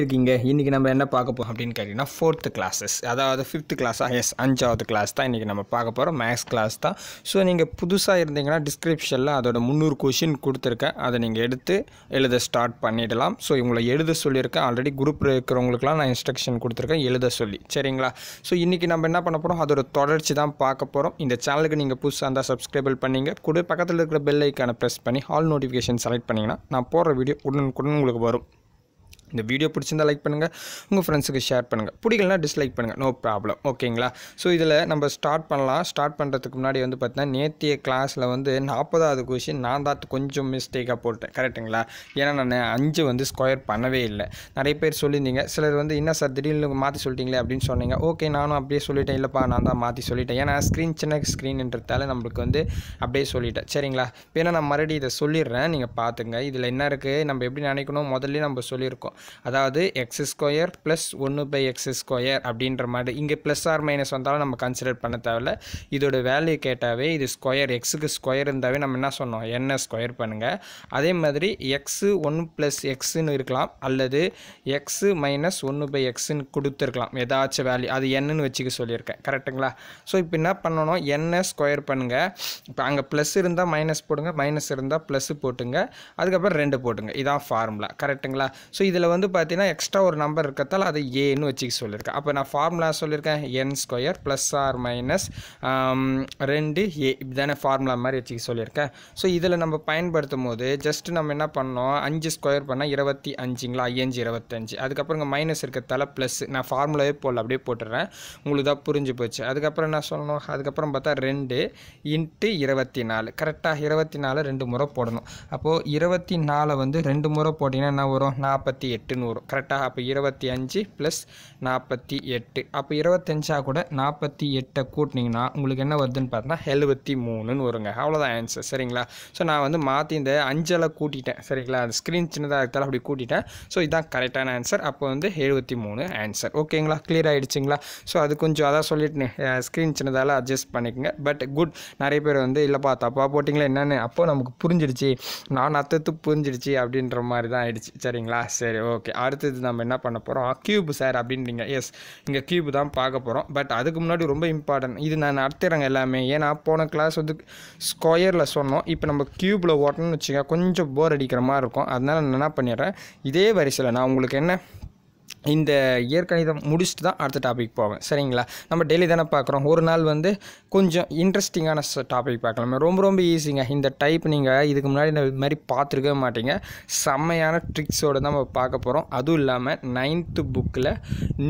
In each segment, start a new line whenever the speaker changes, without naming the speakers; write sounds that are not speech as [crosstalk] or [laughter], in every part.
இருக்கீங்க இன்றைக்கி நம்ம என்ன பார்க்க போகிறோம் அப்படின்னு கேட்டிங்கன்னா ஃபோர்த்து கிளாஸஸ் அதாவது ஃபிஃப்த்து கிளாஸாக எஸ் அஞ்சாவது கிளாஸ் தான் இன்றைக்கி நம்ம பார்க்க போகிறோம் மேக்ஸ் கிளாஸ் தான் ஸோ நீங்கள் புதுசாக இருந்தீங்கன்னா டிஸ்கிரிப்ஷனில் அதோட முந்நூறு கொஷின் கொடுத்துருக்கேன் அதை நீங்கள் எடுத்து எழுத ஸ்டார்ட் பண்ணிடலாம் ஸோ இவங்களை எழுத சொல்லியிருக்கேன் ஆல்ரெடி குரூப்பில் இருக்கிறவங்களுக்குலாம் நான் இன்ஸ்ட்ரக்ஷன் கொடுத்துருக்கேன் எழுத சொல்லி சரிங்களா ஸோ இன்றைக்கி நம்ம என்ன பண்ண போகிறோம் அதோட தொடர்ச்சி தான் பார்க்க போகிறோம் இந்த சேனலுக்கு நீங்கள் புதுசாக இருந்தால் சப்ஸ்கிரைபிள் பண்ணிங்க கூட பக்கத்தில் இருக்கிற பெல் ஐக்கானை ப்ரெஸ் பண்ணி ஆல் நோட்டிஃபிகேஷன் செலக்ட் பண்ணிங்கன்னா நான் போடுற வீடியோ உடனுக்குடன் உங்களுக்கு வரும் இந்த வீடியோ பிடிச்சிருந்தால் லைக் பண்ணுங்கள் உங்கள் ஃப்ரெண்ட்ஸுக்கு ஷேர் பண்ணுங்கள் பிடிக்கலனா டிஸ்லைக் பண்ணுங்கள் நோ ப்ராப்ளம் ஓகேங்களா ஸோ இதில் நம்ம ஸ்டார்ட் பண்ணலாம் ஸ்டார்ட் பண்ணுறதுக்கு முன்னாடி வந்து பார்த்தீங்கன்னா நேத்திய கிளாஸில் வந்து நாற்பதாவது கொஷின் நான் தான் கொஞ்சம் மிஸ்டேக்காக போட்டேன் கரெக்டுங்களா ஏன்னா நான் அஞ்சு வந்து ஸ்கொயர் பண்ணவே இல்லை நிறைய பேர் சொல்லியிருந்தீங்க சிலர் வந்து என்ன சார் திடீர்னு மாற்றி சொல்லிட்டீங்களே அப்படின்னு சொன்னீங்க ஓகே நானும் அப்படியே சொல்லிட்டேன் இல்லைப்பா நான் தான் மாற்றி சொல்லிட்டேன் ஏன்னா ஸ்க்ரீன் சின்ன ஸ்க்ரீன்ன்றதால நம்மளுக்கு வந்து அப்படியே சொல்லிட்டேன் சரிங்களா இப்போ நான் மறுபடியும் இதை சொல்லிடுறேன் நீங்கள் பார்த்துங்க இதில் என்ன இருக்குது நம்ம எப்படி நினைக்கணும் முதல்ல நம்ம சொல்லியிருக்கோம் அதாவது எக்ஸ் ஸ்கொயர் ப்ளஸ் ஒன்று பை எக்ஸ் ஸ்கொயர் அப்படின்ற மாதிரி இங்கே ப்ளஸ் ஆர் மைனஸ் வந்தாலும் நம்ம கன்சிடர் பண்ண தேவையில்ல இதோட வேல்யூ கேட்டாவே இது ஸ்கொயர் எக்ஸுக்கு ஸ்கொயர் இருந்தாவே நம்ம என்ன சொன்னோம் என்ன ஸ்கொயர் பண்ணுங்கள் அதே மாதிரி எக்ஸு ஒன்று ப்ளஸ் எக்ஸுன்னு இருக்கலாம் அல்லது எக்ஸு மைனஸ் ஒன்று பை எக்ஸுன்னு கொடுத்துருக்கலாம் ஏதாச்சும் வேல்யூ அது என்னன்னு வச்சுக்க சொல்லியிருக்கேன் கரெக்டுங்களா ஸோ இப்போ என்ன பண்ணணும் என்ன ஸ்கொயர் பண்ணுங்கள் இப்போ அங்கே ப்ளஸ் இருந்தால் மைனஸ் போடுங்க மைனஸ் இருந்தால் ப்ளஸ் போட்டுங்க அதுக்கப்புறம் ரெண்டு போட்டுங்க இதான் ஃபார்முலா கரெக்டுங்களா ஸோ இதில் வந்து பார்த்தீங்கன்னா எக்ஸ்ட்ரா ஒரு நம்பர் இருக்கத்தால் அதை ஏன்னு வச்சுக்க சொல்லியிருக்கேன் அப்போ நான் ஃபார்முலா சொல்லியிருக்கேன் n square plus r minus ரெண்டு ஏ இப்படி ஃபார்முலா மாதிரி வச்சுக்க சொல்லியிருக்கேன் ஸோ இதில் நம்ம பயன்படுத்தும் போது ஜஸ்ட் நம்ம என்ன பண்ணோம் அஞ்சு ஸ்கொயர் பண்ணால் இருபத்தி அஞ்சுங்களா ஐயஞ்சு இருபத்தஞ்சு அதுக்கப்புறம் இங்கே மைனஸ் இருக்கிறதால ப்ளஸ் நான் ஃபார்முலாவே போடல அப்படியே போட்டுடுறேன் உங்களுக்கு தான் புரிஞ்சு போச்சு அதுக்கப்புறம் என்ன சொல்லணும் அதுக்கப்புறம் பார்த்தா ரெண்டு இன்ட்டு இருபத்தி நாலு கரெக்டாக இருபத்தி நாலு ரெண்டு முறை போடணும் அப்போது இருபத்தி நாலு வந்து ரெண்டு முறை போட்டிங்கன்னா என்ன வரும் நாற்பத்தி எட்டுன்னு வரும் கரெக்டாக அப்போ இருபத்தி அஞ்சு ப்ளஸ் நாற்பத்தி எட்டு அப்போ இருபத்தஞ்சா கூட நாற்பத்தி எட்டை கூட்டினீங்கன்னா உங்களுக்கு என்ன வருதுன்னு பார்த்தா எழுபத்தி மூணுன்னு வருங்க அவ்வளோதான் ஆன்சர் சரிங்களா ஸோ நான் வந்து மாற்றி இந்த அஞ்சலை கூட்டிட்டேன் சரிங்களா அந்த ஸ்க்ரீன் சின்னதாக இருந்தாலும் அப்படி கூட்டிட்டேன் ஸோ இதுதான் கரெக்டான ஆன்சர் அப்போ வந்து எழுபத்தி மூணு ஆன்சர் ஓகேங்களா கிளியர் ஆகிடுச்சிங்களா ஸோ அது கொஞ்சம் அதான் சொல்லிட்டு ஸ்க்ரீன் சின்னதால் அட்ஜஸ்ட் பண்ணிக்கங்க பட் குட் நிறைய பேர் வந்து இல்லைப்பா தப்பாக போட்டிங்களா என்னென்னு அப்போது நமக்கு புரிஞ்சிடுச்சு நான் அத்தத்து புரிஞ்சிடுச்சு அப்படின்ற மாதிரி தான் ஆகிடுச்சு சரிங்களா சரி ஓகே அடுத்தது நம்ம என்ன பண்ண போகிறோம் க்யூப் சார் அப்படின்றீங்க எஸ் இங்கே க்யூப் தான் பார்க்க போகிறோம் பட் அதுக்கு முன்னாடி ரொம்ப இம்பார்ட்டன்ட் இது நான் நடத்துகிறேங்க எல்லாமே ஏன்னா போன கிளாஸ் வந்து ஸ்கொயரில் சொன்னோம் இப்போ நம்ம க்யூப்பில் ஓட்டணும்னு வச்சுக்கோங்க கொஞ்சம் போர் அடிக்கிற மாதிரி இருக்கும் அதனால் நான் என்ன பண்ணிடுறேன் இதே வரிசையில் நான் உங்களுக்கு என்ன இந்த இயற்கணிதம் முடிச்சுட்டு தான் அடுத்த டாபிக் போவேன் சரிங்களா நம்ம டெய்லி தானே பார்க்குறோம் ஒரு நாள் வந்து கொஞ்சம் இன்ட்ரெஸ்டிங்கான டாபிக் பார்க்கலாமே ரொம்ப ரொம்ப ஈஸிங்க இந்த டைப் நீங்கள் இதுக்கு முன்னாடி இந்த மாதிரி பார்த்துருக்கவே மாட்டிங்க செம்மையான ட்ரிக்ஸோடு தான் நம்ம பார்க்க போகிறோம் அதுவும் இல்லாமல் நைன்த்து புக்கில்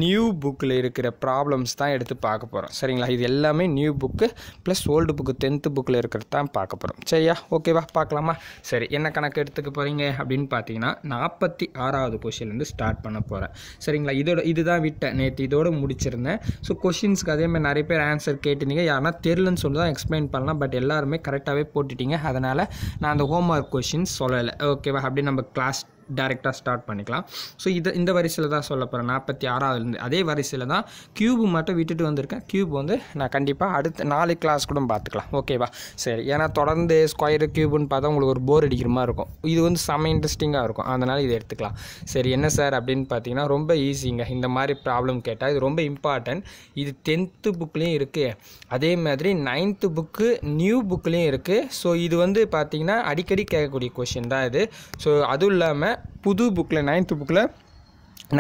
நியூ புக்கில் இருக்கிற ப்ராப்ளம்ஸ் தான் எடுத்து பார்க்க போகிறோம் சரிங்களா இது எல்லாமே new book plus old book tenth புக்கில் இருக்கிறது தான் பார்க்க போகிறோம் சரியா ஓகேவா பார்க்கலாமா சரி என்ன கணக்கு எடுத்துக்க போகிறீங்க அப்படின்னு பார்த்தீங்கன்னா நாற்பத்தி ஆறாவது கொஷின்லேருந்து ஸ்டார்ட் பண்ண போகிறேன் சரிங்களா இதோட இதுதான் விட்டேன் நேற்று இதோட முடிச்சிருந்தேன் ஸோ கொஷின்ஸ்க்கு அதேமாதிரி நிறைய பேர் ஆன்சர் கேட்டிருந்தீங்க யாருன்னா தெரிலன்னு சொல்லி தான் எக்ஸ்பிளைன் பண்ணலாம் பட் எல்லாருமே கரெக்டாகவே போட்டுட்டீங்க அதனால் நான் அந்த ஹோம் ஒர்க் கொஷின்ஸ் சொல்லலை ஓகேவா அப்படி நம்ம கிளாஸ் டேரெக்டாக ஸ்டார்ட் பண்ணிக்கலாம் ஸோ இது இந்த வரிசையில் தான் சொல்ல போகிறேன் நாற்பத்தி ஆறாவதுலேருந்து அதே வரிசையில் தான் க்யூப் மட்டும் விட்டுட்டு வந்திருக்கேன் க்யூப் வந்து நான் கண்டிப்பாக அடுத்த நாலு கிளாஸ் கூட பார்த்துக்கலாம் ஓகேவா சரி ஏன்னா தொடர்ந்து ஸ்கொயர் க்யூப்னு பார்த்தா உங்களுக்கு ஒரு போர் அடிக்கிற மாதிரி இருக்கும் இது வந்து செம்ம இன்ட்ரெஸ்டிங்காக இருக்கும் அதனால் இதை எடுத்துக்கலாம் சரி என்ன சார் அப்படின்னு பார்த்தீங்கன்னா ரொம்ப ஈஸிங்க இந்த மாதிரி ப்ராப்ளம் கேட்டால் இது ரொம்ப இம்பார்ட்டன்ட் இது டென்த்து புக்லேயும் இருக்குது அதே மாதிரி நைன்த்து புக்கு நியூ புக்லேயும் இருக்குது ஸோ இது வந்து பார்த்திங்கன்னா அடிக்கடி கேட்கக்கூடிய கொஷின் தான் இது ஸோ அதுவும் இல்லாமல் புது புக்கில் நைன்த்து புக்கில்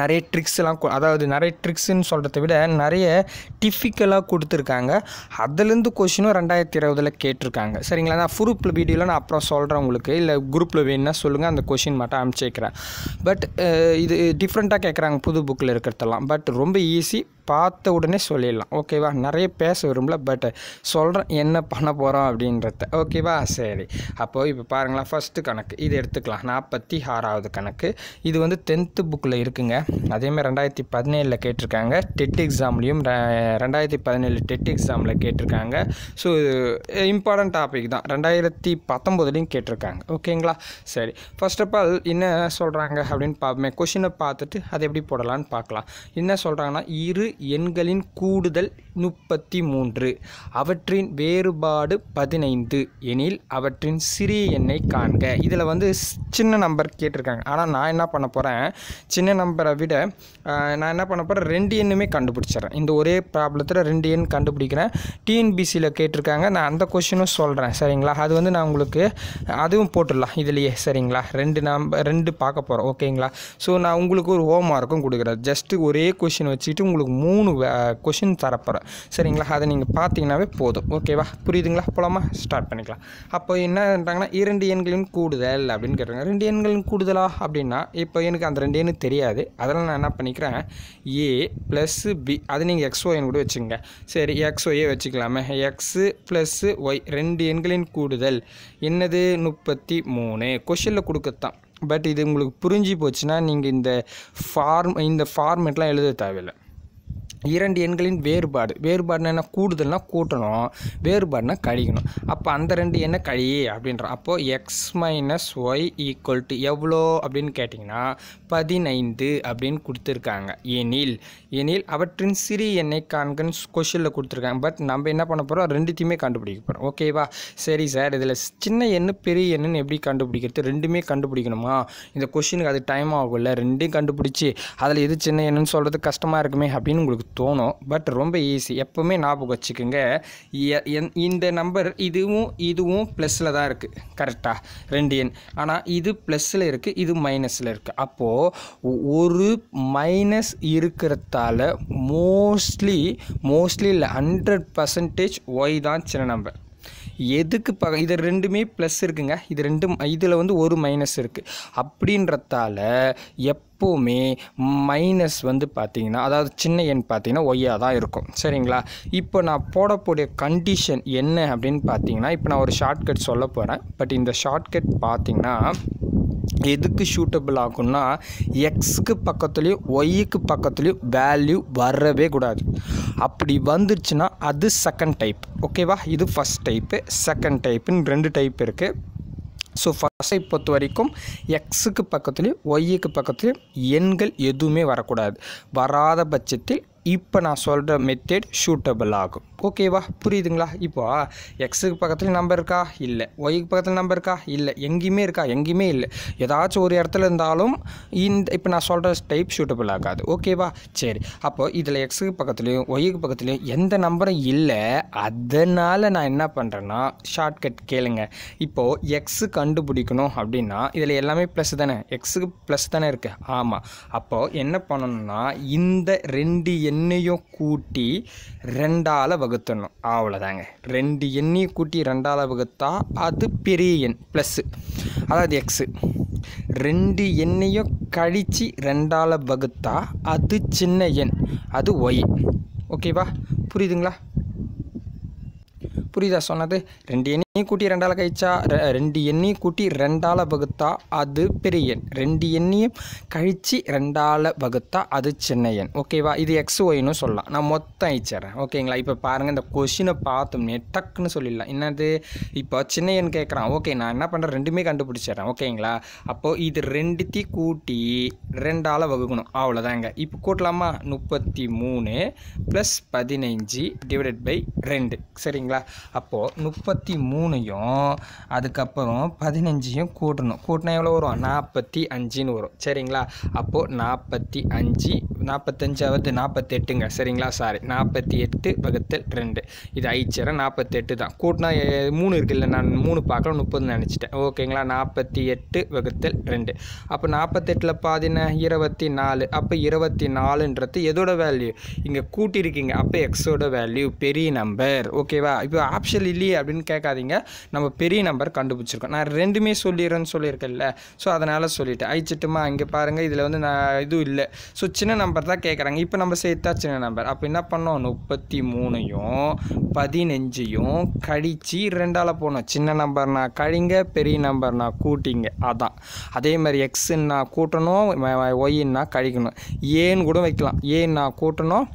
நிறைய ட்ரிக்ஸ்லாம் அதாவது நிறைய ட்ரிக்ஸுன்னு சொல்கிறத விட நிறைய டிஃபிக்கலாக கொடுத்துருக்காங்க அதுலேருந்து கொஷினும் ரெண்டாயிரத்தி இருபதில் கேட்டிருக்காங்க சரிங்களா நான் குரூப்பில் வீடியோவில் நான் அப்புறம் சொல்கிறேன் உங்களுக்கு இல்லை குரூப்பில் வேணும்னா சொல்லுங்கள் அந்த கொஷின் மட்டும் அனுப்பிச்சிக்கிறேன் பட் இது டிஃப்ரெண்ட்டாக கேட்குறாங்க புது புக்கில் இருக்கிறதெல்லாம் பட் ரொம்ப ஈஸி பார்த்த உடனே சொல்லிடலாம் ஓகேவா நிறைய பேச விரும்பல பட் சொல்கிறேன் என்ன பண்ண போகிறோம் அப்படின்றத ஓகேவா சரி அப்போது இப்போ பாருங்களேன் ஃபஸ்ட்டு கணக்கு இது எடுத்துக்கலாம் நாற்பத்தி ஆறாவது கணக்கு இது வந்து டென்த்து புக்கில் இருக்குங்க கேட்டிருக்காங்க அதேமாதிரி ரெண்டாயிரத்தி பதினேழில் கேட்டிருக்காங்க டெட் எக்ஸாம்லேயும் ரெண்டாயிரத்தி பதினேழு டெட் எக்ஸாமில் கேட்டிருக்காங்க ஸோ இம்பார்ட்டன்ட் டாபிக் தான் ரெண்டாயிரத்தி பத்தொம்போதுலேயும் கேட்டிருக்காங்க ஓகேங்களா சரி ஃபர்ஸ்ட் ஆஃப் ஆல் என்ன சொல்கிறாங்க அப்படின்னு பார்ப்போமே கொஷினை பார்த்துட்டு அதை எப்படி போடலான்னு பார்க்கலாம் என்ன சொல்கிறாங்கன்னா இரு எண்களின் கூடுதல் முப்பத்தி மூன்று அவற்றின் வேறுபாடு பதினைந்து எனில் அவற்றின் சிறிய எண்ணை காண்க இதில் வந்து சின்ன நம்பர் கேட்டிருக்காங்க ஆனால் நான் என்ன பண்ண போகிறேன் சின்ன நம்பர் நம்பரை விட நான் என்ன பண்ண போகிறேன் ரெண்டு எண்ணுமே கண்டுபிடிச்சிடறேன் இந்த ஒரே ப்ராப்ளத்தில் ரெண்டு எண் கண்டுபிடிக்கிறேன் டிஎன்பிசியில் கேட்டிருக்காங்க நான் அந்த கொஷினும் சொல்கிறேன் சரிங்களா அது வந்து நான் உங்களுக்கு அதுவும் போட்டுடலாம் இதுலையே சரிங்களா ரெண்டு நம்பர் ரெண்டு பார்க்க போகிறோம் ஓகேங்களா ஸோ நான் உங்களுக்கு ஒரு ஹோம் மார்க்கும் கொடுக்குறேன் ஜஸ்ட்டு ஒரே கொஷின் வச்சுட்டு உங்களுக்கு மூணு கொஷின் தரப்போகிறேன் சரிங்களா அதை நீங்கள் பார்த்தீங்கன்னாவே போதும் ஓகேவா புரியுதுங்களா போலாமா ஸ்டார்ட் பண்ணிக்கலாம் அப்போ என்னன்றாங்கன்னா இரண்டு எண்களின் கூடுதல் அப்படின்னு கேட்டுருங்க ரெண்டு எண்களின் கூடுதலா அப்படின்னா இப்போ எனக்கு அந்த ரெண்டு எண்ணு தெரியாது அதனால் நான் என்ன பண்ணிக்கிறேன் ஏ ப்ளஸ்ஸு பி அது நீங்கள் எக்ஸ் கூட வச்சுங்க சரி எக்ஸ் ஒய்யே வச்சுக்கலாமே எக்ஸு ப்ளஸ்ஸு ஒய் ரெண்டு எண்களின் கூடுதல் என்னது முப்பத்தி மூணு கொஷனில் கொடுக்கத்தான் பட் இது உங்களுக்கு புரிஞ்சு போச்சுன்னா நீங்கள் இந்த ஃபார்ம் இந்த ஃபார்மெட்லாம் எழுத தேவையில்லை இரண்டு எண்களின் வேறுபாடு வேறுபாடுனா என்ன கூடுதல்னால் கூட்டணும் வேறுபாடுனா கழிக்கணும் அப்போ அந்த ரெண்டு எண்ணை கழி அப்படின்ற அப்போது x minus y equal to எவ்வளோ அப்படின்னு கேட்டிங்கன்னா பதினைந்து அப்படின்னு கொடுத்துருக்காங்க எனில் எனில் அவற்றின் சிறு எண்ணெய் காண்கன்னு கொஷனில் கொடுத்துருக்காங்க பட் நம்ம என்ன பண்ண போகிறோம் ரெண்டுத்தையுமே கண்டுபிடிக்க போகிறோம் ஓகேவா சரி சார் இதில் சின்ன எண்ணு பெரிய எண்ணுன்னு எப்படி கண்டுபிடிக்கிறது ரெண்டுமே கண்டுபிடிக்கணுமா இந்த கொஷினுக்கு அது டைம் ஆகும்ல ரெண்டையும் கண்டுபிடிச்சி அதில் எது சின்ன எண்ணுன்னு சொல்கிறது கஷ்டமாக இருக்குமே அப்படின்னு உங்களுக்கு தோணும் பட் ரொம்ப ஈஸி எப்போவுமே ஞாபகம் வச்சுக்கோங்க இந்த நம்பர் இதுவும் இதுவும் ப்ளஸில் தான் இருக்குது கரெக்டாக ரெண்டு எண் ஆனால் இது ப்ளஸில் இருக்குது இது மைனஸில் இருக்குது அப்போது ஒரு மைனஸ் இருக்கிறதால மோஸ்ட்லி மோஸ்ட்லி இல்லை ஹண்ட்ரட் பர்சன்டேஜ் ஒய் தான் சின்ன நம்பர் எதுக்கு ப இது ரெண்டுமே ப்ளஸ் இருக்குங்க இது ரெண்டும் இதில் வந்து ஒரு மைனஸ் இருக்குது அப்படின்றதால எப் எப்போவுமே மைனஸ் வந்து பார்த்திங்கன்னா அதாவது சின்ன எண் பார்த்திங்கன்னா ஒய்யாக தான் இருக்கும் சரிங்களா இப்போ நான் போடக்கூடிய கண்டிஷன் என்ன அப்படின்னு பார்த்தீங்கன்னா இப்போ நான் ஒரு ஷார்ட்கட் சொல்ல போகிறேன் பட் இந்த ஷார்ட்கட் பார்த்திங்கன்னா எதுக்கு ஷூட்டபிள் ஆகும்னா எக்ஸுக்கு பக்கத்துலேயும் ஒய்க்கு பக்கத்துலேயும் வேல்யூ வரவே கூடாது அப்படி வந்துருச்சுன்னா அது செகண்ட் டைப் ஓகேவா இது ஃபஸ்ட் டைப்பு செகண்ட் டைப்புன்னு ரெண்டு டைப் இருக்குது ஸோ ஃபஸ்ட்டை பொறுத்த வரைக்கும் எக்ஸுக்கு பக்கத்துலேயும் ஒய்யுக்கு பக்கத்துலேயும் எண்கள் எதுவுமே வரக்கூடாது வராத பட்சத்தில் இப்போ நான் சொல்கிற மெத்தட் ஷூட்டபிள் ஆகும் ஓகேவா புரியுதுங்களா இப்போ எக்ஸுக்கு பக்கத்தில் நம்பர் இருக்கா இல்லை ஒய்க்கு பக்கத்தில் நம்பர் இருக்கா இல்லை எங்கேயுமே இருக்கா எங்கேயுமே இல்லை ஏதாச்சும் ஒரு இடத்துல இருந்தாலும் இந்த இப்போ நான் சொல்கிற டைப் ஷூட்டபிள் ஆகாது ஓகேவா சரி அப்போ இதில் எக்ஸுக்கு பக்கத்துலேயும் ஒய்க்கு பக்கத்துலேயும் எந்த நம்பரும் இல்லை அதனால் நான் என்ன பண்ணுறேன்னா ஷார்ட்கட் கேளுங்க இப்போது எக்ஸு கண்டுபிடிக்கணும் அப்படின்னா இதில் எல்லாமே ப்ளஸ் தானே எக்ஸுக்கு ப்ளஸ் தானே இருக்குது ஆமாம் அப்போது என்ன பண்ணணும்னா இந்த ரெண்டு எண் எண்ணையும் கூட்டி ரெண்டால் வகுத்தணும் அவ்வளோதாங்க ரெண்டு எண்ணையும் கூட்டி ரெண்டால் வகுத்தா அது பெரிய எண் ப்ளஸ்ஸு அதாவது எக்ஸு ரெண்டு எண்ணையும் கழித்து ரெண்டால் வகுத்தா அது சின்ன எண் அது ஒய் ஓகேவா புரியுதுங்களா புரியுதா சொன்னது ரெண்டு எண்ணி நீ கூட்டி ரெண்டால் கழிச்சா ரெண்டு எண்ணையும் கூட்டி ரெண்டால் வகுத்தா அது பெரிய எண் ரெண்டு எண்ணையும் கழித்து ரெண்டால் வகுத்தா அது சின்ன எண் ஓகேவா இது எக்ஸ் ஒயின்னு சொல்லலாம் நான் மொத்தம் அழிச்சிட்றேன் ஓகேங்களா இப்போ பாருங்கள் இந்த கொஷினை பார்த்தோம்னே டக்குன்னு சொல்லிடலாம் என்னது இப்போ சின்ன எண் கேட்குறான் ஓகே நான் என்ன பண்ணுறேன் ரெண்டுமே கண்டுபிடிச்சிட்றேன் ஓகேங்களா அப்போது இது ரெண்டுத்தையும் கூட்டி ரெண்டால் வகுக்கணும் அவ்வளோதாங்க இப்போ கூட்டலாமா முப்பத்தி மூணு ப்ளஸ் பதினைஞ்சு டிவைடட் பை ரெண்டு சரிங்களா அப்போது முப்பத்தி மூணு மூணையும் அதுக்கப்புறம் பதினஞ்சையும் கூட்டணும் கூட்டினா எவ்வளோ வரும் நாற்பத்தி அஞ்சுன்னு வரும் சரிங்களா அப்போது நாற்பத்தி அஞ்சு நாற்பத்தஞ்சாவது நாற்பத்தெட்டுங்க சரிங்களா சாரி நாற்பத்தி எட்டு வகுத்தல் ரெண்டு இது ஐச்சரம் நாற்பத்தெட்டு தான் கூட்டினா மூணு இருக்குல்ல நான் மூணு பார்க்கல முப்பதுன்னு நினச்சிட்டேன் ஓகேங்களா நாற்பத்தி எட்டு வகுத்தல் ரெண்டு அப்போ நாற்பத்தெட்டில் பாதின இருபத்தி நாலு அப்போ இருபத்தி நாலுன்றது எதோட வேல்யூ இங்கே கூட்டியிருக்கீங்க அப்போ எக்ஸோட வேல்யூ பெரிய நம்பர் ஓகேவா இப்போ ஆப்ஷன் இல்லையே அப்படின்னு கேட்காதீங்க பாருங்கள் நம்ம பெரிய நம்பர் கண்டுபிடிச்சிருக்கோம் நான் ரெண்டுமே சொல்லிடுறேன்னு சொல்லியிருக்கேன்ல ஸோ அதனால் சொல்லிவிட்டேன் ஐச்சிட்டுமா இங்கே பாருங்கள் இதில் வந்து நான் இதுவும் இல்லை ஸோ சின்ன நம்பர் தான் கேட்குறாங்க இப்போ நம்ம சேர்த்தா சின்ன நம்பர் அப்போ என்ன பண்ணோம் முப்பத்தி மூணையும் பதினஞ்சையும் கழித்து ரெண்டால் போனோம் சின்ன நம்பர்னா கழிங்க பெரிய நம்பர்னா கூட்டிங்க அதான் அதே மாதிரி எக்ஸுன்னா கூட்டணும் ஒய்ன்னா கழிக்கணும் ஏன்னு கூட வைக்கலாம் ஏன்னா கூட்டணும்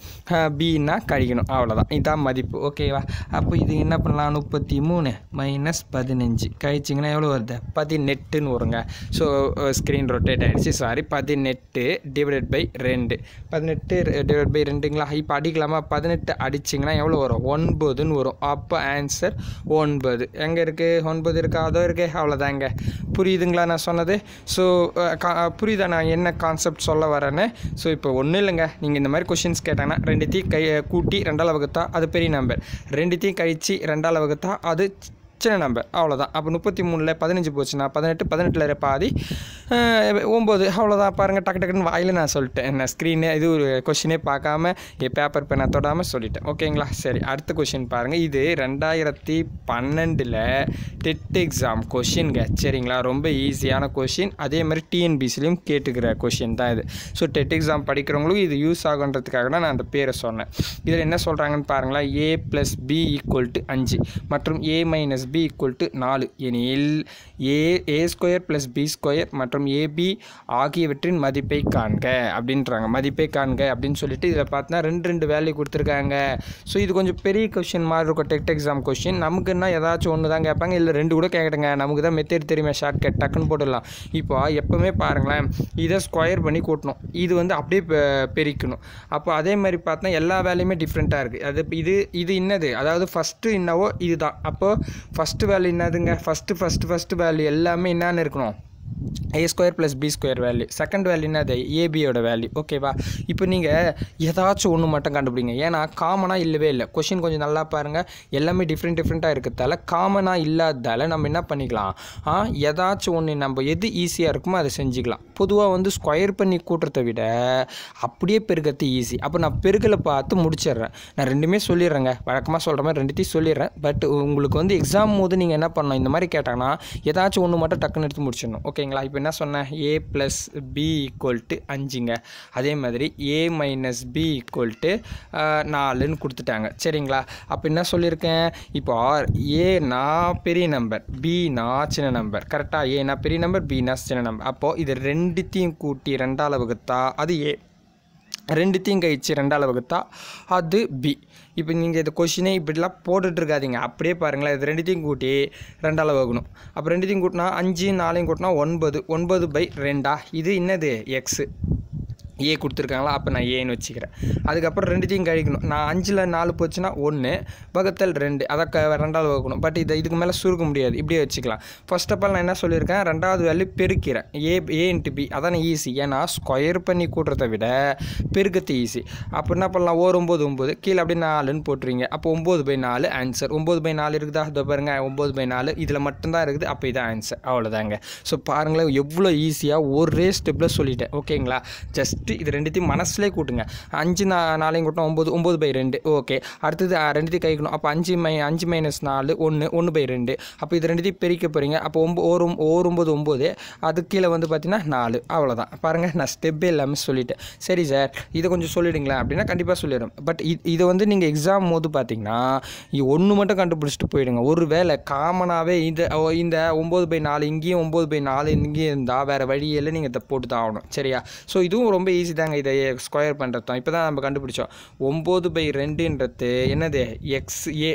பின்னா கழிக்கணும் அவ்வளோதான் இதுதான் மதிப்பு ஓகேவா அப்போ இது என்ன பண்ணலாம் முப்பத்தி மூணு மைனஸ் பதினஞ்சு கழிச்சிங்கன்னா எவ்வளோ வருது பதினெட்டுன்னு வருங்க ஸோ ஸ்க்ரீன் ரொட்டேட் ஆகிடுச்சு சாரி பதினெட்டு டிவைடட் பை ரெண்டு பதினெட்டு டிவைட் uh, பை ரெண்டுங்களா இப்போ அடிக்கலாமா பதினெட்டு அடிச்சிங்கன்னா எவ்வளோ வரும் ஒன்பதுன்னு வரும் அப்போ ஆன்சர் ஒன்பது எங்கே இருக்குது ஒன்பது இருக்கா அதோ இருக்கே அவ்வளோதாங்க புரியுதுங்களா நான் சொன்னது ஸோ uh, uh, புரியுதா நான் என்ன கான்செப்ட் சொல்ல வரேன்னு ஸோ இப்போ ஒன்றும் இல்லைங்க நீங்கள் இந்த மாதிரி கொஷின்ஸ் கேட்டாங்கன்னா ரெண்டுத்தையும் கை கூட்டி ரெண்டால் வகுத்தா அது பெரிய நம்பர் ரெண்டுத்தையும் கழித்து ரெண்டாவது வகுத்தா அது சின்ன நம்பர் அவ்வளோதான் அப்போ முப்பத்தி மூணில் பதினஞ்சு போச்சுன்னா பதினெட்டு பதினெட்டில் பாதி ஒம்பது அவ்வளோதான் பாருங்கள் டக்கு டக்குன்னு வாயில் நான் சொல்லிட்டேன் நான் ஸ்க்ரீனு இது ஒரு கொஷினே பார்க்காம பேப்பர் பெண்ணை தொடாமல் சொல்லிட்டேன் ஓகேங்களா சரி அடுத்த கொஷின் பாருங்கள் இது ரெண்டாயிரத்தி பன்னெண்டில் டெட் எக்ஸாம் கொஷின்ங்க சரிங்களா ரொம்ப ஈஸியான கொஷின் அதே மாதிரி டிஎன்பிசிலையும் கேட்டுக்கிற கொஷின் தான் இது ஸோ டெட் எக்ஸாம் படிக்கிறவங்களுக்கும் இது யூஸ் ஆகுன்றதுக்காக தான் நான் அந்த பேரை சொன்னேன் இதில் என்ன சொல்கிறாங்கன்னு பாருங்களா a plus b equal to அஞ்சு மற்றும் a minus b equal to நாலு எனில் a a square plus b square மற்றும் ஏபி ஆகியவற்றின் மதிப்பை காண்க அப்படின்றாங்க மதிப்பை காண்க அப்படின்னு சொல்லிட்டு இதில் பார்த்தினா ரெண்டு ரெண்டு வேல்யூ கொடுத்துருக்காங்க ஸோ இது கொஞ்சம் பெரிய கொஷின் மாதிரி இருக்கும் டெக்ட் எக்ஸாம் கொஷின் நமக்கு என்ன ஏதாச்சும் ஒன்று தான் கேட்பாங்க இல்லை ரெண்டு கூட கேட்குறேங்க நமக்கு தான் மெத்தேட் தெரியுமா ஷார்ட் கட் டக்குன்னு போட்டுடலாம் இப்போ எப்போவுமே பாருங்களேன் இதை ஸ்கொயர் பண்ணி கூட்டணும் இது வந்து அப்படியே பெருக்கணும் அப்போ அதே மாதிரி பார்த்தா எல்லா வேலையுமே டிஃப்ரெண்ட்டாக இருக்குது அது இது இது என்னது அதாவது ஃபஸ்ட்டு என்னவோ இதுதான் அப்போது ஃபஸ்ட்டு வேலை என்னதுங்க ஃபஸ்ட்டு ஃபஸ்ட்டு ஃபஸ்ட்டு வேலை எல்லாமே என்னென்னு இருக்கணும் a square plus b square value second வேல்யூனா அது ஏபியோட வேல்யூ ஓகேவா இப்போ நீங்கள் ஏதாச்சும் ஒன்று மட்டும் கண்டுபிடிங்க ஏன்னா காமனாக இல்லவே இல்லை கொஷின் கொஞ்சம் நல்லா பாருங்கள் எல்லாமே டிஃப்ரெண்ட் டிஃப்ரெண்ட்டாக இருக்கிறதால காமனாக இல்லாததால் நம்ம என்ன பண்ணிக்கலாம் ஆ ஏதாச்சும் ஒன்று நம்ம எது ஈஸியாக இருக்குமோ அதை செஞ்சுக்கலாம் பொதுவாக வந்து ஸ்கொயர் பண்ணி கூட்டுறதை விட அப்படியே பெருகிறது ஈஸி அப்போ நான் பெருகலை பார்த்து முடிச்சிடுறேன் நான் ரெண்டுமே சொல்லிடுறேங்க வழக்கமாக சொல்கிற மாதிரி ரெண்டுத்தையும் சொல்லிடுறேன் பட் உங்களுக்கு வந்து எக்ஸாம் போது நீங்கள் என்ன பண்ணணும் இந்த மாதிரி கேட்டாங்கன்னா ஏதாச்சும் ஒன்று மட்டும் டக்குன்னு எடுத்து முடிச்சிடணும் ஓகே ஓகேங்களா இப்போ என்ன சொன்னேன் a plus b equal to அஞ்சுங்க அதே மாதிரி a minus b equal to நாலுன்னு கொடுத்துட்டாங்க சரிங்களா அப்போ என்ன சொல்லியிருக்கேன் இப்போ ஆர் ஏனா பெரிய நம்பர் நான் சின்ன நம்பர் கரெக்டாக ஏனா பெரிய நம்பர் பினா சின்ன நம்பர் அப்போது இது ரெண்டுத்தையும் கூட்டி ரெண்டால் வகுத்தா அது ஏ ரெண்டுத்தையும் கழிச்சு ரெண்டால் வகுத்தா அது பி இப்போ நீங்கள் இந்த கொஷினே இப்படிலாம் இருக்காதிங்க அப்படியே பாருங்களேன் இது ரெண்டுத்தையும் கூட்டி ரெண்டால் வகுணும் அப்போ ரெண்டுத்தையும் கூட்டினா அஞ்சு நாலையும் கூட்டினா ஒன்பது ஒன்பது பை ரெண்டா இது என்னது எக்ஸு ஏ கொடுத்துருக்காங்களா அப்போ நான் ஏன்னு வச்சுக்கிறேன் அதுக்கப்புறம் ரெண்டுத்தையும் கழிக்கணும் நான் அஞ்சில் நாலு போச்சுன்னா ஒன்று வகுத்தல் ரெண்டு அதை க ரெண்டாவது வகுக்கணும் பட் இதை இதுக்கு மேலே சுருக்க முடியாது இப்படியே வச்சுக்கலாம் ஃபஸ்ட் ஆஃப் ஆல் நான் என்ன சொல்லியிருக்கேன் ரெண்டாவது வேல்யூ பெருக்கிறேன் ஏ ஏ இன்ட்டு பி அதான் ஈஸி ஏன்னா ஸ்கொயர் பண்ணி கூட்டுறத விட பெருக்கிறது ஈஸி அப்போ என்ன பண்ணலாம் ஓர் ஒம்பது ஒம்பது கீழே அப்படியே நாலுன்னு போட்டுருவீங்க அப்போ ஒம்பது பை நாலு ஆன்சர் ஒம்பது பை நாலு இருக்குதா இதோ பாருங்க ஒம்பது பை நாலு இதில் மட்டும்தான் இருக்குது அப்போ இதான் ஆன்சர் அவ்வளோதாங்க ஸோ பாருங்களேன் எவ்வளோ ஈஸியாக ஒரே ஸ்டெப்பில் சொல்லிட்டேன் ஓகேங்களா ஜஸ்ட் எட்டு இது ரெண்டுத்தையும் மனசுலேயே கூட்டுங்க அஞ்சு நா நாளையும் கூட்டணும் ஒம்பது ஒம்பது பை ரெண்டு ஓகே அடுத்தது ரெண்டுத்தையும் கைக்கணும் அப்போ அஞ்சு மை அஞ்சு மைனஸ் நாலு ஒன்று ஒன்று பை ரெண்டு அப்போ இது ரெண்டுத்தையும் பிரிக்க போகிறீங்க அப்போ ஒம்பது ஓர் ஓர் ஒம்பது ஒம்பது அது கீழே வந்து பார்த்தீங்கன்னா நாலு அவ்வளோதான் பாருங்கள் நான் ஸ்டெப்பே இல்லாமல் சொல்லிட்டேன் சரி சார் இதை கொஞ்சம் சொல்லிடுங்களேன் அப்படின்னா கண்டிப்பாக சொல்லிடும் பட் இதை வந்து நீங்கள் எக்ஸாம் போது பார்த்தீங்கன்னா ஒன்று மட்டும் கண்டுபிடிச்சிட்டு போயிடுங்க ஒரு வேளை காமனாகவே இந்த இந்த ஒம்பது பை நாலு இங்கேயும் ஒம்பது பை நாலு இங்கேயும் இருந்தால் வேறு வழியில் நீங்கள் இதை போட்டு தான் ஆகணும் சரியா ஸோ இதுவும் ரொம்ப ஈஸி தாங்க இதை ஸ்கொயர் பண்ணுறதும் இப்போ தான் நம்ம கண்டுபிடிச்சோம் ஒம்பது பை ரெண்டுன்றது என்னது எக்ஸ் ஏ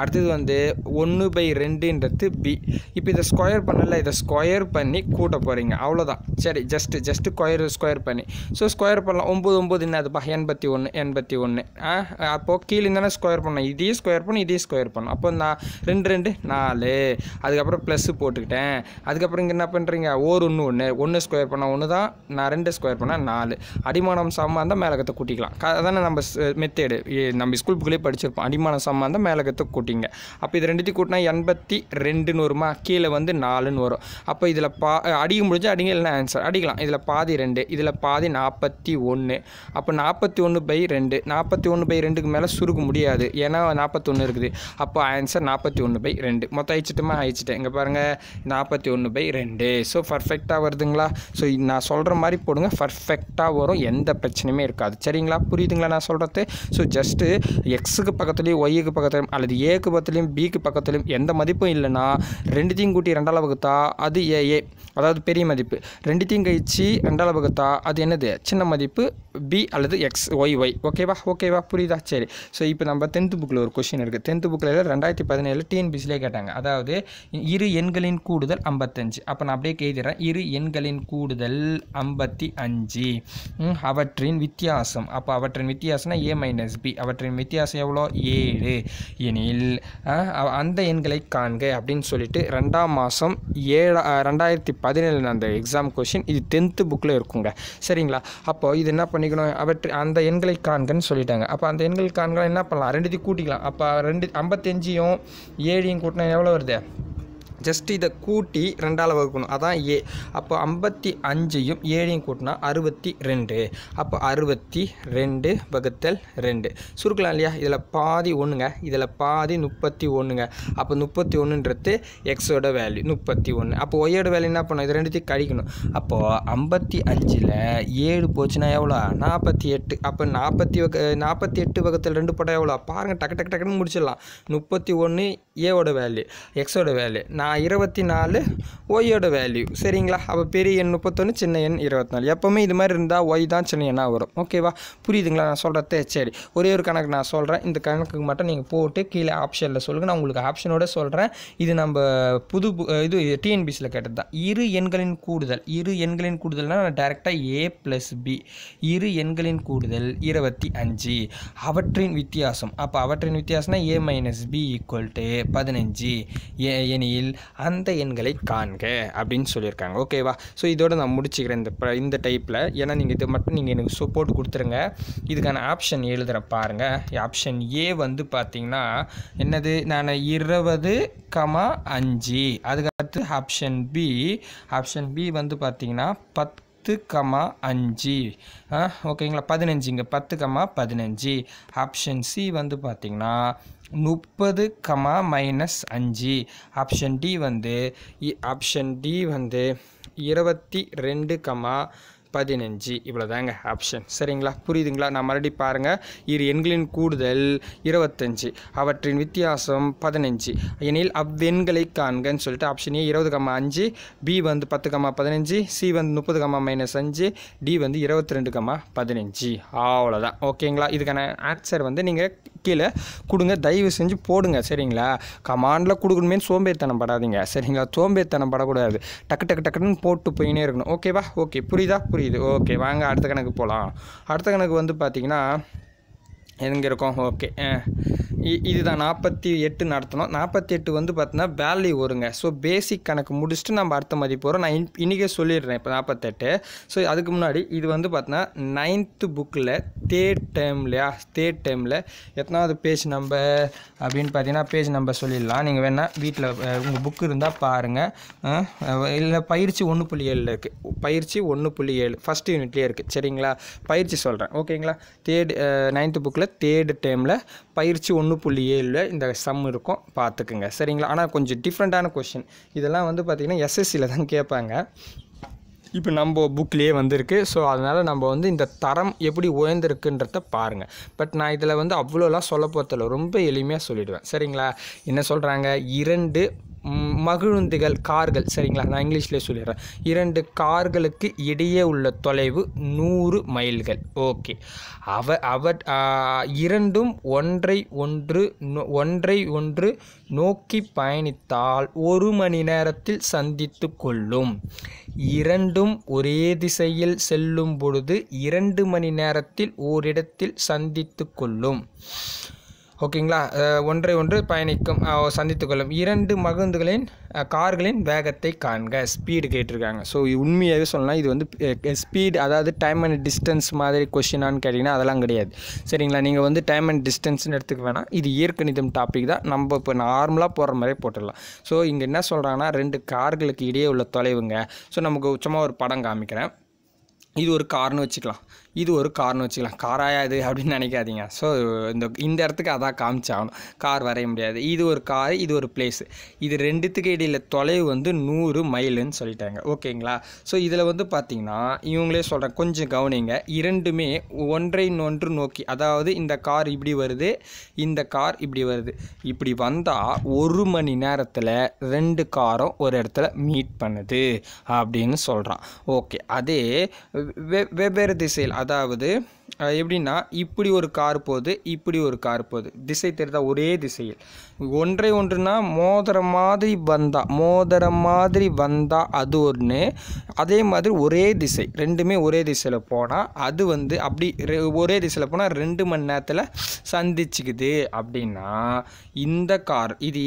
அடுத்தது வந்து ஒன்று பை ரெண்டுன்றது பி இப்போ இதை ஸ்கொயர் பண்ணல இதை ஸ்கொயர் பண்ணி கூட்ட போகிறீங்க அவ்வளோதான் சரி ஜஸ்ட்டு ஜஸ்ட்டு ஸ்கொயர் ஸ்கொயர் பண்ணி ஸோ ஸ்கொயர் பண்ணலாம் ஒம்பது ஒம்பது என்னதுப்பா எண்பத்தி ஒன்று எண்பத்தி ஒன்று அப்போது கீழே தானே ஸ்கொயர் பண்ணோம் இதையும் ஸ்கொயர் பண்ணி இதையும் ஸ்கொயர் பண்ணோம் அப்போ நான் ரெண்டு ரெண்டு நாலு அதுக்கப்புறம் ப்ளஸ்ஸு போட்டுக்கிட்டேன் அதுக்கப்புறம் இங்கே என்ன பண்ணுறீங்க ஓர் ஒன்று ஒன்று ஒன்று ஸ்கொயர் பண்ணால் ஒன்று தான் நான் ரெண்டு ஸ்கொயர் பண்ணால் நாலு கூடாது அடிமானம் சம்மந்தம் மேலகத்தை கூட்டிக்கலாம் அதான நம்ம மெத்தேடு நம்ம ஸ்கூல் புக்கிலே படிச்சிருப்போம் அடிமானம் சம்மந்தம் மேலகத்தை கூட்டிங்க அப்போ இது ரெண்டுத்தையும் கூட்டினா எண்பத்தி ரெண்டுன்னு வருமா கீழே வந்து நாலுன்னு வரும் அப்போ இதில் பா அடிக்க முடிஞ்சு அடிங்க இல்லைனா ஆன்சர் அடிக்கலாம் இதில் பாதி ரெண்டு இதில் பாதி நாற்பத்தி ஒன்று அப்போ நாற்பத்தி ஒன்று பை ரெண்டு நாற்பத்தி ஒன்று பை ரெண்டுக்கு மேலே சுருக்க முடியாது ஏன்னா நாற்பத்தொன்று இருக்குது அப்போ ஆன்சர் நாற்பத்தி ஒன்று பை ரெண்டு மொத்தம் அழிச்சிட்டுமா அழிச்சிட்டேன் இங்கே பாருங்கள் நாற்பத்தி ஒன்று பை ரெண்டு ஸோ பர்ஃபெக்டாக வருதுங்களா ஸோ நான் சொல்கிற மாதிரி போடுங்க பர்ஃபெக்டாக கரெக்டாக வரும் எந்த பிரச்சனையுமே இருக்காது சரிங்களா புரியுதுங்களா நான் சொல்கிறது ஸோ ஜஸ்ட்டு எக்ஸுக்கு பக்கத்துலேயும் ஒய்யுக்கு பக்கத்துலையும் அல்லது ஏக்கு பக்கத்துலையும் பிக்கு பக்கத்துலையும் எந்த மதிப்பும் இல்லைன்னா ரெண்டுத்தையும் கூட்டி ரெண்டாவது வகுத்தா அது ஏஏ அதாவது பெரிய மதிப்பு ரெண்டுத்தையும் கழிச்சு ரெண்டாவது வகுத்தா அது என்னது சின்ன மதிப்பு பி அல்லது எக்ஸ் ஒய் ஒய் ஓகேவா ஓகேவா புரியுதா சரி ஸோ இப்போ நம்ம டென்த்து புக்கில் ஒரு கொஷின் இருக்குது டென்த்து புக்கில் ரெண்டாயிரத்தி பதினேழு டிஎன்பிசிலே கேட்டாங்க அதாவது இரு எண்களின் கூடுதல் ஐம்பத்தஞ்சு அப்போ நான் அப்படியே கேதிடுறேன் இரு எண்களின் கூடுதல் ஐம்பத்தி அஞ்சு அவற்றின் வித்தியாசம் அப்போ அவற்றின் வித்தியாசம்னா ஏ மைனஸ் பி அவற்றின் வித்தியாசம் எவ்வளோ ஏழு எனில் அந்த எண்களை காண்க அப்படின்னு சொல்லிட்டு ரெண்டாம் மாதம் ஏழா ரெண்டாயிரத்தி பதினேழு அந்த எக்ஸாம் கொஷின் இது டென்த்து புக்கில் இருக்குங்க சரிங்களா அப்போது இது என்ன பண்ணி பண்ணிக்கணும் அவற்றை அந்த எண்களை காண்கன்னு சொல்லிட்டாங்க அப்போ அந்த எண்களை காண்களை என்ன பண்ணலாம் ரெண்டுத்தையும் கூட்டிக்கலாம் அப்போ ரெண்டு ஐம்பத்தஞ்சியும் ஏழையும் கூட்டினா எவ்வளோ வருது ஜஸ்ட் இதை கூட்டி ரெண்டால் வகுக்கணும் அதான் ஏ அப்போ ஐம்பத்தி அஞ்சையும் ஏழையும் கூட்டினா அறுபத்தி ரெண்டு அப்போ அறுபத்தி ரெண்டு வகுத்தல் ரெண்டு சுருக்கலாம் இல்லையா இதில் பாதி ஒன்றுங்க இதில் பாதி முப்பத்தி ஒன்றுங்க அப்போ முப்பத்தி ஒன்றுன்றது எக்ஸோட வேல்யூ முப்பத்தி ஒன்று அப்போ ஒய்யோட வேல்யூ என்ன பண்ணும் இது ரெண்டுத்தையும் கழிக்கணும் அப்போது ஐம்பத்தி அஞ்சில் ஏழு போச்சுன்னா எவ்வளோ நாற்பத்தி எட்டு அப்போ நாற்பத்தி வக நாற்பத்தி எட்டு வகுத்தல் ரெண்டு படம் எவ்வளோ பாருங்கள் டக்கு டக்கு டக்குன்னு முடிச்சிடலாம் முப்பத்தி ஒன்று ஏவோட வேல்யூ எக்ஸோட வேல்யூ நான் இருபத்தி நாலு ஒய்யோட வேல்யூ சரிங்களா அப்போ பெரிய எண் முப்பத்தொன்று சின்ன எண் இருபத்தி நாலு எப்போவுமே இது மாதிரி இருந்தால் ஒய் தான் சின்ன எண்ணாக வரும் ஓகேவா புரியுதுங்களா நான் சொல்கிறதே சரி ஒரே ஒரு கணக்கு நான் சொல்கிறேன் இந்த கணக்குக்கு மட்டும் நீங்கள் போட்டு கீழே ஆப்ஷனில் சொல்லுங்கள் நான் உங்களுக்கு ஆப்ஷனோட சொல்கிறேன் இது நம்ம புது இது டிஎன்பிசியில் கேட்டது தான் இரு எண்களின் கூடுதல் இரு எண்களின் கூடுதல்னால் நான் டேரெக்டாக ஏ ப்ளஸ் பி இரு எண்களின் கூடுதல் இருபத்தி அஞ்சு அவற்றின் வித்தியாசம் அப்போ அவற்றின் வித்தியாசம்னா a minus b equal to பதினஞ்சு எனில் அந்த எண்களை காண்க அப்படின்னு சொல்லியிருக்காங்க ஓகேவா ஸோ இதோட நான் முடிச்சுக்கிறேன் இந்த இந்த டைப்பில் ஏன்னா நீங்கள் இது மட்டும் நீங்கள் எனக்கு சப்போர்ட் கொடுத்துருங்க இதுக்கான ஆப்ஷன் எழுதுகிற பாருங்கள் ஆப்ஷன் ஏ வந்து பார்த்தீங்கன்னா என்னது நான் இருபது கமா அஞ்சு அதுக்கடுத்து ஆப்ஷன் பி ஆப்ஷன் பி வந்து பார்த்தீங்கன்னா பத்து பத்து கமா அஞ்சு ஓகேங்களா பதினஞ்சுங்க பத்து கமா பதினஞ்சு ஆப்ஷன் சி வந்து பார்த்திங்கன்னா முப்பது கமா மைனஸ் அஞ்சு ஆப்ஷன் டி வந்து ஆப்ஷன் டி வந்து இருபத்தி ரெண்டு கமா பதினஞ்சு இவ்வளோ தாங்க ஆப்ஷன் சரிங்களா புரியுதுங்களா நான் மறுபடி பாருங்கள் இரு எண்களின் கூடுதல் இருபத்தஞ்சி அவற்றின் வித்தியாசம் பதினஞ்சு எனில் அவ்வெண்களை காண்கன்னு சொல்லிட்டு ஆப்ஷன் ஏ இருபது கம்மா அஞ்சு பி வந்து பத்து கம்மா பதினஞ்சு சி வந்து முப்பது கம்மா மைனஸ் அஞ்சு டி வந்து இருபத்தி ரெண்டு கம்மா பதினஞ்சு அவ்வளோதான் ஓகேங்களா இதுக்கான ஆன்சர் வந்து நீங்கள் கீழே கொடுங்க தயவு செஞ்சு போடுங்க சரிங்களா கமாண்டில் கொடுக்கணுமே சோம்பேறித்தனம் படாதீங்க சரிங்களா சோம்பேறித்தனம் படக்கூடாது டக்கு டக்கு டக்குன்னு போட்டு போயினே இருக்கணும் ஓகேவா ஓகே புரியுதா புரியுது ஓகே வாங்க அடுத்த கணக்கு போகலாம் அடுத்த கணக்கு வந்து பார்த்திங்கன்னா எங்கே இருக்கும் ஓகே இதுதான் நாற்பத்தி எட்டு நடத்தணும் நாற்பத்தி எட்டு வந்து பார்த்தீங்கன்னா வேல்யூ வருங்க ஸோ பேசிக் கணக்கு முடிச்சுட்டு நம்ம அடுத்த மதிப்பு வரும் நான் இன்றைக்கே சொல்லிடுறேன் இப்போ நாற்பத்தெட்டு ஸோ அதுக்கு முன்னாடி இது வந்து பார்த்தீங்கன்னா நைன்த்து புக்கில் தேர்ட் டைம்லையா தேர்ட் டைமில் எத்தனாவது பேஜ் நம்பர் அப்படின்னு பார்த்தீங்கன்னா பேஜ் நம்பர் சொல்லிடலாம் நீங்கள் வேணால் வீட்டில் உங்கள் புக்கு இருந்தால் பாருங்கள் இல்லை பயிற்சி ஒன்று புள்ளி ஏழில் இருக்குது பயிற்சி ஒன்று புள்ளி ஏழு ஃபஸ்ட் யூனிட்லேயே இருக்குது சரிங்களா பயிற்சி சொல்கிறேன் ஓகேங்களா தேர்ட் நைன்த்து புக்கில் தேர்டு டைமில் பயிற்சி ஒன்று புள்ளி ஏழில் இந்த சம் இருக்கும் பார்த்துக்குங்க சரிங்களா ஆனால் கொஞ்சம் டிஃப்ரெண்ட்டான கொஷின் இதெல்லாம் வந்து பார்த்திங்கன்னா எஸ்எஸ்சியில் தான் கேட்பாங்க இப்போ நம்ம புக்லேயே வந்திருக்கு ஸோ அதனால் நம்ம வந்து இந்த தரம் எப்படி உயர்ந்திருக்குன்றத பாருங்கள் பட் நான் இதில் வந்து அவ்வளோலாம் சொல்ல போகிறதில்ல ரொம்ப எளிமையாக சொல்லிவிடுவேன் சரிங்களா என்ன சொல்கிறாங்க இரண்டு மகிழுந்துகள் கார்கள் சரிங்களா நான் இங்கிலீஷ்லேயே சொல்லிடுறேன் இரண்டு கார்களுக்கு இடையே உள்ள தொலைவு நூறு மைல்கள் ஓகே அவ அவ இரண்டும் ஒன்றை ஒன்று ஒன்றை ஒன்று நோக்கி பயணித்தால் ஒரு மணி நேரத்தில் சந்தித்து கொள்ளும் இரண்டும் ஒரே திசையில் செல்லும் பொழுது இரண்டு மணி நேரத்தில் ஓரிடத்தில் சந்தித்து கொள்ளும் ஓகேங்களா ஒன்றை ஒன்று பயணிக்கும் சந்தித்து கொள்ளும் இரண்டு மகுந்துகளின் கார்களின் வேகத்தை காண்க ஸ்பீடு கேட்டிருக்காங்க ஸோ உண்மையாகவே சொல்லலாம் இது வந்து ஸ்பீடு அதாவது டைம் அண்ட் டிஸ்டன்ஸ் மாதிரி கொஷினான்னு கேட்டிங்கன்னா அதெல்லாம் கிடையாது சரிங்களா நீங்கள் வந்து டைம் அண்ட் டிஸ்டன்ஸ்னு எடுத்துக்க வேணாம் இது இயற்கணிதம் டாபிக் தான் நம்ம இப்போ நார்மலாக போகிற மாதிரி போட்டுடலாம் ஸோ இங்கே என்ன சொல்கிறாங்கன்னா ரெண்டு கார்களுக்கு இடையே உள்ள தொலைவுங்க ஸோ நமக்கு சும்மா ஒரு படம் காமிக்கிறேன் இது ஒரு கார்னு வச்சுக்கலாம் இது ஒரு கார்னு வச்சுக்கலாம் காராயா இது அப்படின்னு நினைக்காதீங்க ஸோ இந்த இந்த இடத்துக்கு அதான் காமிச்சாகணும் கார் வரைய முடியாது இது ஒரு கார் இது ஒரு பிளேஸ் இது ரெண்டுத்துக்கு இடையில் தொலைவு வந்து நூறு மைலுன்னு சொல்லிட்டாங்க ஓகேங்களா ஸோ இதில் வந்து பார்த்திங்கன்னா இவங்களே சொல்கிறேன் கொஞ்சம் கவனிங்க இரண்டுமே ஒன்றை நொன்று நோக்கி அதாவது இந்த கார் இப்படி வருது இந்த கார் இப்படி வருது இப்படி வந்தால் ஒரு மணி நேரத்தில் ரெண்டு காரும் ஒரு இடத்துல மீட் பண்ணுது அப்படின்னு சொல்கிறான் ஓகே அதே வெவ்வேறு திசையில் அதாவது எப்படின்னா இப்படி ஒரு கார் போகுது இப்படி ஒரு கார் போகுது திசை தெரிந்தா ஒரே திசையில் ஒன்றை ஒன்றுனா மோதிர மாதிரி வந்தா மோதிர மாதிரி வந்தா அது ஒன்று அதே மாதிரி ஒரே திசை ரெண்டுமே ஒரே திசையில் போனால் அது வந்து அப்படி ஒரே திசையில் போனால் ரெண்டு மணி நேரத்தில் சந்திச்சுக்குது அப்படின்னா இந்த கார் இது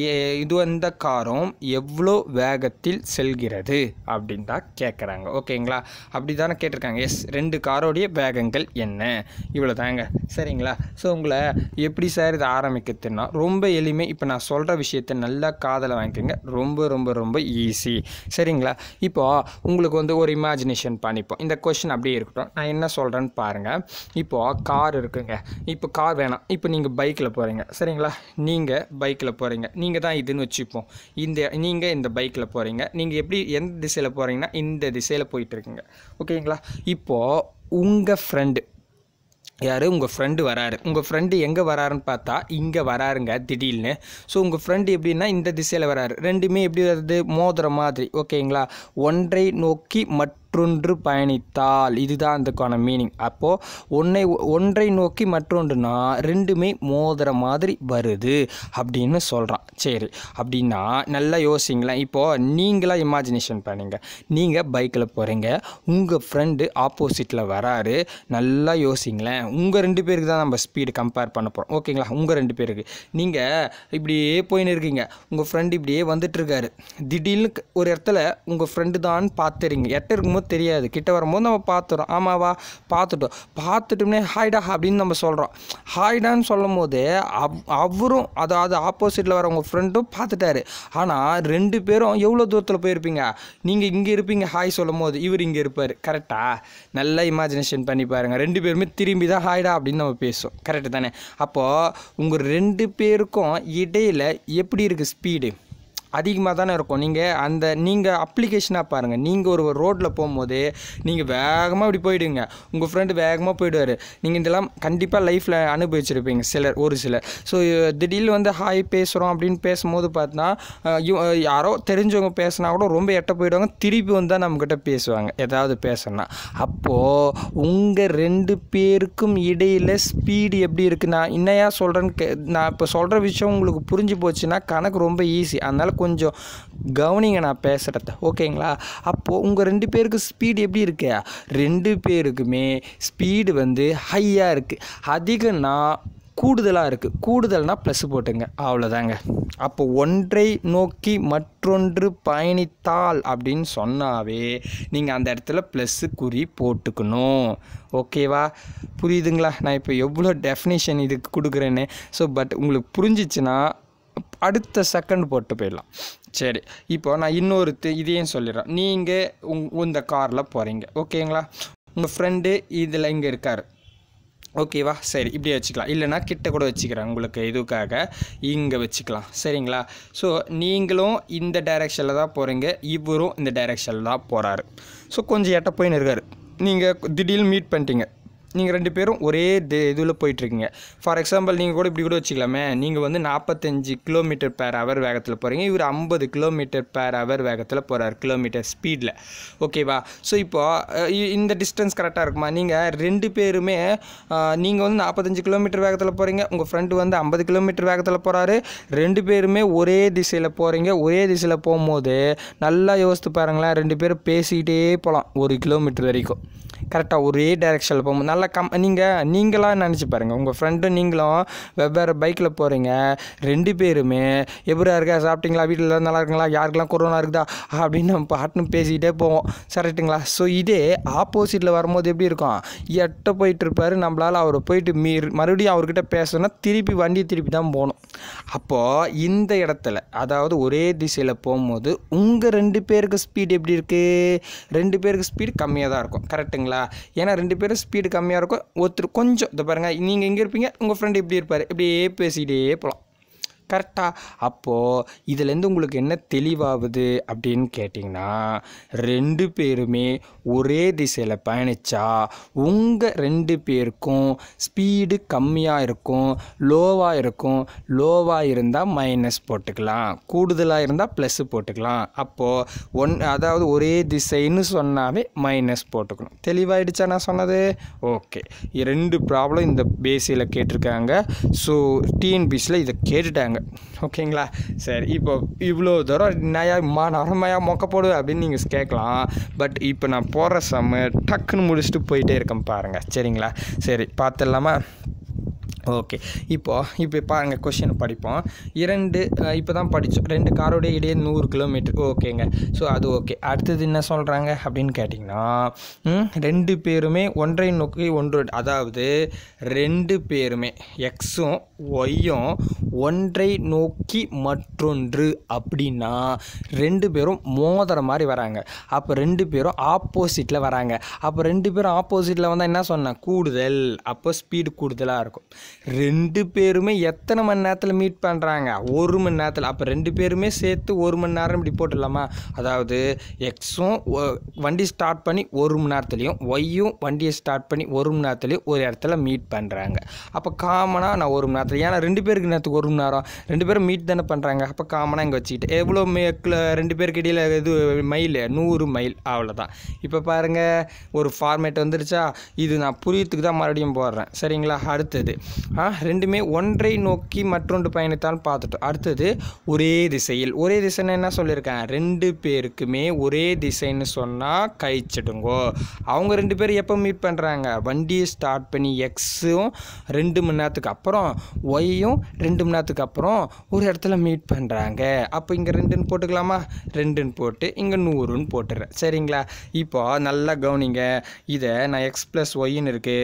இது அந்த காரும் எவ்வளோ வேகத்தில் செல்கிறது அப்படின் தான் கேட்குறாங்க ஓகேங்களா அப்படி தானே கேட்டிருக்காங்க எஸ் ரெண்டு காரோடைய வேகங்கள் என்ன கொடுக்குறேன் இவ்வளோ தாங்க சரிங்களா ஸோ உங்களை எப்படி சார் இதை ஆரம்பிக்கிறதுன்னா ரொம்ப எளிமை இப்போ நான் சொல்கிற விஷயத்த நல்லா காதலை வாங்கிக்கோங்க ரொம்ப ரொம்ப ரொம்ப ஈஸி சரிங்களா இப்போது உங்களுக்கு வந்து ஒரு இமேஜினேஷன் பண்ணிப்போம் இந்த கொஷின் அப்படியே இருக்கட்டும் நான் என்ன சொல்கிறேன்னு பாருங்கள் இப்போது கார் இருக்குங்க இப்போ கார் வேணாம் இப்போ நீங்கள் பைக்கில் போகிறீங்க சரிங்களா நீங்கள் பைக்கில் போகிறீங்க நீங்கள் தான் இதுன்னு வச்சுப்போம் இந்த நீங்கள் இந்த பைக்கில் போகிறீங்க நீங்கள் எப்படி எந்த திசையில் போகிறீங்கன்னா இந்த திசையில் போயிட்டுருக்குங்க ஓகேங்களா இப்போது உங்கள் ஃப்ரெண்டு யார் உங்கள் ஃப்ரெண்டு வராரு உங்கள் ஃப்ரெண்டு எங்கே வராருன்னு பார்த்தா இங்கே வராருங்க திடீர்னு ஸோ உங்கள் ஃப்ரெண்டு எப்படின்னா இந்த திசையில் வராரு ரெண்டுமே எப்படி வருது மோதுற மாதிரி ஓகேங்களா ஒன்றை நோக்கி மற்ற மற்றொன்று பயணித்தால் இதுதான் அதுக்கான மீனிங் அப்போது ஒன்றை ஒன்றை நோக்கி மற்றொன்றுனா ரெண்டுமே மோதுற மாதிரி வருது அப்படின்னு சொல்கிறான் சரி அப்படின்னா நல்லா யோசிங்களேன் இப்போது நீங்களாக இமேஜினேஷன் பண்ணுங்க நீங்கள் பைக்கில் போகிறீங்க உங்கள் ஃப்ரெண்டு ஆப்போசிட்டில் வராரு நல்லா யோசிங்களேன் உங்கள் ரெண்டு பேருக்கு தான் நம்ம ஸ்பீடு கம்பேர் பண்ண போகிறோம் ஓகேங்களா உங்கள் ரெண்டு பேருக்கு நீங்கள் இப்படியே போயின்னு இருக்கீங்க உங்கள் ஃப்ரெண்டு இப்படியே வந்துட்டுருக்காரு திடீர்னு ஒரு இடத்துல உங்கள் ஃப்ரெண்டு தான் பார்த்துறீங்க எட்ட இருக்கும்போது வரும்போது தெரியாது கிட்ட வரும்போது நம்ம பார்த்துடுறோம் ஆமாவா பார்த்துட்டோம் பார்த்துட்டோம்னே ஹாய்டா அப்படின்னு நம்ம சொல்கிறோம் ஹாய்டான்னு சொல்லும் போது அவ் அவரும் அதாவது ஆப்போசிட்டில் வரவங்க ஃப்ரெண்டும் பார்த்துட்டாரு ஆனால் ரெண்டு பேரும் எவ்வளோ தூரத்தில் போயிருப்பீங்க நீங்கள் இங்கே இருப்பீங்க ஹாய் சொல்லும் போது இவர் இங்கே இருப்பார் கரெக்டாக நல்லா இமேஜினேஷன் பண்ணி பாருங்கள் ரெண்டு பேருமே திரும்பி தான் ஹாய்டா அப்படின்னு நம்ம பேசுவோம் கரெக்டு தானே அப்போது உங்கள் ரெண்டு பேருக்கும் இடையில் எப்படி இருக்குது ஸ்பீடு அதிகமாக தானே இருக்கும் நீங்கள் அந்த நீங்கள் அப்ளிகேஷனாக பாருங்கள் நீங்கள் ஒரு ரோட்டில் போகும்போது நீங்கள் வேகமாக இப்படி போயிடுங்க உங்கள் ஃப்ரெண்டு வேகமாக போயிடுவார் நீங்கள் இதெல்லாம் கண்டிப்பாக லைஃப்பில் அனுபவிச்சிருப்பீங்க சிலர் ஒரு சிலர் ஸோ திடீர்னு வந்து ஹாய் பேசுகிறோம் அப்படின்னு பேசும்போது பார்த்தினா யாரோ தெரிஞ்சவங்க பேசுனா கூட ரொம்ப எட்ட போயிடுவாங்க திருப்பி வந்து தான் நம்மக்கிட்ட பேசுவாங்க ஏதாவது பேசணும்னா அப்போது உங்கள் ரெண்டு பேருக்கும் இடையில் ஸ்பீடு எப்படி இருக்குது நான் என்னையா சொல்கிறேன்னு நான் இப்போ சொல்கிற விஷயம் உங்களுக்கு புரிஞ்சு போச்சுன்னா கணக்கு ரொம்ப ஈஸி அதனால் கொஞ்சம் கவனிங்க நான் பேசுகிறத ஓகேங்களா அப்போது உங்கள் ரெண்டு பேருக்கு ஸ்பீடு எப்படி இருக்கு ரெண்டு பேருக்குமே ஸ்பீடு வந்து ஹையாக இருக்குது அதிகம்னா கூடுதலாக இருக்குது கூடுதல்னால் ப்ளஸ் போட்டுங்க அவ்வளோதாங்க அப்போ ஒன்றை நோக்கி மற்றொன்று பயணித்தால் அப்படின்னு சொன்னாவே நீங்கள் அந்த இடத்துல ப்ளஸ்ஸு குறி போட்டுக்கணும் ஓகேவா புரியுதுங்களா நான் இப்போ எவ்வளோ டெஃபினேஷன் இதுக்கு கொடுக்குறேன்னு ஸோ பட் உங்களுக்கு புரிஞ்சிச்சுன்னா அடுத்த செகண்ட் போட்டு போயிடலாம் சரி இப்போ நான் இன்னொரு இதையும் சொல்லிடுறேன் நீங்கள் உங் இந்த காரில் போகிறீங்க ஓகேங்களா உங்கள் ஃப்ரெண்டு இதில் இங்கே இருக்கார் ஓகேவா சரி இப்படியே வச்சுக்கலாம் இல்லைனா கிட்ட கூட வச்சுக்கிறேன் உங்களுக்கு இதுக்காக இங்கே வச்சுக்கலாம் சரிங்களா ஸோ நீங்களும் இந்த டைரெக்ஷனில் தான் போகிறீங்க இவரும் இந்த டைரெக்ஷனில் தான் போகிறாரு ஸோ கொஞ்சம் எட்ட போயின்னு இருக்கார் நீங்கள் திடீர்னு மீட் பண்ணிட்டீங்க நீங்கள் ரெண்டு பேரும் ஒரே இதில் போயிட்டுருக்கீங்க ஃபார் எக்ஸாம்பிள் நீங்கள் கூட இப்படி கூட வச்சுக்கலாமே நீங்கள் வந்து நாற்பத்தஞ்சு கிலோமீட்டர் பேர் ஹவர் வேகத்தில் போகிறீங்க இவர் ஐம்பது கிலோமீட்டர் பேர் ஹவர் வேகத்தில் போகிறார் கிலோமீட்டர் ஸ்பீடில் ஓகேவா ஸோ இப்போது இந்த டிஸ்டன்ஸ் கரெக்டாக இருக்குமா நீங்கள் ரெண்டு பேருமே நீங்கள் வந்து நாற்பத்தஞ்சு கிலோமீட்டர் வேகத்தில் போகிறீங்க உங்கள் ஃப்ரெண்டு வந்து ஐம்பது கிலோமீட்டர் வேகத்தில் போகிறாரு ரெண்டு பேருமே ஒரே திசையில் போகிறீங்க ஒரே திசையில் போகும்போது நல்லா யோசித்து பாருங்களேன் ரெண்டு பேரும் பேசிக்கிட்டே போகலாம் ஒரு கிலோமீட்டர் வரைக்கும் கரெக்டாக ஒரே டைரெக்ஷனில் போகும்போது நல்லா கம் நீங்கள் நீங்களாக நினச்சி பாருங்கள் உங்கள் ஃப்ரெண்டும் நீங்களும் வெவ்வேறு பைக்கில் போகிறீங்க ரெண்டு பேருமே எப்படி இருக்கா சாப்பிட்டீங்களா வீட்டில் நல்லா இருக்குங்களா யாருக்கெல்லாம் கொரோனா இருக்குதா அப்படின்னு நம்ம பாட்டுன்னு பேசிக்கிட்டே போவோம் சரிட்டுங்களா ஸோ இதே ஆப்போசிட்டில் வரும்போது எப்படி இருக்கும் எட்ட போயிட்டு இருப்பார் நம்மளால் அவர் போயிட்டு மீர் மறுபடியும் அவர்கிட்ட பேசணும்னா திருப்பி வண்டி திருப்பி தான் போகணும் அப்போது இந்த இடத்துல அதாவது ஒரே திசையில் போகும்போது உங்கள் ரெண்டு பேருக்கு ஸ்பீடு எப்படி இருக்குது ரெண்டு பேருக்கு ஸ்பீடு கம்மியாக தான் இருக்கும் கரெக்டுங்களா ஓகேங்களா ஏன்னா ரெண்டு பேரும் ஸ்பீடு கம்மியாக இருக்கும் ஒருத்தர் கொஞ்சம் இதை பாருங்கள் நீங்கள் எங்கே இருப்பீங்க உங்கள் ஃப்ரெண்டு இப்படி இருப்பார் இப்படியே பேசிக்கிட்டே போகலாம் கரெக்டாக அப்போது இதுலேருந்து உங்களுக்கு என்ன தெளிவாகுது அப்படின்னு கேட்டிங்கன்னா ரெண்டு பேருமே ஒரே திசையில் பயணித்தா உங்கள் ரெண்டு பேருக்கும் ஸ்பீடு கம்மியாக இருக்கும் லோவாக இருக்கும் லோவாக இருந்தால் மைனஸ் போட்டுக்கலாம் கூடுதலாக இருந்தால் ப்ளஸ் போட்டுக்கலாம் அப்போது ஒன் அதாவது ஒரே திசைன்னு சொன்னாவே மைனஸ் போட்டுக்கணும் தெளிவாயிடுச்சா நான் சொன்னது ஓகே ரெண்டு ப்ராப்ளம் இந்த பேஸில் கேட்டிருக்காங்க ஸோ டிஎன்பிசியில் இதை கேட்டுட்டாங்க ஓகேங்களா சரி இப்போ இவ்வளோ தூரம் நயா மா நரமையாக மொக்க போடுவேன் அப்படின்னு நீங்கள் கேட்கலாம் பட் இப்போ நான் போடுற செம்ம டக்குன்னு முடிச்சுட்டு போயிட்டே இருக்கேன் பாருங்கள் சரிங்களா சரி பார்த்துடலாமா ஓகே இப்போது இப்போ பாருங்கள் கொஷின் படிப்போம் இரண்டு இப்போ தான் படித்தோம் ரெண்டு காரோடைய இடையே நூறு கிலோமீட்டர் ஓகேங்க ஸோ அது ஓகே அடுத்தது என்ன சொல்கிறாங்க அப்படின்னு கேட்டிங்கன்னா ரெண்டு பேருமே ஒன்றை நோக்கி ஒன்று அதாவது ரெண்டு பேருமே எக்ஸும் ஒய்யும் ஒன்றை நோக்கி மற்றொன்று அப்படின்னா ரெண்டு பேரும் மோதிர மாதிரி வராங்க அப்போ ரெண்டு பேரும் ஆப்போசிட்டில் வராங்க அப்போ ரெண்டு பேரும் ஆப்போசிட்டில் வந்தால் என்ன சொன்னால் கூடுதல் அப்போ ஸ்பீடு கூடுதலாக இருக்கும் ரெண்டு பேருமே எத்தனை மணி நேரத்தில் மீட் பண்ணுறாங்க ஒரு மணி நேரத்தில் அப்போ ரெண்டு பேருமே சேர்த்து ஒரு மணி நேரம் இப்படி போட்டுடலாமா அதாவது எக்ஸும் வண்டி ஸ்டார்ட் பண்ணி ஒரு மணி நேரத்துலேயும் ஒய்யும் வண்டியை ஸ்டார்ட் பண்ணி ஒரு மணி நேரத்துலேயும் ஒரு இடத்துல மீட் பண்ணுறாங்க அப்போ காமனாக நான் ஒரு மணி நேரத்தில் ஏன்னா ரெண்டு பேருக்கு நேரத்துக்கு ஒரு மணி நேரம் ரெண்டு பேரும் மீட் தானே பண்ணுறாங்க அப்போ காமனாக இங்கே வச்சுக்கிட்டு எவ்வளோ ரெண்டு பேருக்கு இடையில் இது மைல் நூறு மைல் அவ்வளோதான் இப்போ பாருங்கள் ஒரு ஃபார்மேட் வந்துருச்சா இது நான் புரியத்துக்கு தான் மறுபடியும் போடுறேன் சரிங்களா அடுத்தது ரெண்டுமே ஒன்றை நோக்கி மற்றொன்று பயணித்தாலும் பார்த்துட்டோம் அடுத்தது ஒரே திசையில் ஒரே திசைன்னு என்ன சொல்லியிருக்கேன் ரெண்டு பேருக்குமே ஒரே திசைன்னு சொன்னால் கழிச்சிடுங்கோ அவங்க ரெண்டு பேரும் எப்போ மீட் பண்ணுறாங்க வண்டியை ஸ்டார்ட் பண்ணி எக்ஸும் ரெண்டு மணி நேரத்துக்கு அப்புறம் ஒய்யும் ரெண்டு மணி நேரத்துக்கு அப்புறம் ஒரு இடத்துல மீட் பண்ணுறாங்க அப்போ இங்கே ரெண்டுன்னு போட்டுக்கலாமா ரெண்டுன்னு போட்டு இங்கே நூறுன்னு போட்டுறேன் சரிங்களா இப்போ நல்லா கவனிங்க இதை நான் எக்ஸ் ப்ளஸ் ஒய்ன்னு இருக்குது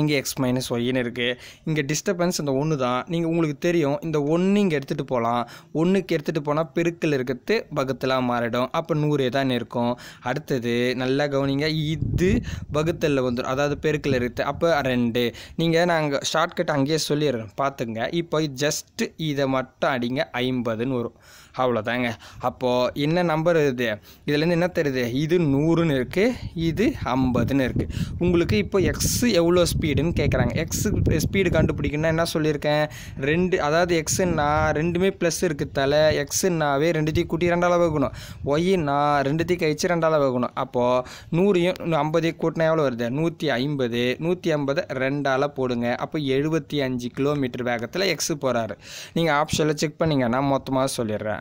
இங்கே எக்ஸ் மைனஸ் ஒய்ன்னு இருக்குது இங்கே டிஸ்டர்பன்ஸ் இந்த ஒன்று தான் நீங்கள் உங்களுக்கு தெரியும் இந்த ஒன்று இங்கே எடுத்துகிட்டு போகலாம் ஒன்றுக்கு எடுத்துகிட்டு போனால் பெருக்கில் இருக்கிறது பகுத்தலாக மாறிடும் அப்போ நூறே தான் இருக்கும் அடுத்தது நல்லா கவனிங்க இது பகுத்தலில் வந்துடும் அதாவது பெருக்கில் இருக்குது அப்போ ரெண்டு நீங்கள் நாங்கள் ஷார்ட்கட் அங்கேயே சொல்லிடுறோம் பார்த்துங்க இப்போ ஜஸ்ட்டு இதை மட்டும் அடிங்க ஐம்பதுன்னு வரும் அவ்வளோதாங்க அப்போது என்ன நம்பர் இது இதுலேருந்து என்ன தெரியுது இது நூறுன்னு இருக்குது இது ஐம்பதுன்னு இருக்குது உங்களுக்கு இப்போ எக்ஸ் எவ்வளோ ஸ்பீடுன்னு கேட்குறாங்க எக்ஸு ஸ்பீடு கண்டுபிடிக்கணும்னா என்ன சொல்லியிருக்கேன் ரெண்டு அதாவது எக்ஸுன்னா ரெண்டுமே ப்ளஸ் இருக்குது தலை எக்ஸுன்னாவே ரெண்டுத்தையும் கூட்டி ரெண்டால் வகுக்கணும் ஒய்னா ரெண்டுத்தையும் கழிச்சு ரெண்டால் வகுக்கணும் அப்போது நூறையும் ஐம்பதையும் கூட்டினா எவ்வளோ வருது நூற்றி ஐம்பது நூற்றி ஐம்பது ரெண்டால் போடுங்க அப்போ எழுபத்தி அஞ்சு கிலோமீட்டர் வேகத்தில் எக்ஸு போகிறாரு நீங்கள் ஆப்ஷனில் செக் பண்ணிங்கன்னா மொத்தமாக சொல்லிடுறேன்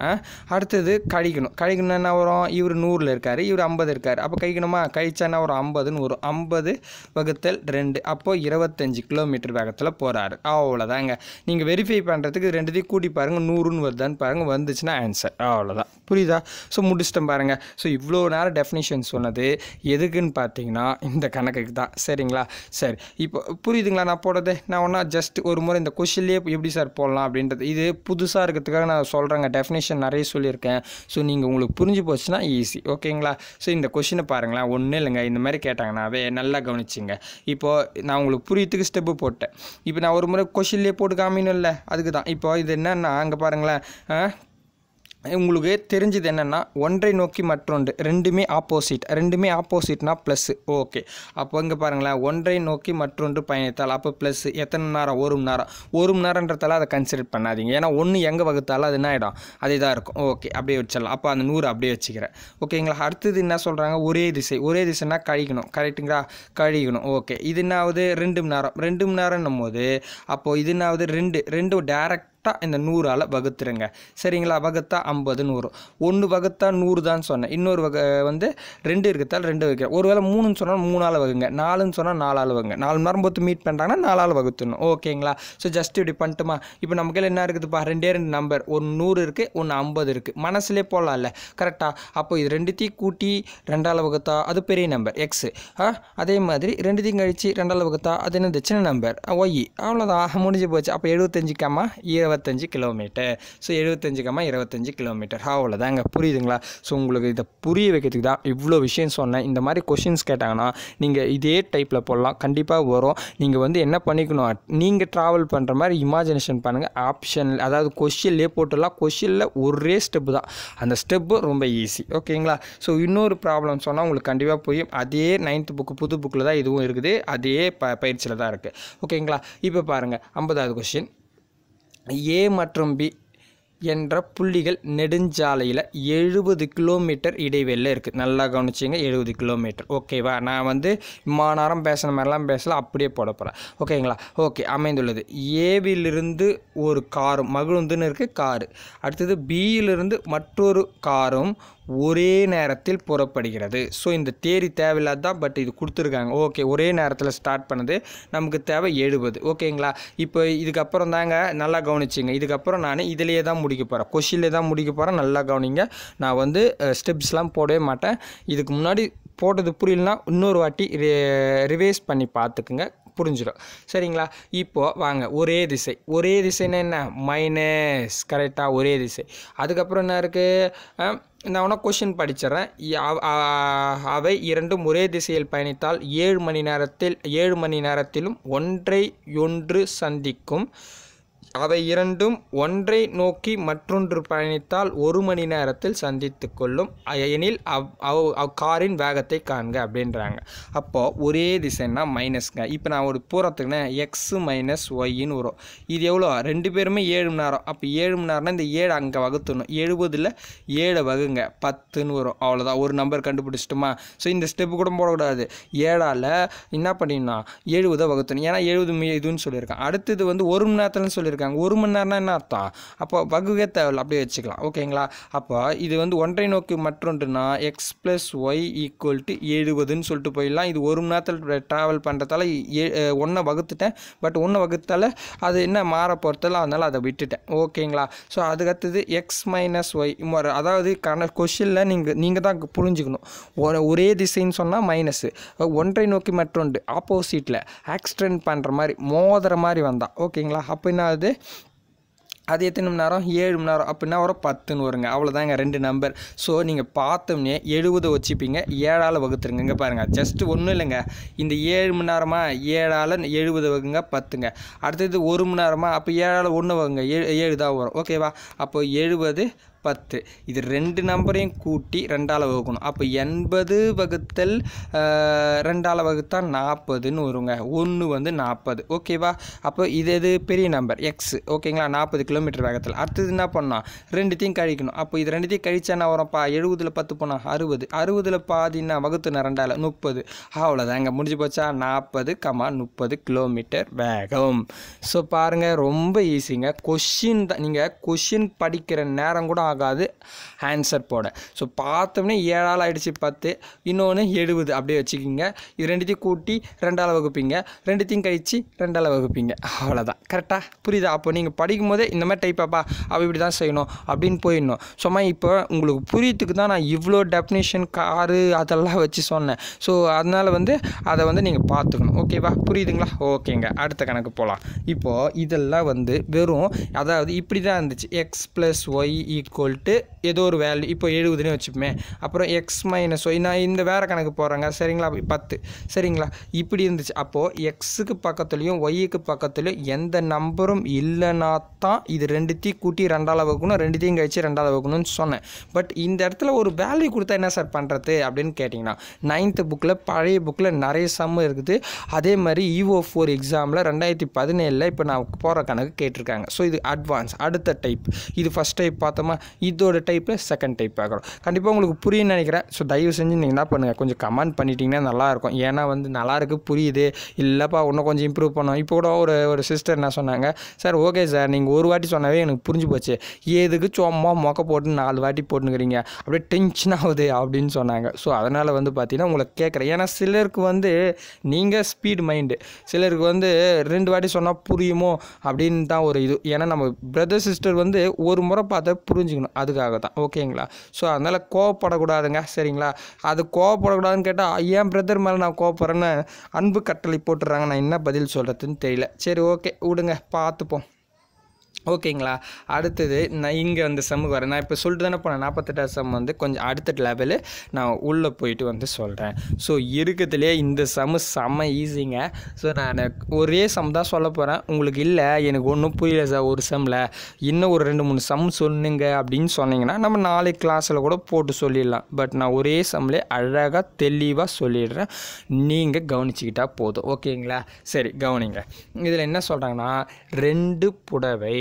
அடுத்தது கழிக்கணும் கழிக்கணும் என்ன வரும் இவர் நூறில் இருக்கார் இவர் ஐம்பது இருக்கார் அப்போ கழிக்கணுமா கழிச்சா என்ன ஒரு ஐம்பதுன்னு வரும் ஐம்பது வகுத்தல் ரெண்டு அப்போது இருபத்தஞ்சி கிலோமீட்டர் வேகத்தில் போகிறாரு அவ்வளோதாங்க நீங்கள் வெரிஃபை பண்ணுறதுக்கு ரெண்டுத்தையும் கூட்டி பாருங்கள் நூறுன்னு வருதான்னு பாருங்கள் வந்துச்சுன்னா ஆன்சர் அவ்வளோதான் புரியுதா ஸோ முடிச்சிட்டேன் பாருங்கள் ஸோ இவ்வளோ நேரம் டெஃபினேஷன் சொன்னது எதுக்குன்னு பார்த்தீங்கன்னா இந்த கணக்குக்கு தான் சரிங்களா சரி இப்போ புரியுதுங்களா நான் போடுறது நான் ஒன்றா ஜஸ்ட் ஒரு முறை இந்த கொஷின்லேயே எப்படி சார் போடலாம் அப்படின்றது இது புதுசாக இருக்கிறதுக்காக நான் சொல்கிறேங்க டெஃபினேஷன் கொஷின் நிறைய சொல்லியிருக்கேன் ஸோ நீங்கள் உங்களுக்கு புரிஞ்சு போச்சுன்னா ஈஸி ஓகேங்களா ஸோ இந்த கொஷினை பாருங்களேன் ஒன்றும் இல்லைங்க இந்த மாதிரி கேட்டாங்கன்னாவே நல்லா கவனிச்சிங்க இப்போது நான் உங்களுக்கு புரியத்துக்கு ஸ்டெப்பு போட்டேன் இப்போ நான் ஒரு முறை கொஷின்லேயே போட்டு காமினும் இல்லை அதுக்கு தான் இப்போ இது என்னென்னா அங்கே பாருங்களேன் உங்களுக்கு தெரிஞ்சது என்னென்னா ஒன்றை நோக்கி மற்றொன்று ரெண்டுமே ஆப்போசிட் ரெண்டுமே ஆப்போசிட்னா ப்ளஸ்ஸு ஓகே அப்போ இங்கே பாருங்களேன் ஒன்றை நோக்கி மற்றொன்று பயணித்தால் அப்போ ப்ளஸ் எத்தனை நேரம் ஒரு மணி நேரம் ஒரு மணி நேரன்றதால அதை கன்சிடர் பண்ணாதீங்க ஏன்னா ஒன்று எங்கே வகுத்தாலும் அது என்ன ஆகிடும் அதே தான் இருக்கும் ஓகே அப்படியே வச்சிடலாம் அப்போ அந்த நூறு அப்படியே வச்சுக்கிறேன் ஓகேங்களா அடுத்தது என்ன சொல்கிறாங்க ஒரே திசை ஒரே திசைனா கழிக்கணும் கரெக்டுங்களா கழிக்கணும் ஓகே என்னாவது ரெண்டு மணி நேரம் ரெண்டு மணி நேரம்னும் போது அப்போது இதுனாவது ரெண்டு ரெண்டும் டேரக்ட் கரெக்டாக இந்த நூறால் வகுத்துருங்க சரிங்களா வகுத்தா ஐம்பது நூறு ஒன்று வகுத்தா நூறு தான் சொன்னேன் இன்னொரு வகை வந்து ரெண்டு இருக்குதால் ரெண்டு வைக்கிறேன் ஒரு வேளை மூணுன்னு சொன்னால் மூணால் வகுங்க நாலுன்னு சொன்னால் நாலால் வகுங்க நாலு நேரம் பொறுத்து மீட் பண்ணுறாங்கன்னா நாலால் வகுத்துணும் ஓகேங்களா ஸோ ஜஸ்ட் இப்படி பண்ணிட்டுமா இப்போ நம்ம கையில் என்ன இருக்குதுப்பா ரெண்டே ரெண்டு நம்பர் ஒன்று நூறு இருக்குது ஒன்று ஐம்பது இருக்குது மனசுலே போடலாம்ல கரெக்டாக அப்போ இது ரெண்டுத்தையும் கூட்டி ரெண்டால் வகுத்தா அது பெரிய நம்பர் எக்ஸு அதே மாதிரி ரெண்டுத்தையும் கழித்து ரெண்டால் வகுத்தா அது என்னது சின்ன நம்பர் ஒய் அவ்வளோதான் முடிஞ்சு போச்சு அப்போ எழுபத்தஞ்சிக்காமா இருபத்தஞ்சி கிலோமீட்டர் ஸோ எழுபத்தஞ்சு கம்மா இருபத்தஞ்சி கிலோமீட்டர் அவ்வளோதாங்க புரியுதுங்களா ஸோ உங்களுக்கு இதை புரிய வைக்கிறதுக்கு தான் இவ்வளோ விஷயம் சொன்னேன் இந்த மாதிரி கொஷின்ஸ் கேட்டாங்கன்னா நீங்கள் இதே டைப்பில் போடலாம் கண்டிப்பாக வரும் நீங்கள் வந்து என்ன பண்ணிக்கணும் நீங்கள் ட்ராவல் பண்ணுற மாதிரி இமேஜினேஷன் பண்ணுங்கள் ஆப்ஷன் அதாவது கொஷின்லே போட்டுடலாம் கொஷினில் ஒரே ஸ்டெப்பு தான் அந்த ஸ்டெப்பு ரொம்ப ஈஸி ஓகேங்களா ஸோ இன்னொரு ப்ராப்ளம் சொன்னால் உங்களுக்கு கண்டிப்பாக போய் அதே நைன்த் புக்கு புது புக்கில் தான் இதுவும் இருக்குது அதே ப பயிற்சியில் தான் இருக்குது ஓகேங்களா இப்போ பாருங்கள் ஐம்பதாவது கொஷின் ஏ மற்றும் பி என்ற புள்ளிகள் நெடுஞ்சாலையில் எழுபது கிலோமீட்டர் இடைவெளியில் இருக்குது நல்லா கவனிச்சிங்க எழுபது கிலோமீட்டர் ஓகேவா நான் வந்து மாநேரம் பேசுன மாதிரிலாம் பேசல அப்படியே போட போகிறேன் ஓகேங்களா ஓகே அமைந்துள்ளது ஏவிலிருந்து ஒரு காரும் மகிழ்ந்துன்னு இருக்குது காரு அடுத்தது பியிலிருந்து மற்றொரு காரும் ஒரே நேரத்தில் புறப்படுகிறது ஸோ இந்த தேரி தேவையில்லாதான் பட் இது கொடுத்துருக்காங்க ஓகே ஒரே நேரத்தில் ஸ்டார்ட் பண்ணது நமக்கு தேவை எழுபது ஓகேங்களா இப்போ இதுக்கப்புறம் தாங்க நல்லா கவனிச்சிங்க இதுக்கப்புறம் நான் இதிலேயே தான் முடிக்க போகிறேன் கொஷிலே தான் முடிக்க போகிறேன் நல்லா கவனிங்க நான் வந்து ஸ்டெப்ஸ்லாம் போடவே மாட்டேன் இதுக்கு முன்னாடி போட்டது புரியலனா இன்னொரு வாட்டி ரிவைஸ் பண்ணி பார்த்துக்குங்க புரிஞ்சிடும் சரிங்களா இப்போது வாங்க ஒரே திசை ஒரே திசைன்னா என்ன மைனஸ் கரெக்டாக ஒரே திசை அதுக்கப்புறம் என்ன இருக்குது நான் உனக்கு கொஷின் படிச்சிடறேன் அவை இரண்டும் ஒரே திசையில் பயணித்தால் ஏழு மணி நேரத்தில் ஏழு மணி நேரத்திலும் ஒன்றை ஒன்று சந்திக்கும் அவை இரண்டும் ஒன்றை நோக்கி மற்றொன்று பயணித்தால் ஒரு மணி நேரத்தில் சந்தித்து கொள்ளும் எனில் அவ் அவ் காரின் வேகத்தை காண்க அப்படின்றாங்க அப்போது ஒரே திசைனா மைனஸ்ங்க இப்போ நான் ஒரு பூரத்துக்குன்னா எக்ஸு மைனஸ் ஒய்ன்னு வரும் இது எவ்வளோ ரெண்டு பேருமே ஏழு மணி நேரம் அப்போ ஏழு மணி நேரம்னா இந்த ஏழு அங்கே வகுத்தணும் எழுபதில் ஏழு வகுங்க பத்துன்னு வரும் அவ்வளோதான் ஒரு நம்பர் கண்டுபிடிச்சிட்டுமா ஸோ இந்த ஸ்டெப்பு கூட போடக்கூடாது ஏழால் என்ன பண்ணிடணும் எழுபதை வகுத்தணும் ஏன்னா எழுபது இதுன்னு சொல்லியிருக்கேன் அடுத்தது வந்து ஒரு மணி நேரத்தில் சொல்லியிருக்கேன் கொடுத்துருக்காங்க ஒரு மணி நேரம்னா என்ன அர்த்தம் அப்போ வகுவே தேவையில்ல அப்படியே வச்சுக்கலாம் ஓகேங்களா அப்போ இது வந்து ஒன்றை நோக்கு மற்றொன்றுனா x plus y equal to எழுபதுன்னு சொல்லிட்டு போயிடலாம் இது ஒரு மணி நேரத்தில் ட்ராவல் பண்ணுறதால ஒன்றை வகுத்துட்டேன் பட் ஒன்றை வகுத்தால அது என்ன மாற போகிறதால அதனால் அதை விட்டுட்டேன் ஓகேங்களா ஸோ அதுக்கடுத்தது எக்ஸ் மைனஸ் ஒய் அதாவது கன கொஷினில் நீங்கள் நீங்கள் தான் புரிஞ்சுக்கணும் ஒரே திசைன்னு சொன்னால் மைனஸு ஒன்றை நோக்கி மற்றொன்று ஆப்போசிட்டில் ஆக்சிடென்ட் பண்ணுற மாதிரி மோதுற மாதிரி வந்தால் ஓகேங்களா அப்போ என்ன ஆகுது அது எத்தனை மணி நேரம் ஏழு மணி நேரம் அப்படின்னா வரும் பத்துன்னு வருங்க அவ்வளோதாங்க ரெண்டு நம்பர் ஸோ நீங்கள் பார்த்தோம்னே எழுபது வச்சுப்பீங்க ஏழால் வகுத்துருங்க இங்கே பாருங்கள் ஜஸ்ட்டு ஒன்றும் இல்லைங்க இந்த ஏழு மணி நேரமாக ஏழால் எழுபது வகுங்க பத்துங்க அடுத்தது ஒரு மணி நேரமாக அப்போ ஏழால் ஒன்று வகுங்க ஏழு ஏழு தான் வரும் ஓகேவா அப்போது எழுபது பத்து இது ரெண்டு நம்பரையும் கூட்டி ரெண்டால் வகுக்கணும் அப்போ எண்பது வகுத்தல் ரெண்டால் வகுத்தால் நாற்பதுன்னு வருங்க ஒன்று வந்து நாற்பது ஓகேவா அப்போ இது இது பெரிய நம்பர் எக்ஸ் ஓகேங்களா நாற்பது கிலோமீட்டர் வேகத்தில் அடுத்தது என்ன பண்ணோம் ரெண்டுத்தையும் கழிக்கணும் அப்போ இது ரெண்டுத்தையும் கழிச்சா என்ன வரும்ப்பா எழுபதில் பத்து போனால் அறுபது அறுபதில் பாதின்னா வகுத்துனா ரெண்டால் முப்பது அவ்வளோதாங்க முடிஞ்சு போச்சா நாற்பது கமா முப்பது கிலோமீட்டர் வேகம் ஸோ பாருங்கள் ரொம்ப ஈஸிங்க கொஷின் தான் நீங்கள் கொஷின் படிக்கிற நேரம் கூட ஆகாது ஆன்சர் போட ஸோ பார்த்தோம்னா ஏழால் ஆகிடுச்சு பத்து இன்னொன்று எழுபது அப்படியே வச்சுக்கிங்க இது ரெண்டுத்தையும் கூட்டி ரெண்டால் வகுப்பீங்க ரெண்டுத்தையும் கழித்து ரெண்டால் வகுப்பீங்க அவ்வளோதான் கரெக்டாக புரியுதா அப்போ நீங்கள் படிக்கும் போதே இந்த மாதிரி டைப்பாப்பா அப்போ இப்படி தான் செய்யணும் அப்படின்னு போயிடணும் சும்மா இப்போ உங்களுக்கு புரியத்துக்கு தான் நான் இவ்வளோ டெஃபினேஷன் காரு அதெல்லாம் வச்சு சொன்னேன் ஸோ அதனால் வந்து அதை வந்து நீங்கள் பார்த்துக்கணும் ஓகேவா புரியுதுங்களா ஓகேங்க அடுத்த கணக்கு போகலாம் இப்போது இதெல்லாம் வந்து வெறும் அதாவது இப்படி தான் இருந்துச்சு x plus y equal equal to ஏதோ ஒரு வேல்யூ இப்போ எழுபதுன்னு வச்சுப்போமே அப்புறம் எக்ஸ் மைனஸ் ஒய் நான் இந்த வேறு கணக்கு போகிறாங்க சரிங்களா பத்து சரிங்களா இப்படி இருந்துச்சு அப்போது எக்ஸுக்கு பக்கத்துலேயும் ஒய்யுக்கு பக்கத்துலேயும் எந்த நம்பரும் இல்லைனா தான் இது ரெண்டுத்தையும் கூட்டி ரெண்டால் வகுக்கணும் ரெண்டுத்தையும் கழிச்சு ரெண்டால் வகுக்கணும்னு சொன்னேன் பட் இந்த இடத்துல ஒரு வேல்யூ கொடுத்தா என்ன சார் பண்ணுறது அப்படின்னு கேட்டிங்கன்னா நைன்த்து புக்கில் பழைய புக்கில் நிறைய சம்மு இருக்குது அதே மாதிரி இஓ e ஃபோர் எக்ஸாமில் ரெண்டாயிரத்தி பதினேழில் இப்போ நான் போகிற கணக்கு கேட்டிருக்காங்க ஸோ இது அட்வான்ஸ் அடுத்த டைப் இது ஃபஸ்ட் டைப் பார்த்தோமா இதோட டைப்பில் செகண்ட் டைப் பார்க்குறோம் கண்டிப்பாக உங்களுக்கு புரியும்னு நினைக்கிறேன் ஸோ தயவு செஞ்சு நீங்கள் என்ன பண்ணுங்கள் கொஞ்சம் கமெண்ட் பண்ணிட்டீங்கன்னா நல்லாயிருக்கும் ஏன்னா வந்து நல்லாயிருக்கு புரியுது இல்லைப்பா இன்னும் கொஞ்சம் இம்ப்ரூவ் பண்ணோம் இப்போ கூட ஒரு ஒரு சிஸ்டர் என்ன சொன்னாங்க சார் ஓகே சார் நீங்கள் ஒரு வாட்டி சொன்னாவே எனக்கு புரிஞ்சு போச்சு எதுக்கு சும்மா மொக்க போட்டு நாலு வாட்டி போட்டுக்கிறீங்க அப்படியே டென்ஷன் ஆகுது அப்படின்னு சொன்னாங்க ஸோ அதனால் வந்து பார்த்தீங்கன்னா உங்களை கேட்குறேன் ஏன்னா சிலருக்கு வந்து நீங்கள் ஸ்பீட் மைண்டு சிலருக்கு வந்து ரெண்டு வாட்டி சொன்னால் புரியுமோ அப்படின்னு தான் ஒரு இது ஏன்னா நம்ம பிரதர் சிஸ்டர் வந்து ஒரு முறை பார்த்தா புரிஞ்சுக்கணும் செய்யணும் அதுக்காக தான் ஓகேங்களா ஸோ அதனால் கோவப்படக்கூடாதுங்க சரிங்களா அது கோவப்படக்கூடாதுன்னு கேட்டால் ஏன் பிரதர் மேலே நான் கோவப்படுறேன்னு அன்பு கட்டளை போட்டுறாங்க நான் என்ன பதில் சொல்கிறதுன்னு தெரியல சரி ஓகே விடுங்க பார்த்துப்போம் ஓகேங்களா அடுத்தது நான் இங்கே வந்து சம்மு வரேன் நான் இப்போ சொல்லிட்டு தானே போனேன் நாற்பத்தெட்டாவது சம் வந்து கொஞ்சம் அடுத்த லெவலு நான் உள்ளே போயிட்டு வந்து சொல்கிறேன் ஸோ இருக்கிறதுலே இந்த சம்மு செம்ம ஈஸிங்க ஸோ நான் ஒரே சம் தான் சொல்ல போகிறேன் உங்களுக்கு இல்லை எனக்கு ஒன்றும் புரியல சார் ஒரு செம்மில் இன்னும் ஒரு ரெண்டு மூணு சம் சொல்லுங்க அப்படின்னு சொன்னீங்கன்னா நம்ம நாளைக்கு கிளாஸில் கூட போட்டு சொல்லிடலாம் பட் நான் ஒரே செம்லே அழகாக தெளிவாக சொல்லிடுறேன் நீங்கள் கவனிச்சிக்கிட்டால் போதும் ஓகேங்களா சரி கவனிங்க இதில் என்ன சொல்கிறாங்கன்னா ரெண்டு புடவை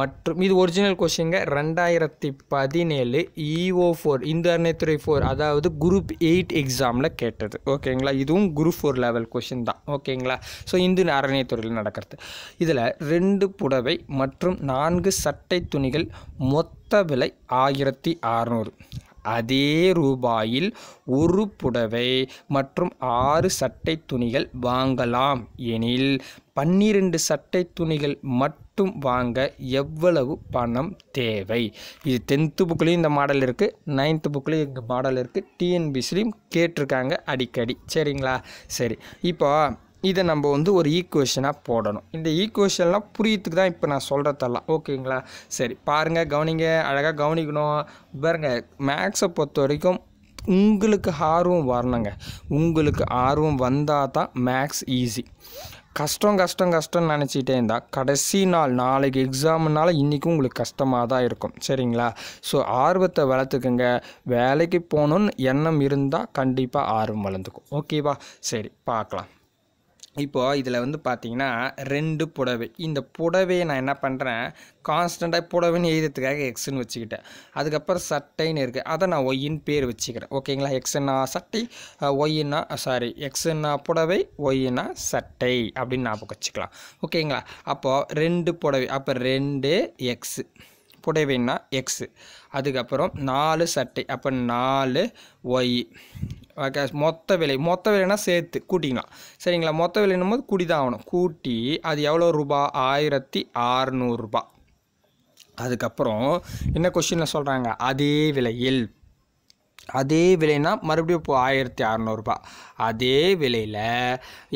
மற்றும் இது ஒரிஜினல் கொஷிங்க ரெண்டாயிரத்தி பதினேழு இஓ e ஃபோர் இந்த அணைத்துறை ஃபோர் அதாவது குரூப் எயிட் எக்ஸாமில் கேட்டது ஓகேங்களா இதுவும் குரூப் ஃபோர் லெவல் கொஷின் தான் ஓகேங்களா ஸோ இந்து அறநிலைத்துறையில் நடக்கிறது இதில் ரெண்டு புடவை மற்றும் நான்கு சட்டை துணிகள் மொத்த விலை ஆயிரத்தி அறநூறு அதே ரூபாயில் ஒரு புடவை மற்றும் ஆறு சட்டை துணிகள் வாங்கலாம் எனில் பன்னிரண்டு சட்டை துணிகள் மட்டும் மட்டும் வாங்க எவ்வளவு பணம் தேவை இது டென்த்து புக்லேயும் இந்த மாடல் இருக்குது நைன்த்து புக்லேயும் இந்த மாடல் இருக்குது டிஎன்பிசிலையும் கேட்டிருக்காங்க அடிக்கடி சரிங்களா சரி இப்போ இதை நம்ம வந்து ஒரு ஈக்குவேஷனாக போடணும் இந்த ஈக்குவேஷன்லாம் புரியத்துக்கு தான் இப்போ நான் சொல்கிறதெல்லாம் ஓகேங்களா சரி பாருங்கள் கவனிங்க அழகாக கவனிக்கணும் பாருங்கள் மேக்ஸை பொறுத்த வரைக்கும் உங்களுக்கு ஆர்வம் வரணுங்க உங்களுக்கு ஆர்வம் வந்தால் தான் மேக்ஸ் ஈஸி கஷ்டம் கஷ்டம் கஷ்டம்னு நினச்சிக்கிட்டே இருந்தால் கடைசி நாள் நாளைக்கு எக்ஸாம்னால இன்றைக்கும் உங்களுக்கு கஷ்டமாக தான் இருக்கும் சரிங்களா ஸோ ஆர்வத்தை வளர்த்துக்குங்க வேலைக்கு போகணுன்னு எண்ணம் இருந்தால் கண்டிப்பாக ஆர்வம் வளர்ந்துக்கும் ஓகேவா சரி பார்க்கலாம் இப்போது இதில் வந்து பார்த்தீங்கன்னா ரெண்டு புடவை இந்த புடவையை நான் என்ன பண்ணுறேன் கான்ஸ்டண்ட்டாக புடவைன்னு எழுதுறதுக்காக எக்ஸ்ன்னு வச்சுக்கிட்டேன் அதுக்கப்புறம் சட்டைன்னு இருக்குது அதை நான் ஒய்யின்னு பேர் வச்சுக்கிறேன் ஓகேங்களா எக்ஸ்ன்னா சட்டை ஒய்யின்னா சாரி எக்ஸ்ன்னா புடவை ஒய்யின்னா சட்டை அப்படின்னு ஞாபகம் வச்சுக்கலாம் ஓகேங்களா அப்போது ரெண்டு புடவை அப்போ ரெண்டு எக்ஸு புடவைன்னா எக்ஸு அதுக்கப்புறம் நாலு சட்டை அப்போ நாலு ஒய் ஓகே மொத்த விலை மொத்த விலைனா சேர்த்து கூட்டிக்கலாம் சரிங்களா மொத்த விலைன்னும் போது கூட்டி தான் ஆகணும் கூட்டி அது எவ்வளோ ரூபா ஆயிரத்தி அறநூறுபா அதுக்கப்புறம் என்ன கொஷினில் சொல்கிறாங்க அதே விலையில் அதே விலைனா மறுபடியும் இப்போ ஆயிரத்தி அறநூறுபா அதே விலையில்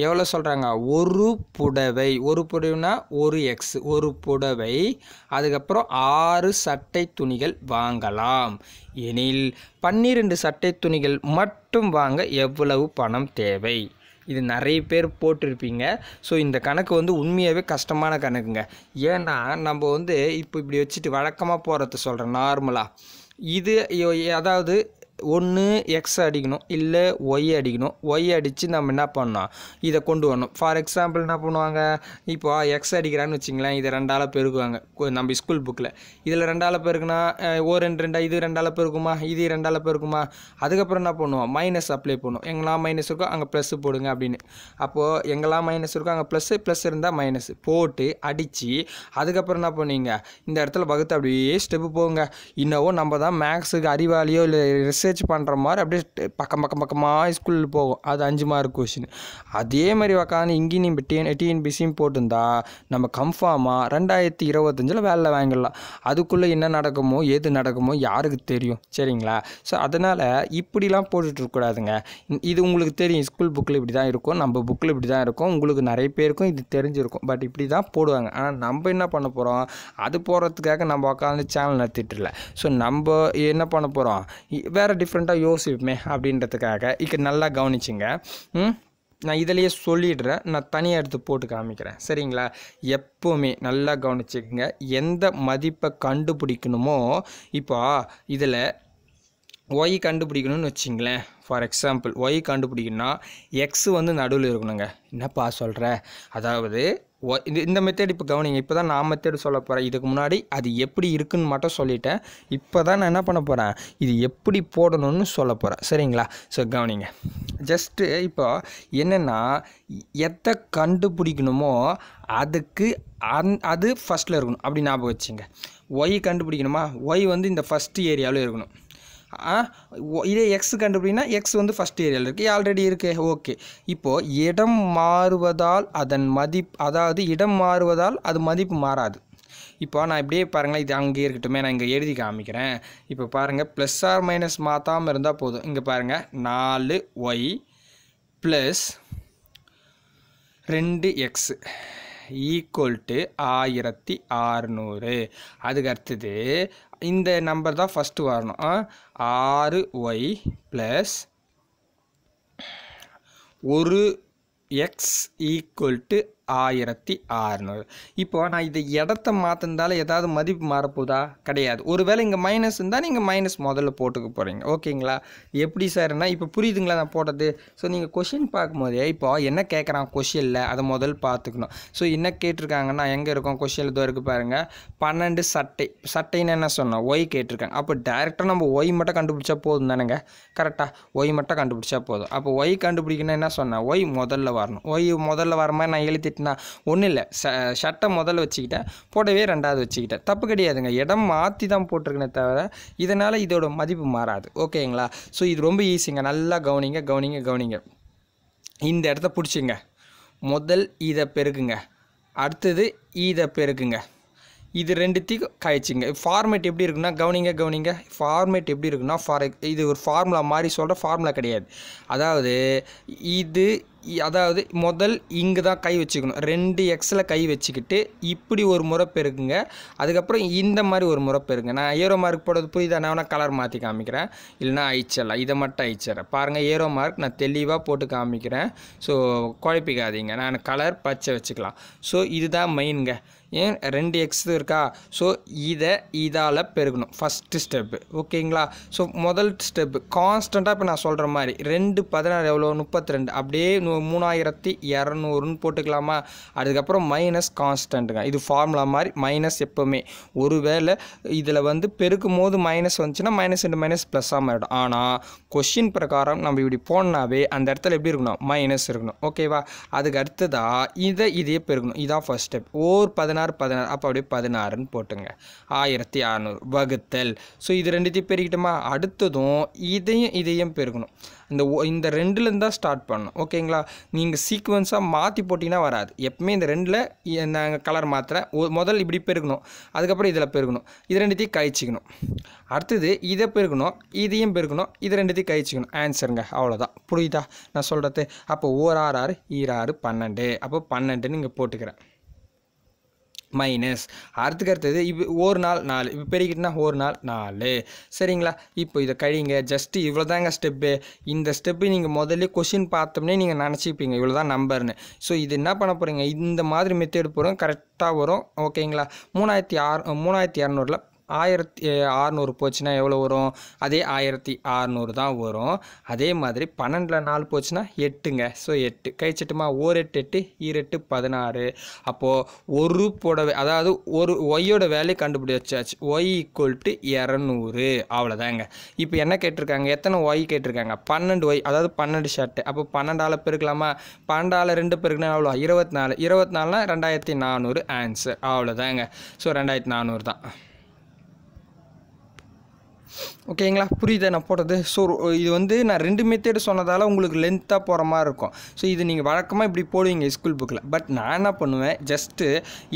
எவ்வளோ சொல்கிறாங்க ஒரு புடவை ஒரு புடவைனா ஒரு எக்ஸ் ஒரு புடவை அதுக்கப்புறம் ஆறு சட்டை துணிகள் வாங்கலாம் எனில் பன்னிரெண்டு சட்டை துணிகள் மட்டும் வாங்க எவ்வளவு பணம் தேவை இது நிறைய பேர் போட்டிருப்பீங்க ஸோ இந்த கணக்கு வந்து உண்மையாகவே கஷ்டமான கணக்குங்க ஏன்னா நம்ம வந்து இப்போ இப்படி வச்சுட்டு வழக்கமாக போகிறத சொல்கிறேன் நார்மலாக இது அதாவது ஒன்று எக்ஸ் அடிக்கணும் இல்லை ஒய் அடிக்கணும் ஒய் அடித்து நம்ம என்ன பண்ணோம் இதை கொண்டு வரணும் ஃபார் எக்ஸாம்பிள் என்ன பண்ணுவாங்க இப்போ எக்ஸ் அடிக்கிறான்னு வச்சிங்களேன் இதை ரெண்டால் பெருக்குவாங்க நம்ம ஸ்கூல் புக்கில் இதில் ரெண்டால் பெருக்குனா ஓ ரெண்டு ரெண்டா இது ரெண்டால் பெருக்குமா இது ரெண்டால் பெருக்குமா அதுக்கப்புறம் என்ன பண்ணுவோம் மைனஸ் அப்ளை பண்ணுவோம் எங்கெல்லாம் மைனஸ் இருக்கோ அங்கே ப்ளஸ் போடுங்க அப்படின்னு அப்போது எங்கெல்லாம் மைனஸ் இருக்கோ அங்கே ப்ளஸ்ஸு ப்ளஸ் இருந்தால் மைனஸ் போட்டு அடித்து அதுக்கப்புறம் என்ன பண்ணுவீங்க இந்த இடத்துல வகுத்து அப்படியே ஸ்டெப்பு போங்க இன்னவோ நம்ம தான் மேக்ஸுக்கு அறிவாளியோ இல்லை ரிசர்ச் ரிசர்ச் பண்ணுற மாதிரி அப்படியே பக்கம் பக்கம் பக்கமாக ஸ்கூலில் போகும் அது அஞ்சு மார்க் கொஷின் அதே மாதிரி உக்காந்து இங்கேயும் நீங்கள் டிஎன் டிஎன்பிசியும் போட்டிருந்தா நம்ம கன்ஃபார்மாக ரெண்டாயிரத்தி இருபத்தஞ்சில் வேலை வாங்கிடலாம் அதுக்குள்ளே என்ன நடக்குமோ எது நடக்குமோ யாருக்கு தெரியும் சரிங்களா ஸோ அதனால் இப்படிலாம் போட்டுட்ருக்கூடாதுங்க இது உங்களுக்கு தெரியும் ஸ்கூல் புக்கில் இப்படி தான் இருக்கும் நம்ம புக்கில் இப்படி தான் இருக்கும் உங்களுக்கு நிறைய பேருக்கும் இது தெரிஞ்சிருக்கும் பட் இப்படி தான் போடுவாங்க ஆனால் நம்ம என்ன பண்ண போகிறோம் அது போகிறதுக்காக நம்ம உக்காந்து சேனல் இல்லை ஸோ நம்ம என்ன பண்ண போகிறோம் வேறு டிஃப்ரெண்ட்டாக யோசிப்போமே அப்படின்றதுக்காக இக்க நல்லா கவனிச்சிங்க நான் இதிலையே சொல்லிடுறேன் நான் தனியாக எடுத்து போட்டு காமிக்கிறேன் சரிங்களா எப்போவுமே நல்லா கவனிச்சுக்கோங்க எந்த மதிப்பை கண்டுபிடிக்கணுமோ இப்போ இதில் ஒய் கண்டுபிடிக்கணும்னு வச்சிங்களேன் ஃபார் எக்ஸாம்பிள் ஒய் கண்டுபிடிக்கணும்னா எக்ஸ் வந்து நடுவில் இருக்கணுங்க என்னப்பா சொல்கிற அதாவது இந்த இந்த மெத்தேட் இப்போ கவனிங்க இப்போ தான் நான் மெத்தேடு சொல்ல போகிறேன் இதுக்கு முன்னாடி அது எப்படி இருக்குன்னு மட்டும் சொல்லிட்டேன் இப்போ தான் நான் என்ன பண்ண போகிறேன் இது எப்படி போடணும்னு சொல்ல போகிறேன் சரிங்களா ஸோ கவனிங்க ஜஸ்ட்டு இப்போ என்னென்னா எதை கண்டுபிடிக்கணுமோ அதுக்கு அந் அது ஃபஸ்ட்டில் இருக்கணும் அப்படி ஞாபகம் வச்சுங்க ஒய் கண்டுபிடிக்கணுமா ஒய் வந்து இந்த ஃபஸ்ட்டு ஏரியாவில் இருக்கணும் இதே எக்ஸ் கண்டுபிடினா எக்ஸ் வந்து ஃபஸ்ட் ஏரியாவில் இருக்குது ஆல்ரெடி இருக்கே ஓகே இப்போது இடம் மாறுவதால் அதன் மதிப்பு அதாவது இடம் மாறுவதால் அது மதிப்பு மாறாது இப்போ நான் இப்படியே பாருங்களேன் இது அங்கேயே இருக்கட்டும் நான் இங்கே எழுதி காமிக்கிறேன் இப்போ பாருங்கள் ப்ளஸ் ஆர் மைனஸ் மாற்றாமல் இருந்தால் போதும் இங்கே பாருங்கள் நாலு ஒய் ப்ளஸ் ரெண்டு எக்ஸு ஈக்குவல் டு ஆயிரத்தி அதுக்கு அடுத்தது இந்த நம்பர் தான் ஃபஸ்ட்டு வரணும் ஆறு ஒய் ப்ளஸ் ஒரு எக்ஸ் ஈக்குவல் டு ஆயிரத்தி ஆறுநூறு இப்போது நான் இது இடத்த மாற்றிருந்தாலும் ஏதாவது மதிப்பு மாறப்போதா கிடையாது ஒருவேளை இங்கே மைனஸ் இருந்தால் நீங்கள் மைனஸ் முதல்ல போட்டுக்க போகிறீங்க ஓகேங்களா எப்படி சார்னா இப்போ புரியுதுங்களா நான் போட்டது ஸோ நீங்கள் கொஷின் பார்க்கும்போதே இப்போ என்ன கேட்குறான் கொஷினில் அதை முதல் பார்த்துக்கணும் ஸோ என்ன கேட்டிருக்காங்கன்னா எங்கே இருக்கும் கொஷினில் இதோ இருக்குது பாருங்கள் பன்னெண்டு சட்டை சட்டைன்னு என்ன சொன்னோம் ஒய் கேட்டிருக்காங்க அப்போ டேரெக்டாக நம்ம ஒய் மட்டும் கண்டுபிடிச்சா போதும் தானேங்க கரெக்டாக ஒய் மட்டும் கண்டுபிடிச்சா போதும் அப்போ ஒய் கண்டுபிடிக்கணும்னா என்ன சொன்னேன் ஒய் முதல்ல வரணும் ஒய் முதல்ல வர மாதிரி நான் எழுதி திட்டினா ஒன்றும் இல்லை ச ஷர்ட்டை முதல்ல வச்சுக்கிட்டேன் போடவே ரெண்டாவது வச்சுக்கிட்டேன் தப்பு கிடையாதுங்க இடம் மாற்றி தான் போட்டிருக்கனே தவிர இதனால் இதோட மதிப்பு மாறாது ஓகேங்களா ஸோ இது ரொம்ப ஈஸிங்க நல்லா கவனிங்க கவனிங்க கவனிங்க இந்த இடத்த பிடிச்சிங்க முதல் இதை பெருக்குங்க அடுத்தது இதை பெருக்குங்க இது ரெண்டுத்தையும் காய்ச்சிங்க ஃபார்மேட் எப்படி இருக்குன்னா கவனிங்க கவனிங்க ஃபார்மேட் எப்படி இருக்குன்னா ஃபார் இது ஒரு ஃபார்முலா மாதிரி சொல்கிற ஃபார்முலா கிடையாது அதாவது இது அதாவது முதல் இங்கே தான் கை வச்சுக்கணும் ரெண்டு எக்ஸில் கை வச்சுக்கிட்டு இப்படி ஒரு முறை பெருக்குங்க அதுக்கப்புறம் இந்த மாதிரி ஒரு முறை பெருங்க நான் ஏரோ மார்க் போடுறது புரியுதா நான் வேணால் கலர் மாற்றி காமிக்கிறேன் இல்லைனா அழிச்சிடலாம் இதை மட்டும் அழிச்சிடறேன் பாருங்கள் ஏரோ மார்க் நான் தெளிவாக போட்டு காமிக்கிறேன் ஸோ குழப்பிக்காதீங்க நான் கலர் பச்சை வச்சுக்கலாம் ஸோ இதுதான் மெயின்ங்க ஏன் ரெண்டு எக்ஸ் இருக்கா ஸோ இதை இதால் பெருகணும் ஃபஸ்ட்டு ஸ்டெப்பு ஓகேங்களா ஸோ முதல் ஸ்டெப்பு கான்ஸ்டண்ட்டாக இப்போ நான் சொல்கிற மாதிரி ரெண்டு பதினாறு எவ்வளோ முப்பத்தி ரெண்டு அப்படியே மூணாயிரத்தி இரநூறுன்னு போட்டுக்கலாமா அதுக்கப்புறம் மைனஸ் கான்ஸ்டண்ட்டுங்க இது ஃபார்முலா மாதிரி மைனஸ் எப்போவுமே ஒருவேளை இதில் வந்து பெருக்கும் போது மைனஸ் வந்துச்சுன்னா மைனஸ் ரெண்டு மைனஸ் ப்ளஸ்ஸாக மாறிடும் ஆனால் கொஷின் பிரகாரம் நம்ம இப்படி போனாவே அந்த இடத்துல எப்படி இருக்கணும் மைனஸ் இருக்கணும் ஓகேவா அதுக்கு அடுத்ததாக இதை இதையே பெருக்கணும் இதான் ஃபஸ்ட் ஸ்டெப் ஓர் பதினாறு பதினாறு பதினாறு அப்போ அப்படியே பதினாறுன்னு போட்டுங்க ஆயிரத்தி அறநூறு வகுத்தல் ஸோ இது ரெண்டுத்தையும் பெருக்கிட்டோமா அடுத்ததும் இதையும் இதையும் பெருகணும் இந்த இந்த ரெண்டுலேருந்து தான் ஸ்டார்ட் பண்ணணும் ஓகேங்களா நீங்கள் சீக்வன்ஸாக மாற்றி போட்டிங்கன்னா வராது எப்பவுமே இந்த ரெண்டில் நாங்கள் கலர் மாத்திரை முதல் இப்படி பெருகணும் அதுக்கப்புறம் இதில் பெருகணும் இது ரெண்டுத்தையும் கழிச்சிக்கணும் அடுத்தது இதை பெருக்கணும் இதையும் பெருக்கணும் இது ரெண்டுத்தையும் கழிச்சிக்கணும் ஆன்சருங்க அவ்வளோதான் புரியுதா நான் சொல்கிறது அப்போ ஆறு ஆறு ஈராறு பன்னெண்டு அப்போ பன்னெண்டுன்னு இங்கே போட்டுக்கிறேன் மைனஸ் அடுத்துக்கு அடுத்தது இப்போ ஒரு நாள் நாலு இப்போ பெருக்கிட்டுனா ஒரு நாள் நாலு சரிங்களா இப்போ இதை கழிங்க ஜஸ்ட்டு இவ்வளோ தாங்க ஸ்டெப்பு இந்த ஸ்டெப்பு நீங்கள் முதல்ல கொஷின் பார்த்தோம்னே நீங்கள் நினச்சிப்பீங்க இவ்வளோ தான் நம்பர்னு ஸோ இது என்ன பண்ண போகிறீங்க இந்த மாதிரி மெத்தேடு போகிறோம் கரெக்டாக வரும் ஓகேங்களா மூணாயிரத்தி ஆறு மூணாயிரத்தி இரநூறுல ஆயிரத்தி ஆறுநூறு போச்சுன்னா எவ்வளோ வரும் அதே ஆயிரத்தி ஆறுநூறு தான் வரும் அதே மாதிரி பன்னெண்டில் நாலு போச்சுன்னா எட்டுங்க ஸோ எட்டு கைச்சட்டுமா ஓர் எட்டு எட்டு ஈரெட்டு பதினாறு அப்போது ஒரு புடவை அதாவது ஒரு ஒய்யோட வேலையை கண்டுபிடிச்சாச்சு ஒய் ஈக்குவல் டு இரநூறு அவ்வளோதாங்க இப்போ என்ன கேட்டிருக்காங்க எத்தனை ஒய் கேட்டிருக்காங்க பன்னெண்டு ஒய் அதாவது பன்னெண்டு ஷர்ட்டு அப்போ பன்னெண்டால் பெருக்கலாமா பன்னெண்டால் ரெண்டு பெருக்குனா அவ்வளோ இருபத்தி நாலு இருபத்தி நாலுனா ரெண்டாயிரத்தி நானூறு ஆன்சர் அவ்வளோதாங்க ஸோ ரெண்டாயிரத்தி நானூறு தான் ஓகேங்களா புரியுது நான் போடுறது ஸோ இது வந்து நான் ரெண்டு மெத்தேடு சொன்னதால் உங்களுக்கு லென்த்தாக போகிற மாதிரி இருக்கும் ஸோ இது நீங்கள் வழக்கமாக இப்படி போடுவீங்க ஸ்கூல் புக்கில் பட் நான் என்ன பண்ணுவேன் ஜஸ்ட்டு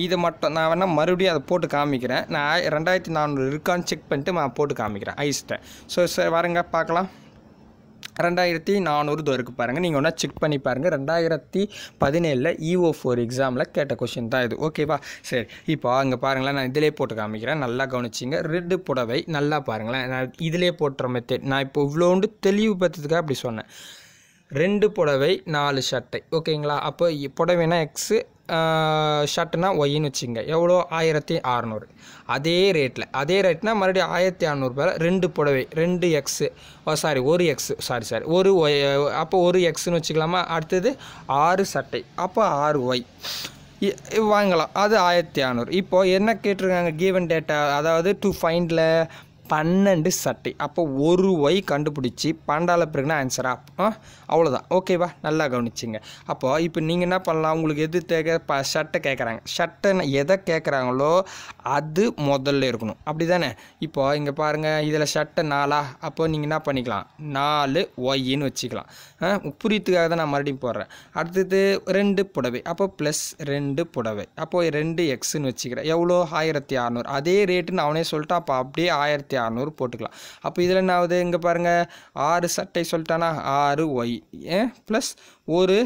இதை மட்டும் நான் வேணால் மறுபடியும் அதை போட்டு காமிக்கிறேன் நான் ரெண்டாயிரத்தி நானூறு இருக்கான்னு செக் பண்ணிட்டு நான் போட்டு காமிக்கிறேன் ஐஸ்ட்டை ஸோ சார் வரங்க பார்க்கலாம் ரெண்டாயிரத்தி நானூறு தூரம் இருக்குது பாருங்கள் நீங்கள் ஒன்றா செக் பண்ணி பாருங்கள் ரெண்டாயிரத்தி பதினேழில் இஓ e ஃபோர் எக்ஸாமில் கேட்ட கொஷின் தான் இது ஓகேவா சரி இப்போ அங்கே பாருங்களேன் நான் இதிலே போட்டு காமிக்கிறேன் நல்லா கவனிச்சிங்க ரெட்டு புடவை நல்லா பாருங்களேன் நான் இதிலே போட்டுற மெத்தே நான் இப்போ இவ்வளோண்டு தெளிவு அப்படி சொன்னேன் ரெண்டு புடவை நாலு சட்டை ஓகேங்களா அப்போ புடவைனா எக்ஸு ஷர்ட்னா ஒயின்னு வச்சுங்க எவ்வளோ ஆயிரத்தி அறநூறு அதே ரேட்டில் அதே ரேட்னா மறுபடியும் ஆயிரத்தி அறநூறுபா ரெண்டு புடவை ரெண்டு எக்ஸு சாரி ஒரு எக்ஸு சாரி சாரி ஒரு ஒய் அப்போ ஒரு எக்ஸுன்னு வச்சுக்கலாமா அடுத்தது ஆறு சட்டை அப்போ ஆறு ஒய் வாங்கலாம் அது ஆயிரத்தி அறநூறு இப்போது என்ன கேட்டிருக்காங்க கீவன் டேட்டா அதாவது டு ஃபைண்டில் பன்னெண்டு சட்டை அப்போ ஒரு ஒய் கண்டுபிடிச்சி பண்டால பிறகுனா ஆன்சர் ஆ அவ்வளோதான் ஓகேவா நல்லா கவனிச்சிங்க அப்போ இப்போ நீங்கள் என்ன பண்ணலாம் உங்களுக்கு எது தேவை ப ஷர்ட்டை கேட்குறாங்க ஷர்ட்டை எதை கேட்குறாங்களோ அது முதல்ல இருக்கணும் அப்படி தானே இப்போ இங்கே பாருங்கள் இதில் ஷர்ட்டை நாலா அப்போ நீங்கள் என்ன பண்ணிக்கலாம் நாலு ஒய்ன்னு வச்சுக்கலாம் புரியத்துக்காக தான் நான் மறுபடியும் போடுறேன் அடுத்தது ரெண்டு புடவை அப்போ ப்ளஸ் ரெண்டு புடவை அப்போது ரெண்டு எக்ஸ்ன்னு வச்சுக்கிறேன் எவ்வளோ ஆயிரத்தி அறநூறு அதே ரேட்டுன்னு அவனே சொல்லிட்டு அப்போ அப்படியே ஆயிரத்தி ஆயிரத்தி அறநூறு போட்டுக்கலாம் அப்போ இதில் என்ன ஆகுது இங்கே பாருங்கள் ஆறு சட்டை சொல்லிட்டானா ஆறு ஒய் ஏ ப்ளஸ் ஒரு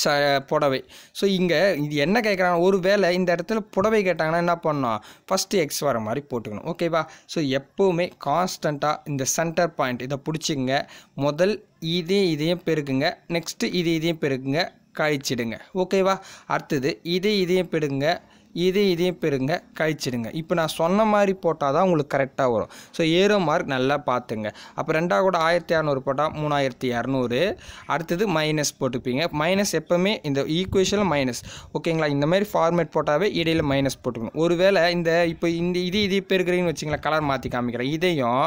ச புடவை ஸோ இங்கே இது என்ன கேட்குறாங்க ஒரு வேளை இந்த இடத்துல புடவை கேட்டாங்கன்னா என்ன பண்ணோம் ஃபஸ்ட்டு எக்ஸ் வர மாதிரி போட்டுக்கணும் ஓகேவா ஸோ எப்போவுமே கான்ஸ்டண்ட்டாக இந்த சென்டர் பாயிண்ட் இதை பிடிச்சிங்க முதல் இதையும் இதையும் பெருக்குங்க நெக்ஸ்ட்டு இது இதையும் பெருக்குங்க கழிச்சிடுங்க ஓகேவா அடுத்தது இதே இதையும் பெருங்க இதே இதையும் பெருங்க கழிச்சிடுங்க இப்போ நான் சொன்ன மாதிரி போட்டால் தான் உங்களுக்கு கரெக்டாக வரும் ஸோ ஏரோ மார்க் நல்லா பார்த்துங்க அப்போ ரெண்டாக கூட ஆயிரத்தி இரநூறு போட்டால் மூணாயிரத்தி இரநூறு அடுத்தது மைனஸ் போட்டுப்பீங்க மைனஸ் எப்போவுமே இந்த ஈக்குவேஷனில் மைனஸ் ஓகேங்களா இந்த மாதிரி ஃபார்மேட் போட்டாவே இடையில் மைனஸ் போட்டுக்கணும் ஒருவேளை இந்த இப்போ இந்த இது இதையும் பெருக்கிறீங்கன்னு வச்சிங்களேன் கலர் மாற்றி காமிக்கிறேன் இதையும்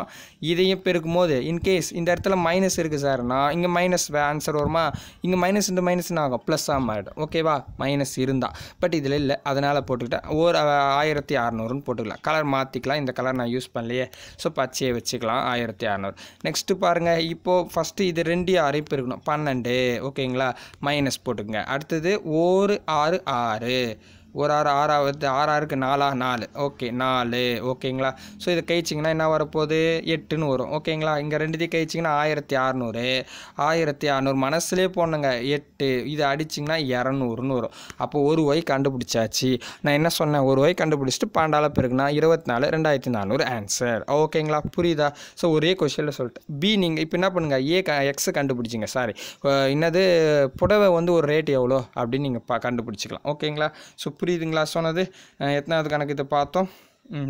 இதையும் பெருக்கும் போது இன்கேஸ் இந்த இடத்துல மைனஸ் இருக்குது சார்னா இங்கே மைனஸ் ஆன்சர் வருமா இங்கே மைனஸ் இந்த மைனஸ் ஆகும் ப்ளஸ்ஸாக மாறிடும் ஓகேவா மைனஸ் இருந்தால் பட் இதில் இல்லை அதனால் போட்டு போட்டுக்கிட்டேன் ஒரு ஆயிரத்தி அறநூறுன்னு போட்டுக்கலாம் கலர் மாற்றிக்கலாம் இந்த கலர் நான் யூஸ் பண்ணலையே ஸோ பச்சையை வச்சுக்கலாம் ஆயிரத்தி அறநூறு நெக்ஸ்ட்டு பாருங்கள் இப்போது ஃபஸ்ட்டு இது ரெண்டு அரைப்பு இருக்கணும் பன்னெண்டு ஓகேங்களா மைனஸ் போட்டுக்கோங்க அடுத்தது ஒரு ஆறு ஆறு ஒரு ஆறு ஆறாவது ஆறாருக்கு நாலா நாலு ஓகே நாலு ஓகேங்களா ஸோ இதை கழிச்சிங்கன்னா என்ன வரப்போகுது எட்டுன்னு வரும் ஓகேங்களா இங்கே ரெண்டுத்தையும் கழிச்சிங்கன்னா ஆயிரத்தி அறநூறு ஆயிரத்தி அறநூறு மனசுலேயே போனங்க எட்டு இதை அடிச்சிங்கன்னா இரநூறுன்னு வரும் அப்போ ஒரு ஒய் கண்டுபிடிச்சாச்சு நான் என்ன சொன்னேன் ஒரு ஒய் கண்டுபிடிச்சிட்டு பாண்டால பிறகுனா இருபத்தி நாலு ரெண்டாயிரத்தி நானூறு ஆன்சர் ஓகேங்களா புரியுதா ஸோ ஒரே கொஷனில் சொல்லிட்டேன் பி நீங்கள் இப்போ என்ன பண்ணுங்கள் ஏ க எக்ஸு கண்டுபிடிச்சிங்க சாரி என்னது புடவை வந்து ஒரு ரேட் எவ்வளோ அப்படின்னு நீங்கள் பா கண்டுபிடிச்சிக்கலாம் ஓகேங்களா ஸோ புரியுதுங்களா சொன்னது எத்தனாவது கணக்கு இதை பார்த்தோம்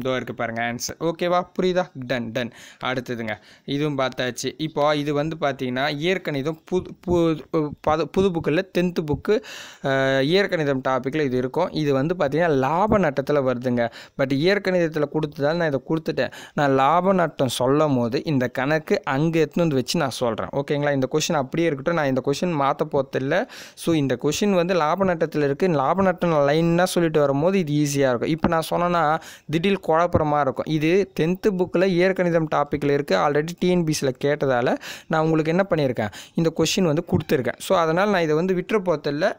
இதோ இருக்குது பாருங்க ஆன்சர் ஓகேவா புரியுதா டன் டன் அடுத்ததுங்க இதுவும் பார்த்தாச்சு இப்போ இது வந்து பார்த்தீங்கன்னா இயற்கணிதம் புது புது புது புக்கில் டென்த்து புக்கு இயற்கணிதம் டாப்பிக்கில் இது இருக்கும் இது வந்து பார்த்தீங்கன்னா லாப நட்டத்தில் வருதுங்க பட் இயற்கணிதத்தில் கொடுத்ததால் நான் இதை கொடுத்துட்டேன் நான் லாப நட்டம் சொல்லும் போது இந்த கணக்கு அங்கே எடுத்துன்னு வந்து வச்சு நான் சொல்கிறேன் ஓகேங்களா இந்த கொஷின் அப்படியே இருக்கட்டும் நான் இந்த கொஷின் மாற்ற போதில்லை ஸோ இந்த கொஷின் வந்து லாப நட்டத்தில் இருக்குது லாப நட்டம் லைன்னாக சொல்லிட்டு வரும்போது இது ஈஸியாக இருக்கும் இப்போ நான் சொன்னேன்னா திடீர் டீட்டெயில் குழப்பமாக இருக்கும் இது டென்த்து புக்கில் இயற்கணிதம் டாப்பிக்கில் இருக்குது ஆல்ரெடி டிஎன்பிசியில் கேட்டதால் நான் உங்களுக்கு என்ன பண்ணியிருக்கேன் இந்த கொஷின் வந்து கொடுத்துருக்கேன் ஸோ அதனால் நான் இதை வந்து விட்டுற போத்தல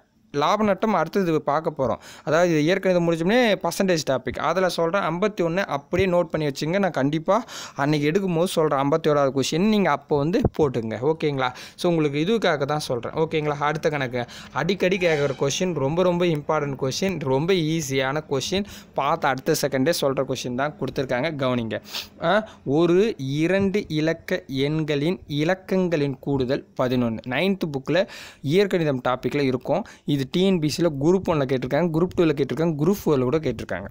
லாப நட்டம் அடுத்தது பார்க்க போகிறோம் அதாவது இது இயற்கணிதம் முடிச்சோம்னே பர்சன்டேஜ் டாபிக் அதில் சொல்கிறேன் ஐம்பத்தி ஒன்று அப்படியே நோட் பண்ணி வச்சுங்க நான் கண்டிப்பாக அன்றைக்கி எடுக்கும்போது சொல்கிறேன் ஐம்பத்தி ஓராவது கொஷின் நீங்கள் அப்போ வந்து போட்டுங்க ஓகேங்களா ஸோ உங்களுக்கு இதுக்காக தான் சொல்கிறேன் ஓகேங்களா அடுத்த கணக்கு அடிக்கடி கேட்குற கொஷின் ரொம்ப ரொம்ப இம்பார்ட்டன்ட் கொஷின் ரொம்ப ஈஸியான கொஷின் பார்த்து அடுத்த செகண்டே சொல்கிற கொஷின் தான் கொடுத்துருக்காங்க கவனிங்க ஒரு இரண்டு இலக்க எண்களின் இலக்கங்களின் கூடுதல் பதினொன்று நைன்த்து புக்கில் இயற்கணிதம் டாப்பிக்கில் இருக்கும் இது டிஎன்பிசியில் குரூப் ஒன்றில் கேட்டிருக்காங்க குரூப் டூவில் கேட்டிருக்காங்க குரூப் ஃபோரில் கூட கேட்டிருக்காங்க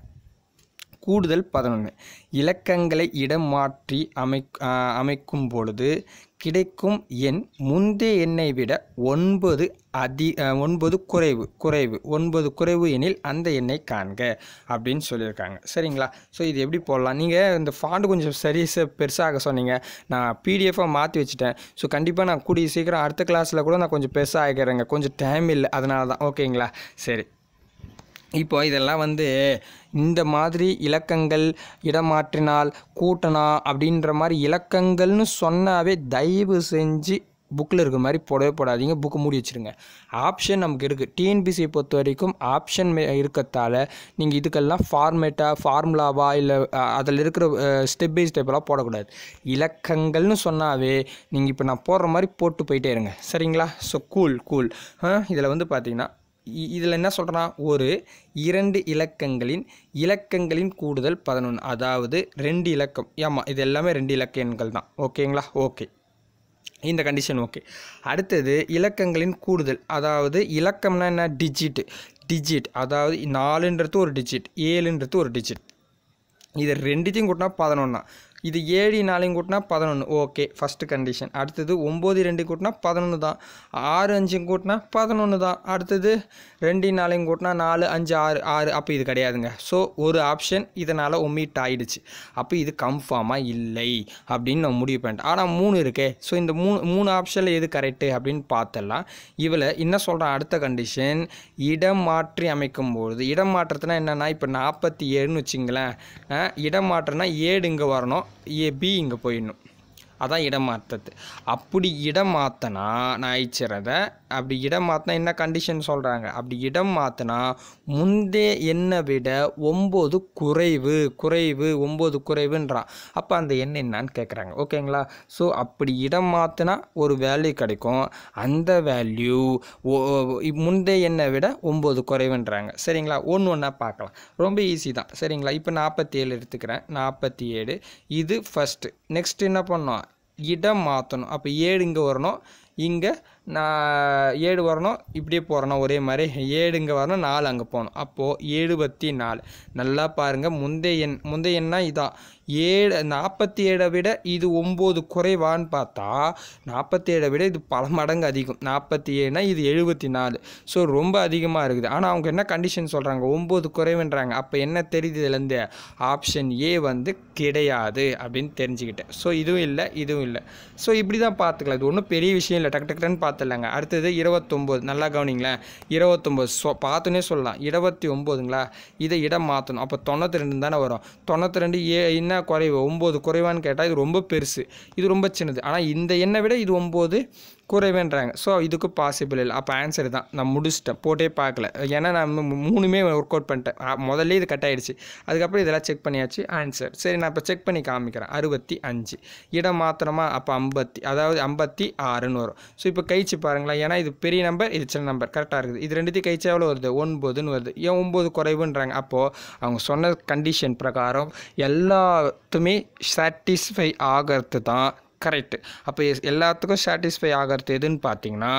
கூடுதல் பதினொன்று இலக்கங்களை இடம் மாற்றி அமை அமைக்கும் பொழுது கிடைக்கும் எண் முந்தைய எண்ணை விட ஒன்பது அதி ஒன்பது குறைவு குறைவு ஒன்பது குறைவு எனில் அந்த எண்ணை காண்க அப்படின்னு சொல்லியிருக்காங்க சரிங்களா ஸோ இது எப்படி போடலாம் நீங்கள் இந்த ஃபாண்ட் கொஞ்சம் சரி பெருசாக சொன்னீங்க நான் பிடிஎஃபாக மாற்றி வச்சுட்டேன் ஸோ கண்டிப்பாக நான் கூடிய சீக்கிரம் அடுத்த கிளாஸில் கூட நான் கொஞ்சம் பெருசாக ஆகிக்கிறேங்க கொஞ்சம் டைம் இல்லை அதனால தான் ஓகேங்களா சரி இப்போ இதெல்லாம் வந்து இந்த மாதிரி இலக்கங்கள் இடமாற்றினால் கூட்டணா அப்படின்ற மாதிரி இலக்கங்கள்னு சொன்னாவே தயவு செஞ்சு புக்கில் இருக்கிற மாதிரி போடவே போடாதீங்க புக்கு மூடி வச்சுருங்க ஆப்ஷன் நமக்கு இருக்குது டிஎன்பிசியை பொறுத்த வரைக்கும் ஆப்ஷன் இருக்கத்தால் நீங்கள் இதுக்கெல்லாம் ஃபார்மேட்டாக ஃபார்முலாவா இல்லை அதில் இருக்கிற ஸ்டெப் பை ஸ்டெப்பெல்லாம் போடக்கூடாது இலக்கங்கள்னு சொன்னாவே நீங்கள் இப்போ நான் போடுற மாதிரி போட்டு போயிட்டே இருங்க சரிங்களா ஸோ கூல் கூல் இதில் வந்து பார்த்தீங்கன்னா இதில் என்ன சொல்கிறான் ஒரு இரண்டு இலக்கங்களின் இலக்கங்களின் கூடுதல் பதினொன்று அதாவது ரெண்டு இலக்கம் ஏமா இது எல்லாமே ரெண்டு இலக்க எண்கள் தான் ஓகேங்களா ஓகே இந்த கண்டிஷன் ஓகே அடுத்தது இலக்கங்களின் கூடுதல் அதாவது இலக்கம்னா என்ன டிஜிட் டிஜிட் அதாவது நாலுன்றது ஒரு டிஜிட் ஏழுன்றது ஒரு டிஜிட் இது ரெண்டுத்தையும் கூட்டினா பதினொன்னா இது ஏழு நாளையும் கூட்டினா பதினொன்று ஓகே ஃபஸ்ட்டு கண்டிஷன் அடுத்தது ஒம்பது ரெண்டு கூட்டினா பதினொன்று தான் ஆறு அஞ்சும் கூட்டினா பதினொன்று தான் அடுத்தது ரெண்டு நாளையும் கூட்டினா நாலு அஞ்சு ஆறு ஆறு அப்போ இது கிடையாதுங்க ஸோ ஒரு ஆப்ஷன் இதனால் ஒமிட் ஆகிடுச்சு அப்போ இது கன்ஃபார்மாக இல்லை அப்படின்னு நான் முடிவு பண்ணிட்டேன் ஆனால் மூணு இருக்கே ஸோ இந்த மூணு மூணு ஆப்ஷனில் எது கரெக்டு அப்படின்னு பார்த்தலாம் இவளை என்ன சொல்கிறேன் அடுத்த கண்டிஷன் இடம் மாற்றி அமைக்கும் பொழுது இடம் மாற்றத்துனால் என்னென்னா இப்போ நாற்பத்தி ஏழுன்னு வச்சுங்களேன் இடம் மாற்றம்னா ஏடு இங்கே வரணும் ஏ பி இங்கே போயிடணும் அதான் இடம் மாற்றுறது அப்படி இடம் மாற்றினா நான் இச்சிறதை அப்படி இடம் மாற்றினா என்ன கண்டிஷன் சொல்கிறாங்க அப்படி இடம் மாற்றினா முந்தே எண்ணை விட ஒம்பது குறைவு குறைவு ஒம்பது குறைவுன்றான் அப்போ அந்த எண்ணெய் என்னான்னு கேட்குறாங்க ஓகேங்களா ஸோ அப்படி இடம் மாற்றினா ஒரு வேல்யூ கிடைக்கும் அந்த வேல்யூ முந்தைய எண்ணை விட ஒம்பது குறைவுன்றாங்க சரிங்களா ஒன்று ஒன்றா பார்க்கலாம் ரொம்ப ஈஸி தான் சரிங்களா இப்போ நாற்பத்தி ஏழு எடுத்துக்கிறேன் நாற்பத்தி ஏழு இது ஃபஸ்ட்டு நெக்ஸ்ட் என்ன பண்ணோம் இடம் மாற்றணும் அப்போ ஏழு இங்கே வரணும் இங்கே நான் ஏழு வரணும் இப்படியே போகிறணும் ஒரே மாதிரி ஏழு இங்கே வரணும் நாலு அங்கே போகணும் அப்போது எழுபத்தி நாலு நல்லா பாருங்கள் முந்தைய எண் முந்தைய எண்ணா இதான் ஏழு நாற்பத்தி ஏழை விட இது ஒம்பது குறைவான்னு பார்த்தா நாற்பத்தி ஏழை விட இது பல மடங்கு அதிகம் நாற்பத்தி ஏழுனா இது எழுபத்தி நாலு ஸோ ரொம்ப அதிகமாக இருக்குது ஆனால் அவங்க என்ன கண்டிஷன் சொல்கிறாங்க ஒம்பது குறைவுன்றாங்க அப்போ என்ன தெரியுது இதுலேருந்து ஆப்ஷன் ஏ வந்து கிடையாது அப்படின்னு தெரிஞ்சுக்கிட்டேன் ஸோ இதுவும் இல்லை இதுவும் இல்லை ஸோ இப்படி தான் பார்த்துக்கலாம் இது ஒன்றும் பெரிய விஷயம் இல்லை டக்கு டக்குன்னு பார்த்துடலாங்க அடுத்தது இருபத்தொம்போது நல்லா கவனிங்களேன் இருபத்தொம்போது ஸோ பார்த்துனே சொல்லலாம் இருபத்தி ஒம்போதுங்களா இதை இடம் மாற்றணும் அப்போ தொண்ணூற்றி ரெண்டு தானே வரும் தொண்ணூற்றி ரெண்டு ஏ என்ன என்ன குறைவு ஒம்பது குறைவான்னு கேட்டால் இது ரொம்ப பெருசு இது ரொம்ப சின்னது ஆனால் இந்த எண்ணை விட இது ஒம்பது குறைவேன்றாங்க ஸோ இதுக்கு பாசிபிள் இல்லை அப்போ ஆன்சர் தான் நான் முடிச்சிட்டேன் போட்டே பார்க்கல ஏன்னா நான் மூணுமே ஒர்க் அவுட் பண்ணிட்டேன் முதல்ல இது கட் ஆகிடுச்சு அதுக்கப்புறம் இதெல்லாம் செக் பண்ணியாச்சு ஆன்சர் சரி நான் இப்போ செக் பண்ணி காமிக்கிறேன் அறுபத்தி அஞ்சு இடம் மாத்திரமா அப்போ ஐம்பத்தி அதாவது ஐம்பத்தி ஆறுன்னு வரும் ஸோ இப்போ கழிச்சு பாருங்களேன் ஏன்னா இது பெரிய நம்பர் இது சின்ன நம்பர் கரெக்டாக இருக்குது இது ரெண்டுத்தையும் கழிச்சா எவ்வளோ வருது ஒன்பதுன்னு வருது ஏன் ஒம்பது குறைவுன்றாங்க அப்போது அவங்க சொன்ன கண்டிஷன் பிரகாரம் எல்லாத்துமே சாட்டிஸ்ஃபை ஆகிறது தான் கரெக்டு அப்போ எல்லாத்துக்கும் சாட்டிஸ்ஃபை ஆகிறது எதுன்னு பார்த்தீங்கன்னா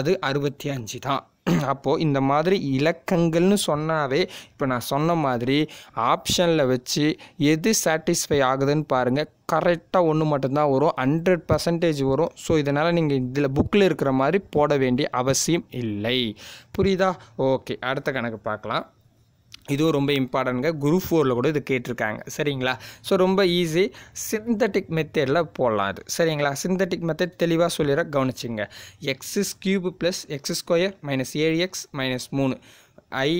அது அறுபத்தி அஞ்சு தான் [clears throat] அப்போது இந்த மாதிரி இலக்கங்கள்னு சொன்னாவே இப்போ நான் சொன்ன மாதிரி ஆப்ஷனில் வச்சு எது சாட்டிஸ்ஃபை ஆகுதுன்னு பாருங்கள் கரெக்டாக ஒன்று மட்டும்தான் வரும் ஹண்ட்ரட் பர்சன்டேஜ் வரும் ஸோ இதனால் நீங்கள் இதில் புக்கில் இருக்கிற மாதிரி போட வேண்டிய அவசியம் இல்லை புரியுதா ஓகே அடுத்த கணக்கு பார்க்கலாம் இதுவும் ரொம்ப இம்பார்ட்டன்ட்ங்க குரூப் ஃபோரில் கூட இது கேட்டிருக்காங்க சரிங்களா ஸோ ரொம்ப ஈஸி சிந்தட்டிக் மெத்தேடில் போடலாம் அது சரிங்களா சிந்தட்டிக் மெத்தட் தெளிவாக சொல்லிட கவனிச்சிங்க x's cube plus x square minus ஏழு எக்ஸ் மைனஸ் மூணு ஐ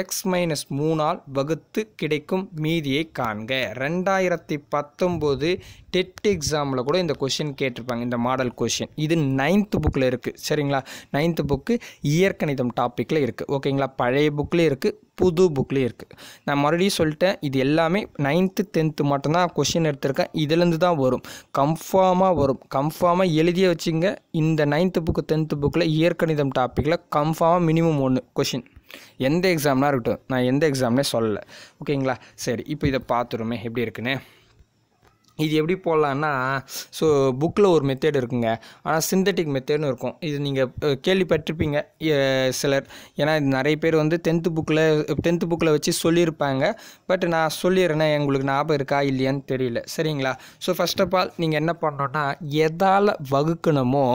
எக்ஸ் மைனஸ் மூணால் வகுத்து கிடைக்கும் மீதியை காண்க ரெண்டாயிரத்தி பத்தொம்போது டெட் எக்ஸாமில் கூட இந்த கொஷின் கேட்டிருப்பாங்க இந்த மாடல் கொஷின் இது நைன்த்து புக்கில் இருக்குது சரிங்களா நைன்த்து புக்கு இயற்கணிதம் டாப்பிக்கில் இருக்குது ஓகேங்களா பழைய புக்லேயும் இருக்குது புது புக்லேயும் இருக்குது நான் மறுபடியும் சொல்லிட்டேன் இது எல்லாமே நைன்த்து டென்த்து மட்டும்தான் கொஷின் எடுத்திருக்கேன் இதுலேருந்து தான் வரும் கன்ஃபார்மாக வரும் கன்ஃபார்மாக எழுதிய வச்சுங்க இந்த நைன்த்து புக்கு டென்த்து புக்கில் இயற்கணிதம் டாப்பிக்கில் கன்ஃபார்மாக மினிமம் ஒன்று கொஷின் எந்த எக்ஸாம்னா இருக்கட்டும் நான் எந்த எக்ஸாம்னே சொல்லலை ஓகேங்களா சரி இப்போ இதை பார்த்துருமே எப்படி இருக்குன்னு இது எப்படி போடலான்னா ஸோ புக்கில் ஒரு மெத்தேட் இருக்குங்க ஆனால் சிந்தட்டிக் மெத்தேட்னு இருக்கும் இது நீங்கள் கேள்விப்பட்டிருப்பீங்க சிலர் ஏன்னா இது நிறைய பேர் வந்து டென்த்து புக்கில் டென்த்து புக்கில் வச்சு சொல்லியிருப்பாங்க பட் நான் சொல்லிடுறேன்னா எங்களுக்கு ஞாபகம் இருக்கா இல்லையான்னு தெரியல சரிங்களா ஸோ ஃபஸ்ட் ஆஃப் ஆல் நீங்கள் என்ன பண்ணோன்னா எதால் வகுக்கணுமோ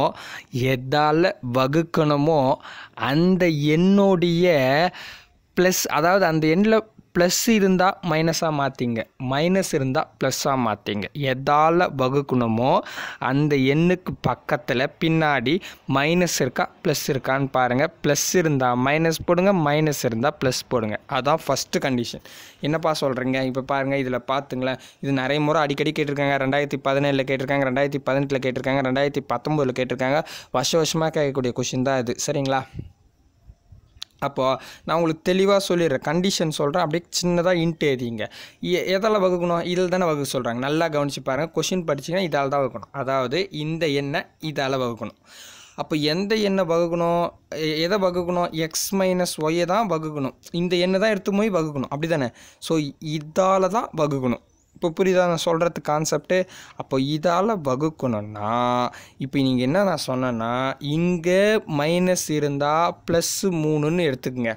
எதால் வகுக்கணுமோ அந்த எண்ணுடைய ப்ளஸ் அதாவது அந்த எண்ணில் ப்ளஸ் இருந்தால் மைனஸாக மாற்றிங்க மைனஸ் இருந்தால் ப்ளஸ்ஸாக மாற்றிங்க எதால் வகுக்கணுமோ அந்த எண்ணுக்கு பக்கத்தில் பின்னாடி மைனஸ் இருக்கா ப்ளஸ் இருக்கான்னு பாருங்கள் ப்ளஸ் இருந்தால் மைனஸ் போடுங்க மைனஸ் இருந்தால் ப்ளஸ் போடுங்க அதுதான் ஃபஸ்ட்டு கண்டிஷன் என்னப்பா சொல்கிறீங்க இப்போ பாருங்கள் இதில் பார்த்துங்களேன் இது நிறைய முறை அடிக்கடி கேட்டிருக்காங்க ரெண்டாயிரத்தி பதினேழில் கேட்டிருக்காங்க ரெண்டாயிரத்தி பதினெட்டில் கேட்டிருக்காங்க ரெண்டாயிரத்தி பத்தொம்போதில் கேட்டிருக்காங்க வருஷ வருஷமாக கேட்கக்கூடிய கொஷின் தான் இது சரிங்களா அப்போது நான் உங்களுக்கு தெளிவாக சொல்லிடுறேன் கண்டிஷன் சொல்கிறேன் அப்படியே சின்னதாக இன்ட் எழுதிங்க எதால் வகுக்கணும் இதில் தானே வகுக்க சொல்கிறாங்க நல்லா கவனிச்சு பாருங்கள் கொஷின் படிச்சிங்கன்னா இதால் தான் வகுக்கணும் அதாவது இந்த எண்ணை இதால் வகுக்கணும் அப்போ எந்த எண்ணை வகுக்கணும் எதை வகுக்கணும் எக்ஸ் மைனஸ் ஒய்யை தான் வகுக்கணும் இந்த எண்ணை தான் எடுத்து போய் வகுக்கணும் அப்படி தானே ஸோ இதால் தான் வகுக்கணும் இப்போ புரியுதா நான் சொல்கிறது கான்செப்ட்டு அப்போ இதால் வகுக்கணும்னா இப்போ நீங்கள் என்ன நான் சொன்னேன்னா இங்கே மைனஸ் இருந்தால் ப்ளஸ்ஸு மூணுன்னு எடுத்துக்கோங்க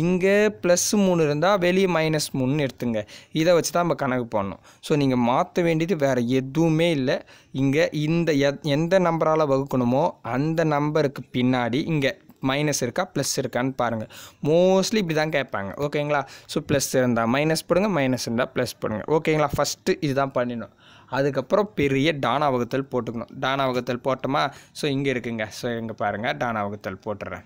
இங்கே ப்ளஸ் மூணு இருந்தால் வெளியே மைனஸ் மூணுன்னு எடுத்துங்க இதை வச்சு தான் நம்ம கணக்கு பண்ணணும் ஸோ நீங்கள் மாற்ற வேண்டியது வேறு எதுவுமே இல்லை இங்கே இந்த எந்த நம்பரால் வகுக்கணுமோ அந்த நம்பருக்கு பின்னாடி இங்கே மைனஸ் இருக்கா ப்ளஸ் இருக்கான்னு பாருங்கள் மோஸ்ட்லி இப்படி தான் கேட்பாங்க ஓகேங்களா ஸோ ப்ளஸ் இருந்தால் மைனஸ் போடுங்க மைனஸ் இருந்தால் ப்ளஸ் போடுங்க ஓகேங்களா ஃபஸ்ட்டு இதுதான் பண்ணிடணும் அதுக்கப்புறம் பெரிய டானா வகுத்தல் போட்டுக்கணும் டானா வகுத்தல் போட்டோமா ஸோ இங்கே இருக்குங்க ஸோ இங்கே பாருங்கள் டானா வகுத்தல் போட்டுறேன்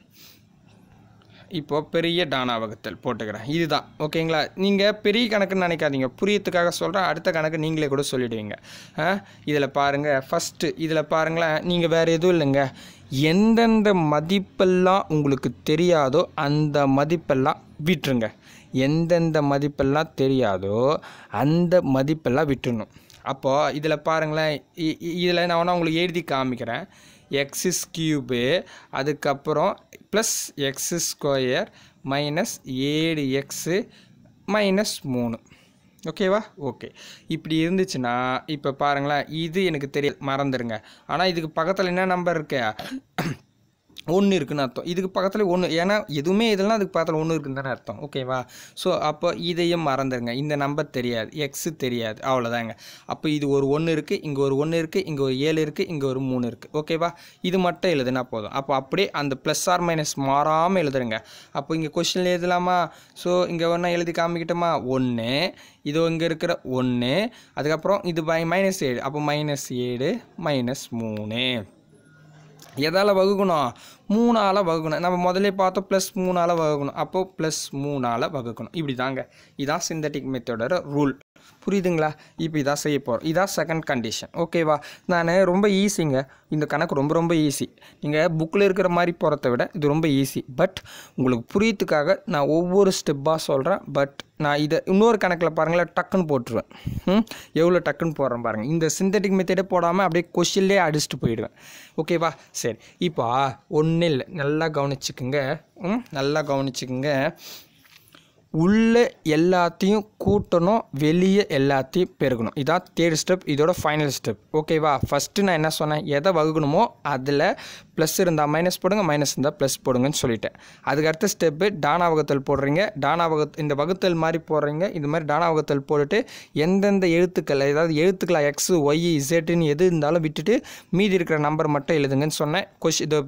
இப்போது பெரிய டானா வகுத்தல் போட்டுக்கிறேன் இதுதான் ஓகேங்களா நீங்கள் பெரிய கணக்குன்னு நினைக்காதீங்க புரியத்துக்காக சொல்கிறேன் அடுத்த கணக்கு நீங்களே கூட சொல்லிவிடுவீங்க இதில் பாருங்கள் ஃபஸ்ட்டு இதில் பாருங்களேன் நீங்கள் வேறு எதுவும் இல்லைங்க எந்தெந்த மதிப்பெல்லாம் உங்களுக்கு தெரியாதோ அந்த மதிப்பெல்லாம் விட்டுருங்க எந்தெந்த மதிப்பெல்லாம் தெரியாதோ அந்த மதிப்பெல்லாம் விட்டுணும் அப்போது இதில் பாருங்களேன் இதில் நான் வேணால் உங்களுக்கு எழுதி காமிக்கிறேன் எக்ஸிஸ் கியூபு அதுக்கப்புறம் ப்ளஸ் எக்ஸ் ஸ்கொயர் மைனஸ் ஏழு எக்ஸு மைனஸ் மூணு ஓகேவா ஓகே இப்படி இருந்துச்சுன்னா இப்போ பாருங்களேன் இது எனக்கு தெரிய மறந்துடுங்க ஆனால் இதுக்கு பக்கத்தில் என்ன நம்பர் இருக்கு ஒன்று இருக்குதுன்னு அர்த்தம் இதுக்கு பக்கத்தில் ஒன்று ஏன்னா எதுவுமே இதெல்லாம் அதுக்கு பக்கத்தில் ஒன்று இருக்குன்னு தானே அர்த்தம் ஓகேவா ஸோ அப்போ இதையும் மறந்துடுங்க இந்த நம்பர் தெரியாது எக்ஸு தெரியாது அவ்வளோதாங்க அப்போ இது ஒரு ஒன்று இருக்குது இங்கே ஒரு ஒன்று இருக்குது இங்கே ஒரு ஏழு இருக்குது இங்கே ஒரு மூணு இருக்குது ஓகேவா இது மட்டும் எழுதுனா போதும் அப்போ அப்படியே அந்த ப்ளஸ் ஆர் மைனஸ் மாறாமல் எழுதுறங்க அப்போ இங்கே கொஷினில் எழுதலாமா ஸோ இங்கே ஒன்றா எழுதி காமிக்கிட்டோமா ஒன்று இது இங்கே இருக்கிற ஒன்று அதுக்கப்புறம் இது பை மைனஸ் ஏழு அப்போ மைனஸ் ஏழு மைனஸ் மூணு எதால் வகுக்கணும் மூணால் வகுக்கணும் நம்ம முதலே பார்த்தோம் ப்ளஸ் மூணால் வகுக்கணும் அப்போது ப்ளஸ் மூணால் வகுக்கணும் இப்படி தாங்க இதான் சிந்தட்டிக் மெத்தடோட ரூல் புரியுதுங்களா இப்போ இதான் செய்ய போகிறோம் இதான் செகண்ட் கண்டிஷன் ஓகேவா நான் ரொம்ப ஈஸிங்க இந்த கணக்கு ரொம்ப ரொம்ப ஈஸி நீங்கள் புக்கில் இருக்கிற மாதிரி போகிறத விட இது ரொம்ப ஈஸி பட் உங்களுக்கு புரியத்துக்காக நான் ஒவ்வொரு ஸ்டெப்பாக சொல்கிறேன் பட் நான் இதை இன்னொரு கணக்கில் பாருங்களேன் டக்குன்னு போட்டுருவேன் எவ்வளோ டக்குன்னு போடுறேன் பாருங்கள் இந்த சிந்தட்டிக் மெத்தடே போடாமல் அப்படியே கொஷின்லேயே அடிச்சுட்டு போயிடுவேன் ஓகேவா சரி இப்போ ஒன்றும் இல்லை நல்லா கவனிச்சுக்குங்க நல்லா கவனிச்சுக்குங்க உள்ளே எல்லாத்தையும் கூட்டணும் வெளியே எல்லாத்தையும் பெருகணும் இதான் தேர்ட் ஸ்டெப் இதோட ஃபைனல் ஸ்டெப் ஓகேவா ஃபஸ்ட்டு நான் என்ன சொன்னேன் எதை வகுக்கணுமோ அதில் ப்ளஸ் இருந்தால் மைனஸ் போடுங்க மைனஸ் இருந்தால் ப்ளஸ் போடுங்கன்னு சொல்லிட்டேன் அதுக்கு அடுத்த ஸ்டெப்பு டானா வகத்தல் போடுறீங்க டானா வக இந்த வகுத்தல் மாதிரி போடுறீங்க இது மாதிரி டானா வகத்தல் போட்டுட்டு எந்தெந்த எழுத்துக்கள் ஏதாவது எழுத்துக்களை எக்ஸ் ஒய் இசட்டுன்னு எது இருந்தாலும் விட்டுட்டு மீதி இருக்கிற நம்பர் மட்டும் எழுதுங்கன்னு சொன்னேன் கொஷ் இது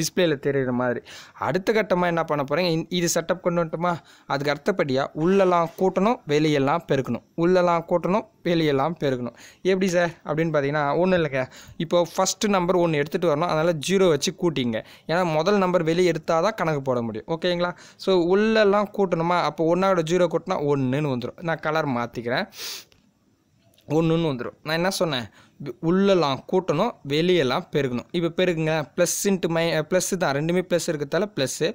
டிஸ்பிளேயில் தெரியுற மாதிரி அடுத்த கட்டமாக என்ன பண்ண போகிறீங்க இது செட்டப் கொண்டு வந்துட்டுமா அதுக்கு அடுத்தபடியாக உள்ளெல்லாம் கூட்டணும் வெளியெல்லாம் பெருக்கணும் உள்ளெல்லாம் கூட்டணும் வெளியெல்லாம் பெருக்கணும் எப்படி சார் அப்படின்னு பார்த்தீங்கன்னா ஒன்றும் இல்லைங்க இப்போ ஃபஸ்ட்டு நம்பர் ஒன்று எடுத்துகிட்டு வரணும் அதனால் ஜீரோ வச்சு கூட்டிங்க ஏன்னா முதல் நம்பர் வெளியே எடுத்தால் தான் கணக்கு போட முடியும் ஓகேங்களா ஸோ உள்ளெல்லாம் கூட்டணுமா அப்போ ஒன்றாவோட ஜீரோ கூட்டினா ஒன்றுன்னு வந்துடும் நான் கலர் மாற்றிக்கிறேன் ஒன்றுன்னு வந்துடும் நான் என்ன சொன்னேன் உள்ளெல்லாம் கூட்டணும் வெளியெல்லாம் பெருகணும் இப்போ பெருகுங்க ப்ளஸ் இன்ட்டு மை ப்ளஸ் தான் ரெண்டுமே ப்ளஸ் இருக்கிறதால ப்ளஸ்ஸு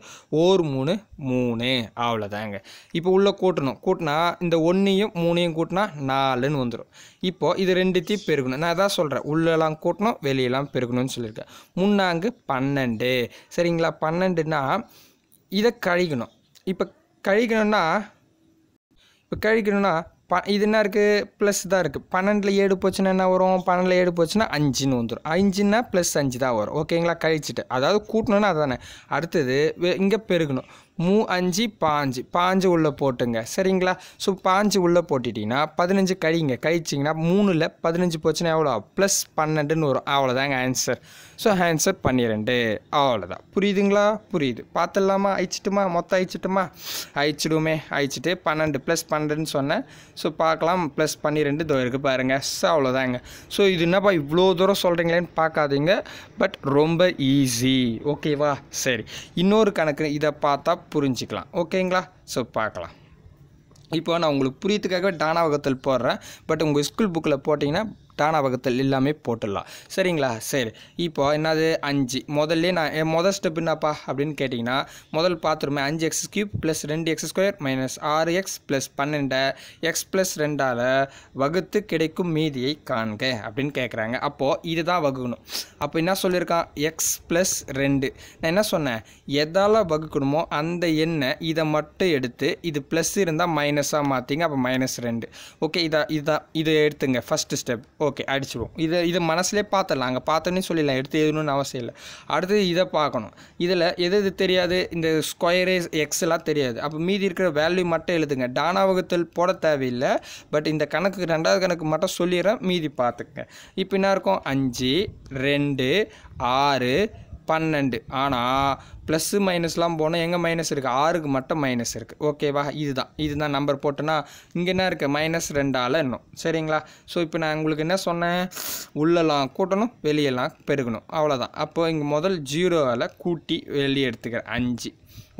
ஓர் மூணு மூணு அவ்வளோதாங்க இப்போ உள்ளே கூட்டணும் கூட்டினா இந்த ஒன்றையும் மூணையும் கூட்டினா நாலுன்னு வந்துடும் இப்போது இது ரெண்டுத்தையும் பெருகணும் நான் தான் சொல்கிறேன் உள்ளெல்லாம் கூட்டணும் வெளியெல்லாம் பெருகணும்னு சொல்லியிருக்கேன் முன்னாங்கு பன்னெண்டு சரிங்களா பன்னெண்டுன்னா இதை கழிக்கணும் இப்போ கழிக்கணும்னா இப்போ கழிக்கணும்னா ப இது என்ன இருக்குது ப்ளஸ் தான் இருக்குது பன்னெண்டில் ஏழு போச்சுன்னா என்ன வரும் பன்னெண்டில் ஏழு போச்சுன்னா அஞ்சுன்னு வந்துடும் அஞ்சுன்னா ப்ளஸ் அஞ்சு தான் வரும் ஓகேங்களா கழிச்சிட்டு அதாவது கூட்டணும்னா அதுதானே அடுத்தது இங்கே பெருகணும் மூ அஞ்சு பாஞ்சு பாஞ்சு உள்ளே போட்டுங்க சரிங்களா ஸோ பாஞ்சு உள்ளே போட்டுட்டிங்கன்னா பதினஞ்சு கழிங்க கழிச்சிங்கன்னா மூணில் பதினஞ்சு போச்சுன்னா எவ்வளோ ப்ளஸ் பன்னெண்டுன்னு வரும் அவ்வளோதாங்க ஆன்சர் ஸோ ஆன்சர் பன்னிரெண்டு அவ்வளோதான் புரியுதுங்களா புரியுது பார்த்துடலாமா அழிச்சிட்டுமா மொத்தம் அழிச்சிட்டுமா அழிச்சிடுமே அழிச்சிட்டு பன்னெண்டு ப்ளஸ் பன்னெண்டுன்னு சொன்னேன் ஸோ பார்க்கலாம் ப்ளஸ் பன்னிரெண்டு தோ பாருங்கள் ஸோ அவ்வளோதாங்க ஸோ இது என்னப்பா இவ்வளோ தூரம் சொல்கிறீங்களேன்னு பார்க்காதீங்க பட் ரொம்ப ஈஸி ஓகேவா சரி இன்னொரு கணக்கு இதை பார்த்தா புரிஞ்சிக்கலாம் ஓகேங்களா ஸோ பார்க்கலாம் இப்போ நான் உங்களுக்கு புரியத்துக்காக டானா வகத்தில் போடுறேன் பட் உங்கள் ஸ்கூல் புக்கில் போட்டிங்கன்னா டானா பக்கத்தில் எல்லாமே போட்டுடலாம் சரிங்களா சரி இப்போ என்னது அஞ்சு முதல்ல நான் என் முதல் ஸ்டெப் என்னப்பா அப்படின்னு கேட்டிங்கன்னா முதல் பார்த்துருமே அஞ்சு எக்ஸ் கியூப் ப்ளஸ் ரெண்டு எக்ஸ் ஸ்கொயர் மைனஸ் ஆறு எக்ஸ் ப்ளஸ் பன்னெண்டை எக்ஸ் ப்ளஸ் ரெண்டால் வகுத்து கிடைக்கும் மீதியை காண்க அப்படின்னு கேட்குறாங்க அப்போது இதுதான் வகுக்கணும் அப்போ என்ன சொல்லியிருக்கான் எக்ஸ் ப்ளஸ் ரெண்டு நான் என்ன சொன்னேன் எதால் வகுக்கணுமோ அந்த எண்ணை இதை மட்டும் எடுத்து இது ப்ளஸ் இருந்தால் மைனஸாக மாற்றிங்க அப்போ மைனஸ் ரெண்டு ஓகே இதை இதுதான் இதை எடுத்துங்க ஃபஸ்ட்டு ஸ்டெப் ஓகே அடிச்சிடுவோம் இதை இதை மனசுலேயே பார்த்துடலாம் அங்கே பார்த்தோன்னே சொல்லிடலாம் எடுத்து எழுதணும்னு அவசியம் இல்லை அடுத்தது இதை பார்க்கணும் இதில் எது எது தெரியாது இந்த ஸ்கொயரே எக்ஸ்லாம் தெரியாது அப்போ மீதி இருக்கிற வேல்யூ மட்டும் எழுதுங்க டானா வகுத்தல் போட தேவையில்லை பட் இந்த கணக்கு ரெண்டாவது கணக்கு மட்டும் சொல்லிடுறேன் மீதி பார்த்துக்குங்க இப்போ என்ன இருக்கும் அஞ்சு ரெண்டு ஆறு பன்னெண்டு ஆனால் ப்ளஸ்ஸு மைனஸ்லாம் போனால் எங்கே மைனஸ் இருக்குது ஆறுக்கு மட்டும் மைனஸ் இருக்குது ஓகேவா இதுதான் இதுதான் நம்பர் போட்டோன்னா இங்கே என்ன இருக்குது மைனஸ் ரெண்டால் இன்னும் சரிங்களா ஸோ இப்போ நான் உங்களுக்கு என்ன சொன்னேன் உள்ளெல்லாம் கூட்டணும் வெளியெல்லாம் பெருகணும் அவ்வளோதான் அப்போது இங்கே முதல் ஜீரோவில் கூட்டி வெளியே எடுத்துக்கிறேன் அஞ்சு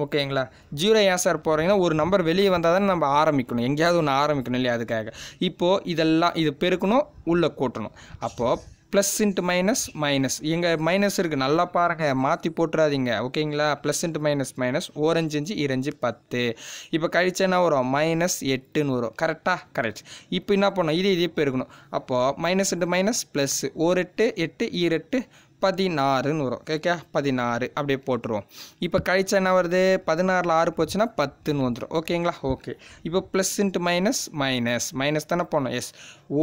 ஓகேங்களா ஜீரோ ஏன் சார் போகிறீங்கன்னா ஒரு நம்பர் வெளியே வந்தால் தானே நம்ம ஆரம்பிக்கணும் எங்கேயாவது ஒன்று ஆரம்பிக்கணும் இல்லையா அதுக்காக இப்போது இதெல்லாம் இது பெருக்கணும் உள்ளே கூட்டணும் அப்போது ப்ளஸ் இன்ட்டு மைனஸ் மைனஸ் இங்கே மைனஸ் இருக்குது நல்லா பாருங்கள் மாற்றி போட்டுறாதீங்க ஓகேங்களா ப்ளஸ் இன்ட்டு மைனஸ் மைனஸ் ஓரஞ்சு இஞ்சு இரஞ்சு பத்து இப்போ கழிச்சேன்னா வரும் மைனஸ் எட்டுன்னு வரும் கரெக்டாக கரெக்ட் இப்போ என்ன பண்ணோம் இது இதே இப்போ இருக்கணும் அப்போது மைனஸ் இன்ட்டு மைனஸ் ப்ளஸ் ஓரெட்டு எட்டு எட்டு ஈரெட்டு பதினாறுன்னு வரும் ஓகே பதினாறு அப்படியே போட்டுருவோம் இப்போ கழிச்சா என்ன வருது பதினாறில் ஆறு போச்சுன்னா பத்துன்னு வந்துடும் ஓகேங்களா ஓகே இப்போ plus into minus minus minus தானே போனோம் எஸ்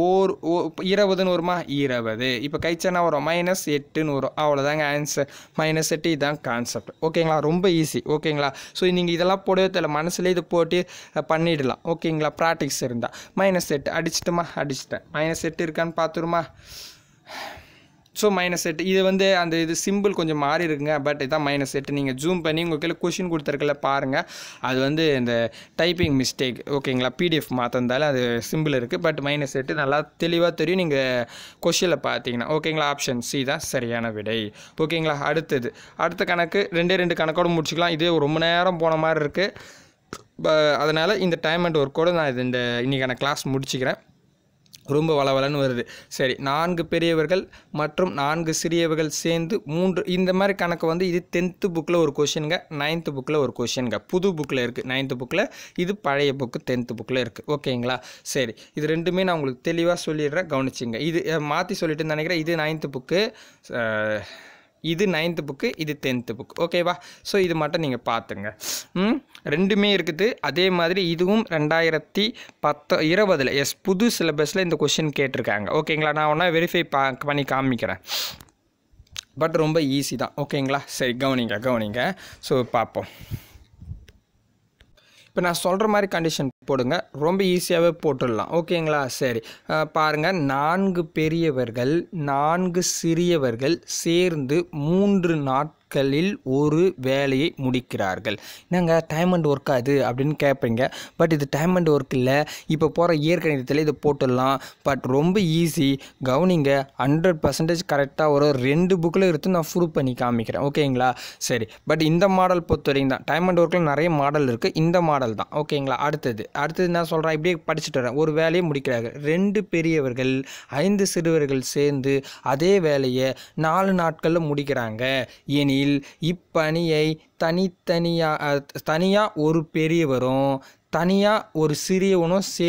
ஓர் ஓ இருபதுன்னு வருமா இருபது இப்போ கழிச்சா என்ன வரும் மைனஸ் எட்டுன்னு வரும் அவ்வளோதாங்க ஆன்சர் மைனஸ் எட்டு இதுதான் கான்செப்ட் ஓகேங்களா ரொம்ப ஈஸி ஓகேங்களா ஸோ நீங்கள் இதெல்லாம் போடவே தெரியல மனசுலேயே இது போட்டு பண்ணிடலாம் ஓகேங்களா ப்ராக்டிக்ஸ் இருந்தால் மைனஸ் எட்டு அடிச்சிட்டுமா அடிச்சிட்டேன் மைனஸ் எட்டு இருக்கான்னு பார்த்துருமா ஸோ மைனஸ் எட்டு இது வந்து அந்த இது சிம்பிள் கொஞ்சம் மாறி இருக்குங்க பட் இதான் மைனஸ் எட்டு நீங்கள் ஜூம் பண்ணி உங்கள் கீழே கொஷின் கொடுத்துருக்கல பாருங்கள் அது வந்து இந்த டைப்பிங் மிஸ்டேக் ஓகேங்களா பிடிஎஃப் மாற்றிருந்தாலும் அது சிம்பிள் இருக்குது பட் மைனஸ் எட்டு நல்லா தெளிவாக தெரியும் நீங்கள் கொஷினில் பார்த்தீங்கன்னா ஓகேங்களா ஆப்ஷன் சி தான் சரியான விடை ஓகேங்களா அடுத்தது அடுத்த கணக்கு ரெண்டே ரெண்டு கணக்கோடு முடிச்சுக்கலாம் இதே ரொம்ப நேரம் போன மாதிரி இருக்குது அதனால் இந்த டைம் அண்ட் ஒர்க்கோடு நான் இந்த இன்றைக்கான கிளாஸ் முடிச்சுக்கிறேன் ரொம்ப வளவலன்னு வருது சரி நான்கு பெரியவர்கள் மற்றும் நான்கு சிறியவர்கள் சேர்ந்து மூன்று இந்த மாதிரி கணக்கு வந்து இது டென்த்து புக்கில் ஒரு கொஷினுங்க நைன்த்து புக்கில் ஒரு கொஷினுங்க புது புக்கில் இருக்குது நைன்த்து புக்கில் இது பழைய புக்கு டென்த்து புக்கில் இருக்குது ஓகேங்களா சரி இது ரெண்டுமே நான் உங்களுக்கு தெளிவாக சொல்லிடுறேன் கவனிச்சிங்க இது மாற்றி சொல்லிட்டு நினைக்கிறேன் இது நைன்த்து புக்கு இது நைன்த்து புக்கு இது டென்த்து புக் ஓகேவா ஸோ இது மட்டும் நீங்கள் பார்த்துங்க ரெண்டுமே இருக்குது அதே மாதிரி இதுவும் ரெண்டாயிரத்தி பத்து இருபதில் எஸ் புது சிலபஸில் இந்த கொஷின் கேட்டிருக்காங்க ஓகேங்களா நான் ஒன்றா வெரிஃபை பா பண்ணி காமிக்கிறேன் பட் ரொம்ப ஈஸி தான் ஓகேங்களா சரி கவனிங்க கவனிங்க ஸோ பார்ப்போம் இப்போ நான் சொல்கிற மாதிரி கண்டிஷன் போடுங்க ரொம்ப ஈஸியாகவே போட்டுடலாம் ஓகேங்களா சரி பாருங்கள் நான்கு பெரியவர்கள் நான்கு சிறியவர்கள் சேர்ந்து மூன்று நாட் நாட்களில் ஒரு வேலையை முடிக்கிறார்கள் என்னங்க டைம் அண்ட் ஒர்க் அது அப்படின்னு கேட்பீங்க பட் இது டைம் அண்ட் ஒர்க் இல்லை இப்போ போகிற இயற்கணிதத்தில் இதை போட்டுடலாம் பட் ரொம்ப ஈஸி கவனிங்க ஹண்ட்ரட் பர்சன்டேஜ் கரெக்டாக ஒரு ரெண்டு புக்கில் எடுத்து நான் ப்ரூவ் பண்ணி காமிக்கிறேன் ஓகேங்களா சரி பட் இந்த மாடல் பொறுத்த வரைக்கும் தான் டைம் அண்ட் ஒர்க்கில் நிறைய மாடல் இருக்குது இந்த மாடல் தான் ஓகேங்களா அடுத்தது அடுத்தது நான் சொல்கிறேன் இப்படியே படிச்சுட்டு வரேன் ஒரு வேலையை முடிக்கிறார்கள் ரெண்டு பெரியவர்கள் ஐந்து சிறுவர்கள் சேர்ந்து அதே வேலையை நாலு நாட்களில் முடிக்கிறாங்க இனி வேளையில் இப்பணியை தனித்தனியாக தனியாக ஒரு பெரியவரும் தனியாக ஒரு சிறியவனும் சே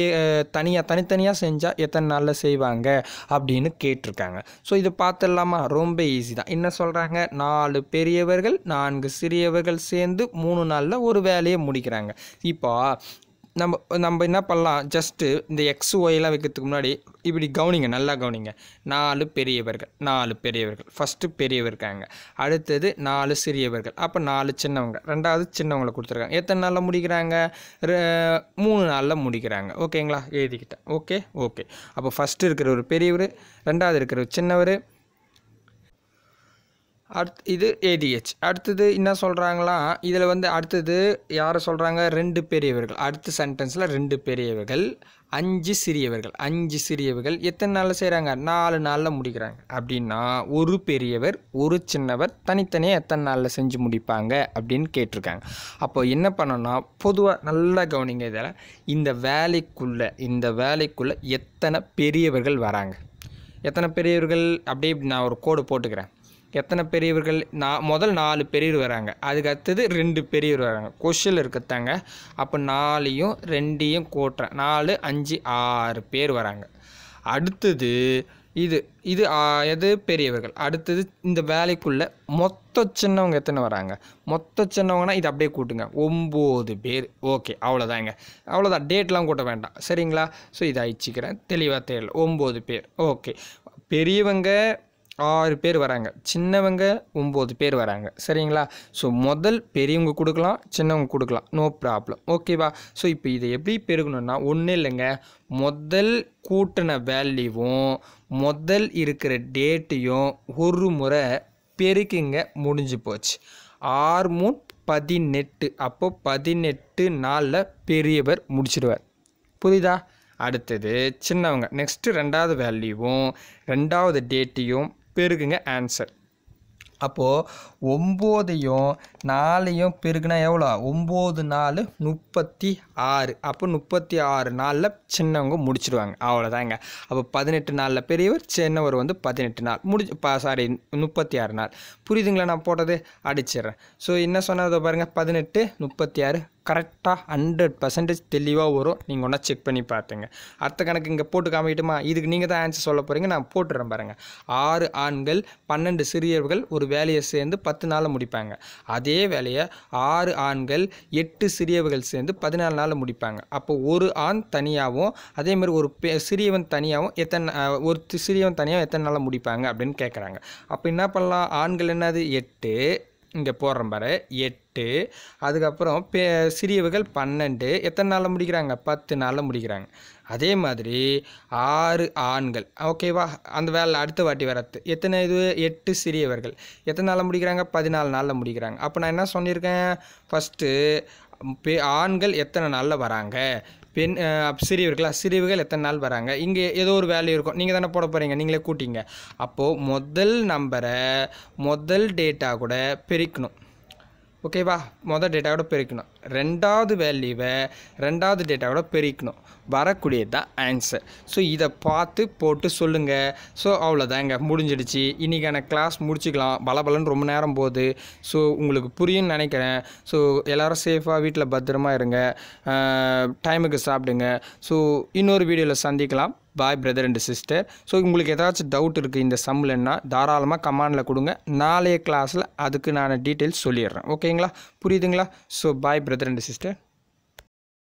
தனியாக தனித்தனியாக செஞ்சால் எத்தனை நாளில் செய்வாங்க அப்படின்னு கேட்டிருக்காங்க ஸோ இது பார்த்துடலாமா ரொம்ப ஈஸி தான் என்ன சொல்கிறாங்க நாலு பெரியவர்கள் நான்கு சிறியவர்கள் சேர்ந்து மூணு நாளில் ஒரு வேலையை முடிக்கிறாங்க இப்போ நம்ம நம்ம என்ன பண்ணலாம் ஜஸ்ட்டு இந்த எக்ஸ் ஒய்லாம் வைக்கிறதுக்கு முன்னாடி இப்படி கவனிங்க நல்லா கவனிங்க நாலு பெரியவர்கள் நாலு பெரியவர்கள் ஃபஸ்ட்டு பெரியவர் இருக்காங்க அடுத்தது நாலு சிறியவர்கள் அப்போ நாலு சின்னவங்க ரெண்டாவது சின்னவங்களை கொடுத்துருக்காங்க எத்தனை நாளில் முடிக்கிறாங்க மூணு நாளில் முடிக்கிறாங்க ஓகேங்களா எழுதிக்கிட்டேன் ஓகே ஓகே அப்போ ஃபஸ்ட்டு இருக்கிற ஒரு பெரியவர் ரெண்டாவது இருக்கிற ஒரு சின்னவர் அடுத் இது ஏடிஹெச் அடுத்தது என்ன சொல்கிறாங்களா இதில் வந்து அடுத்தது யாரை சொல்கிறாங்க ரெண்டு பெரியவர்கள் அடுத்த சென்டென்ஸில் ரெண்டு பெரியவர்கள் அஞ்சு சிறியவர்கள் அஞ்சு சிறியவர்கள் எத்தனை நாளில் செய்கிறாங்க நாலு நாளில் முடிக்கிறாங்க அப்படின்னா ஒரு பெரியவர் ஒரு சின்னவர் தனித்தனியாக எத்தனை நாளில் செஞ்சு முடிப்பாங்க அப்படின்னு கேட்டிருக்காங்க அப்போ என்ன பண்ணோன்னா பொதுவாக நல்லா கவனிங்க இதில் இந்த வேலைக்குள்ளே இந்த வேலைக்குள்ளே எத்தனை பெரியவர்கள் வராங்க எத்தனை பெரியவர்கள் அப்படியே நான் ஒரு கோடு போட்டுக்கிறேன் எத்தனை பெரியவர்கள் நான் முதல் நாலு பெரியவர் வராங்க அதுக்கு அடுத்தது ரெண்டு பெரியவர் வராங்க கொஷில் இருக்கத்தாங்க அப்போ நாலையும் ரெண்டையும் கூட்டுறேன் நாலு அஞ்சு ஆறு பேர் வராங்க அடுத்தது இது இது எது பெரியவர்கள் அடுத்தது இந்த வேலைக்குள்ளே மொத்த சின்னவங்க எத்தனை வராங்க மொத்த சின்னவங்கன்னா இது அப்படியே கூட்டுங்க ஒம்பது பேர் ஓகே அவ்வளோதாங்க அவ்வளோதான் டேட்லாம் கூட்ட வேண்டாம் சரிங்களா ஸோ இதை அழிச்சிக்கிறேன் தெளிவாக தெரியல ஒம்பது பேர் ஓகே பெரியவங்க ஆறு பேர் வராங்க சின்னவங்க ஒம்பது பேர் வராங்க சரிங்களா ஸோ முதல் பெரியவங்க கொடுக்கலாம் சின்னவங்க கொடுக்கலாம் நோ ப்ராப்ளம் ஓகேவா ஸோ இப்போ இதை எப்படி பெருகணும்னா ஒன்றும் இல்லைங்க முதல் கூட்டின வேல்யூவும் முதல் இருக்கிற டேட்டையும் ஒரு முறை பெருக்கிங்க முடிஞ்சு போச்சு ஆறு மூணு பதினெட்டு அப்போது பதினெட்டு நாளில் பெரியவர் முடிச்சிடுவார் புரியுதா அடுத்தது சின்னவங்க நெக்ஸ்ட்டு ரெண்டாவது வேல்யூவும் ரெண்டாவது டேட்டையும் பெருகுங்க ஆன்சர் அப்போது ஒம்போதையும் நாலையும் பெருகுனா எவ்வளோ ஒம்பது நாலு முப்பத்தி ஆறு அப்போ முப்பத்தி ஆறு நாளில் சின்னவங்க முடிச்சிடுவாங்க அவ்வளோதாங்க அப்போ பதினெட்டு நாளில் பெரியவர் சின்னவர் வந்து பதினெட்டு நாள் முடிச்சு பா சாரி முப்பத்தி ஆறு நாள் புரியுதுங்களா நான் போட்டது அடிச்சிடுறேன் ஸோ என்ன சொன்னதை பாருங்கள் பதினெட்டு முப்பத்தி ஆறு கரெக்டாக ஹண்ட்ரட் பர்சன்டேஜ் தெளிவாக வரும் நீங்கள் ஒன்றா செக் பண்ணி பார்த்துங்க அடுத்த கணக்கு இங்கே போட்டு காமிக்கிட்டுமா இதுக்கு நீங்கள் தான் ஆன்சர் சொல்ல போகிறீங்க நான் போட்டுறேன் பாருங்கள் ஆறு ஆண்கள் பன்னெண்டு சிறியவர்கள் ஒரு வேலையை சேர்ந்து பத்து நாளில் முடிப்பாங்க அதே வேலையை ஆறு ஆண்கள் எட்டு சிறியவர்கள் சேர்ந்து பதினாலு நாளில் முடிப்பாங்க அப்போ ஒரு ஆண் தனியாகவும் அதேமாதிரி ஒரு பெ சிறியவன் தனியாகவும் எத்தனை ஒரு சிறியவன் தனியாக எத்தனை நாளில் முடிப்பாங்க அப்படின்னு கேட்குறாங்க அப்போ என்ன பண்ணலாம் ஆண்கள் என்னது எட்டு இங்கே போடுற பாரு எட்டு அதுக்கப்புறம் பே சிறியவர்கள் பன்னெண்டு எத்தனை நாளில் முடிக்கிறாங்க பத்து நாளில் முடிக்கிறாங்க அதே மாதிரி ஆறு ஆண்கள் ஓகேவா அந்த வேலை அடுத்த வாட்டி வரத்து எத்தனை இது எட்டு சிறியவர்கள் எத்தனை நாளில் முடிக்கிறாங்க பதினாலு நாளில் முடிக்கிறாங்க அப்போ நான் என்ன சொல்லியிருக்கேன் ஃபஸ்ட்டு ஆண்கள் எத்தனை நாளில் வராங்க பெண் சிறியவர்கள் இருக்குல்ல எத்தனை நாள் வராங்க இங்கே ஏதோ ஒரு வேல்யூ இருக்கும் நீங்கள் தானே போட போகிறீங்க நீங்களே கூட்டிங்க அப்போது முதல் நம்பரை முதல் டேட்டா கூட பிரிக்கணும் ஓகேவா முதல் டேட்டா கூட பிரிக்கணும் ரெண்டாவது வேல்யூவை ரெண்டாவது டேட்டாவோட பெருக்கணும் வரக்கூடியது தான் ஆன்சர் ஸோ இதை பார்த்து போட்டு சொல்லுங்கள் ஸோ அவ்வளோதாங்க முடிஞ்சிடுச்சு இன்றைக்கான கிளாஸ் முடிச்சுக்கலாம் பலபலன்னு ரொம்ப நேரம் போகுது ஸோ உங்களுக்கு புரியும்னு நினைக்கிறேன் ஸோ எல்லோரும் சேஃபாக வீட்டில் பத்திரமா இருங்க டைமுக்கு சாப்பிடுங்க ஸோ இன்னொரு வீடியோவில் சந்திக்கலாம் bye brother and sister so உங்களுக்கு ஏதாச்சும் டவுட் இருக்குது இந்த சம்லன்னா தாராளமாக கமாண்டில் கொடுங்க நாளைய கிளாஸில் அதுக்கு நான் டீட்டெயில்ஸ் சொல்லிடுறேன் ஓகேங்களா புரியுதுங்களா so bye brother and sister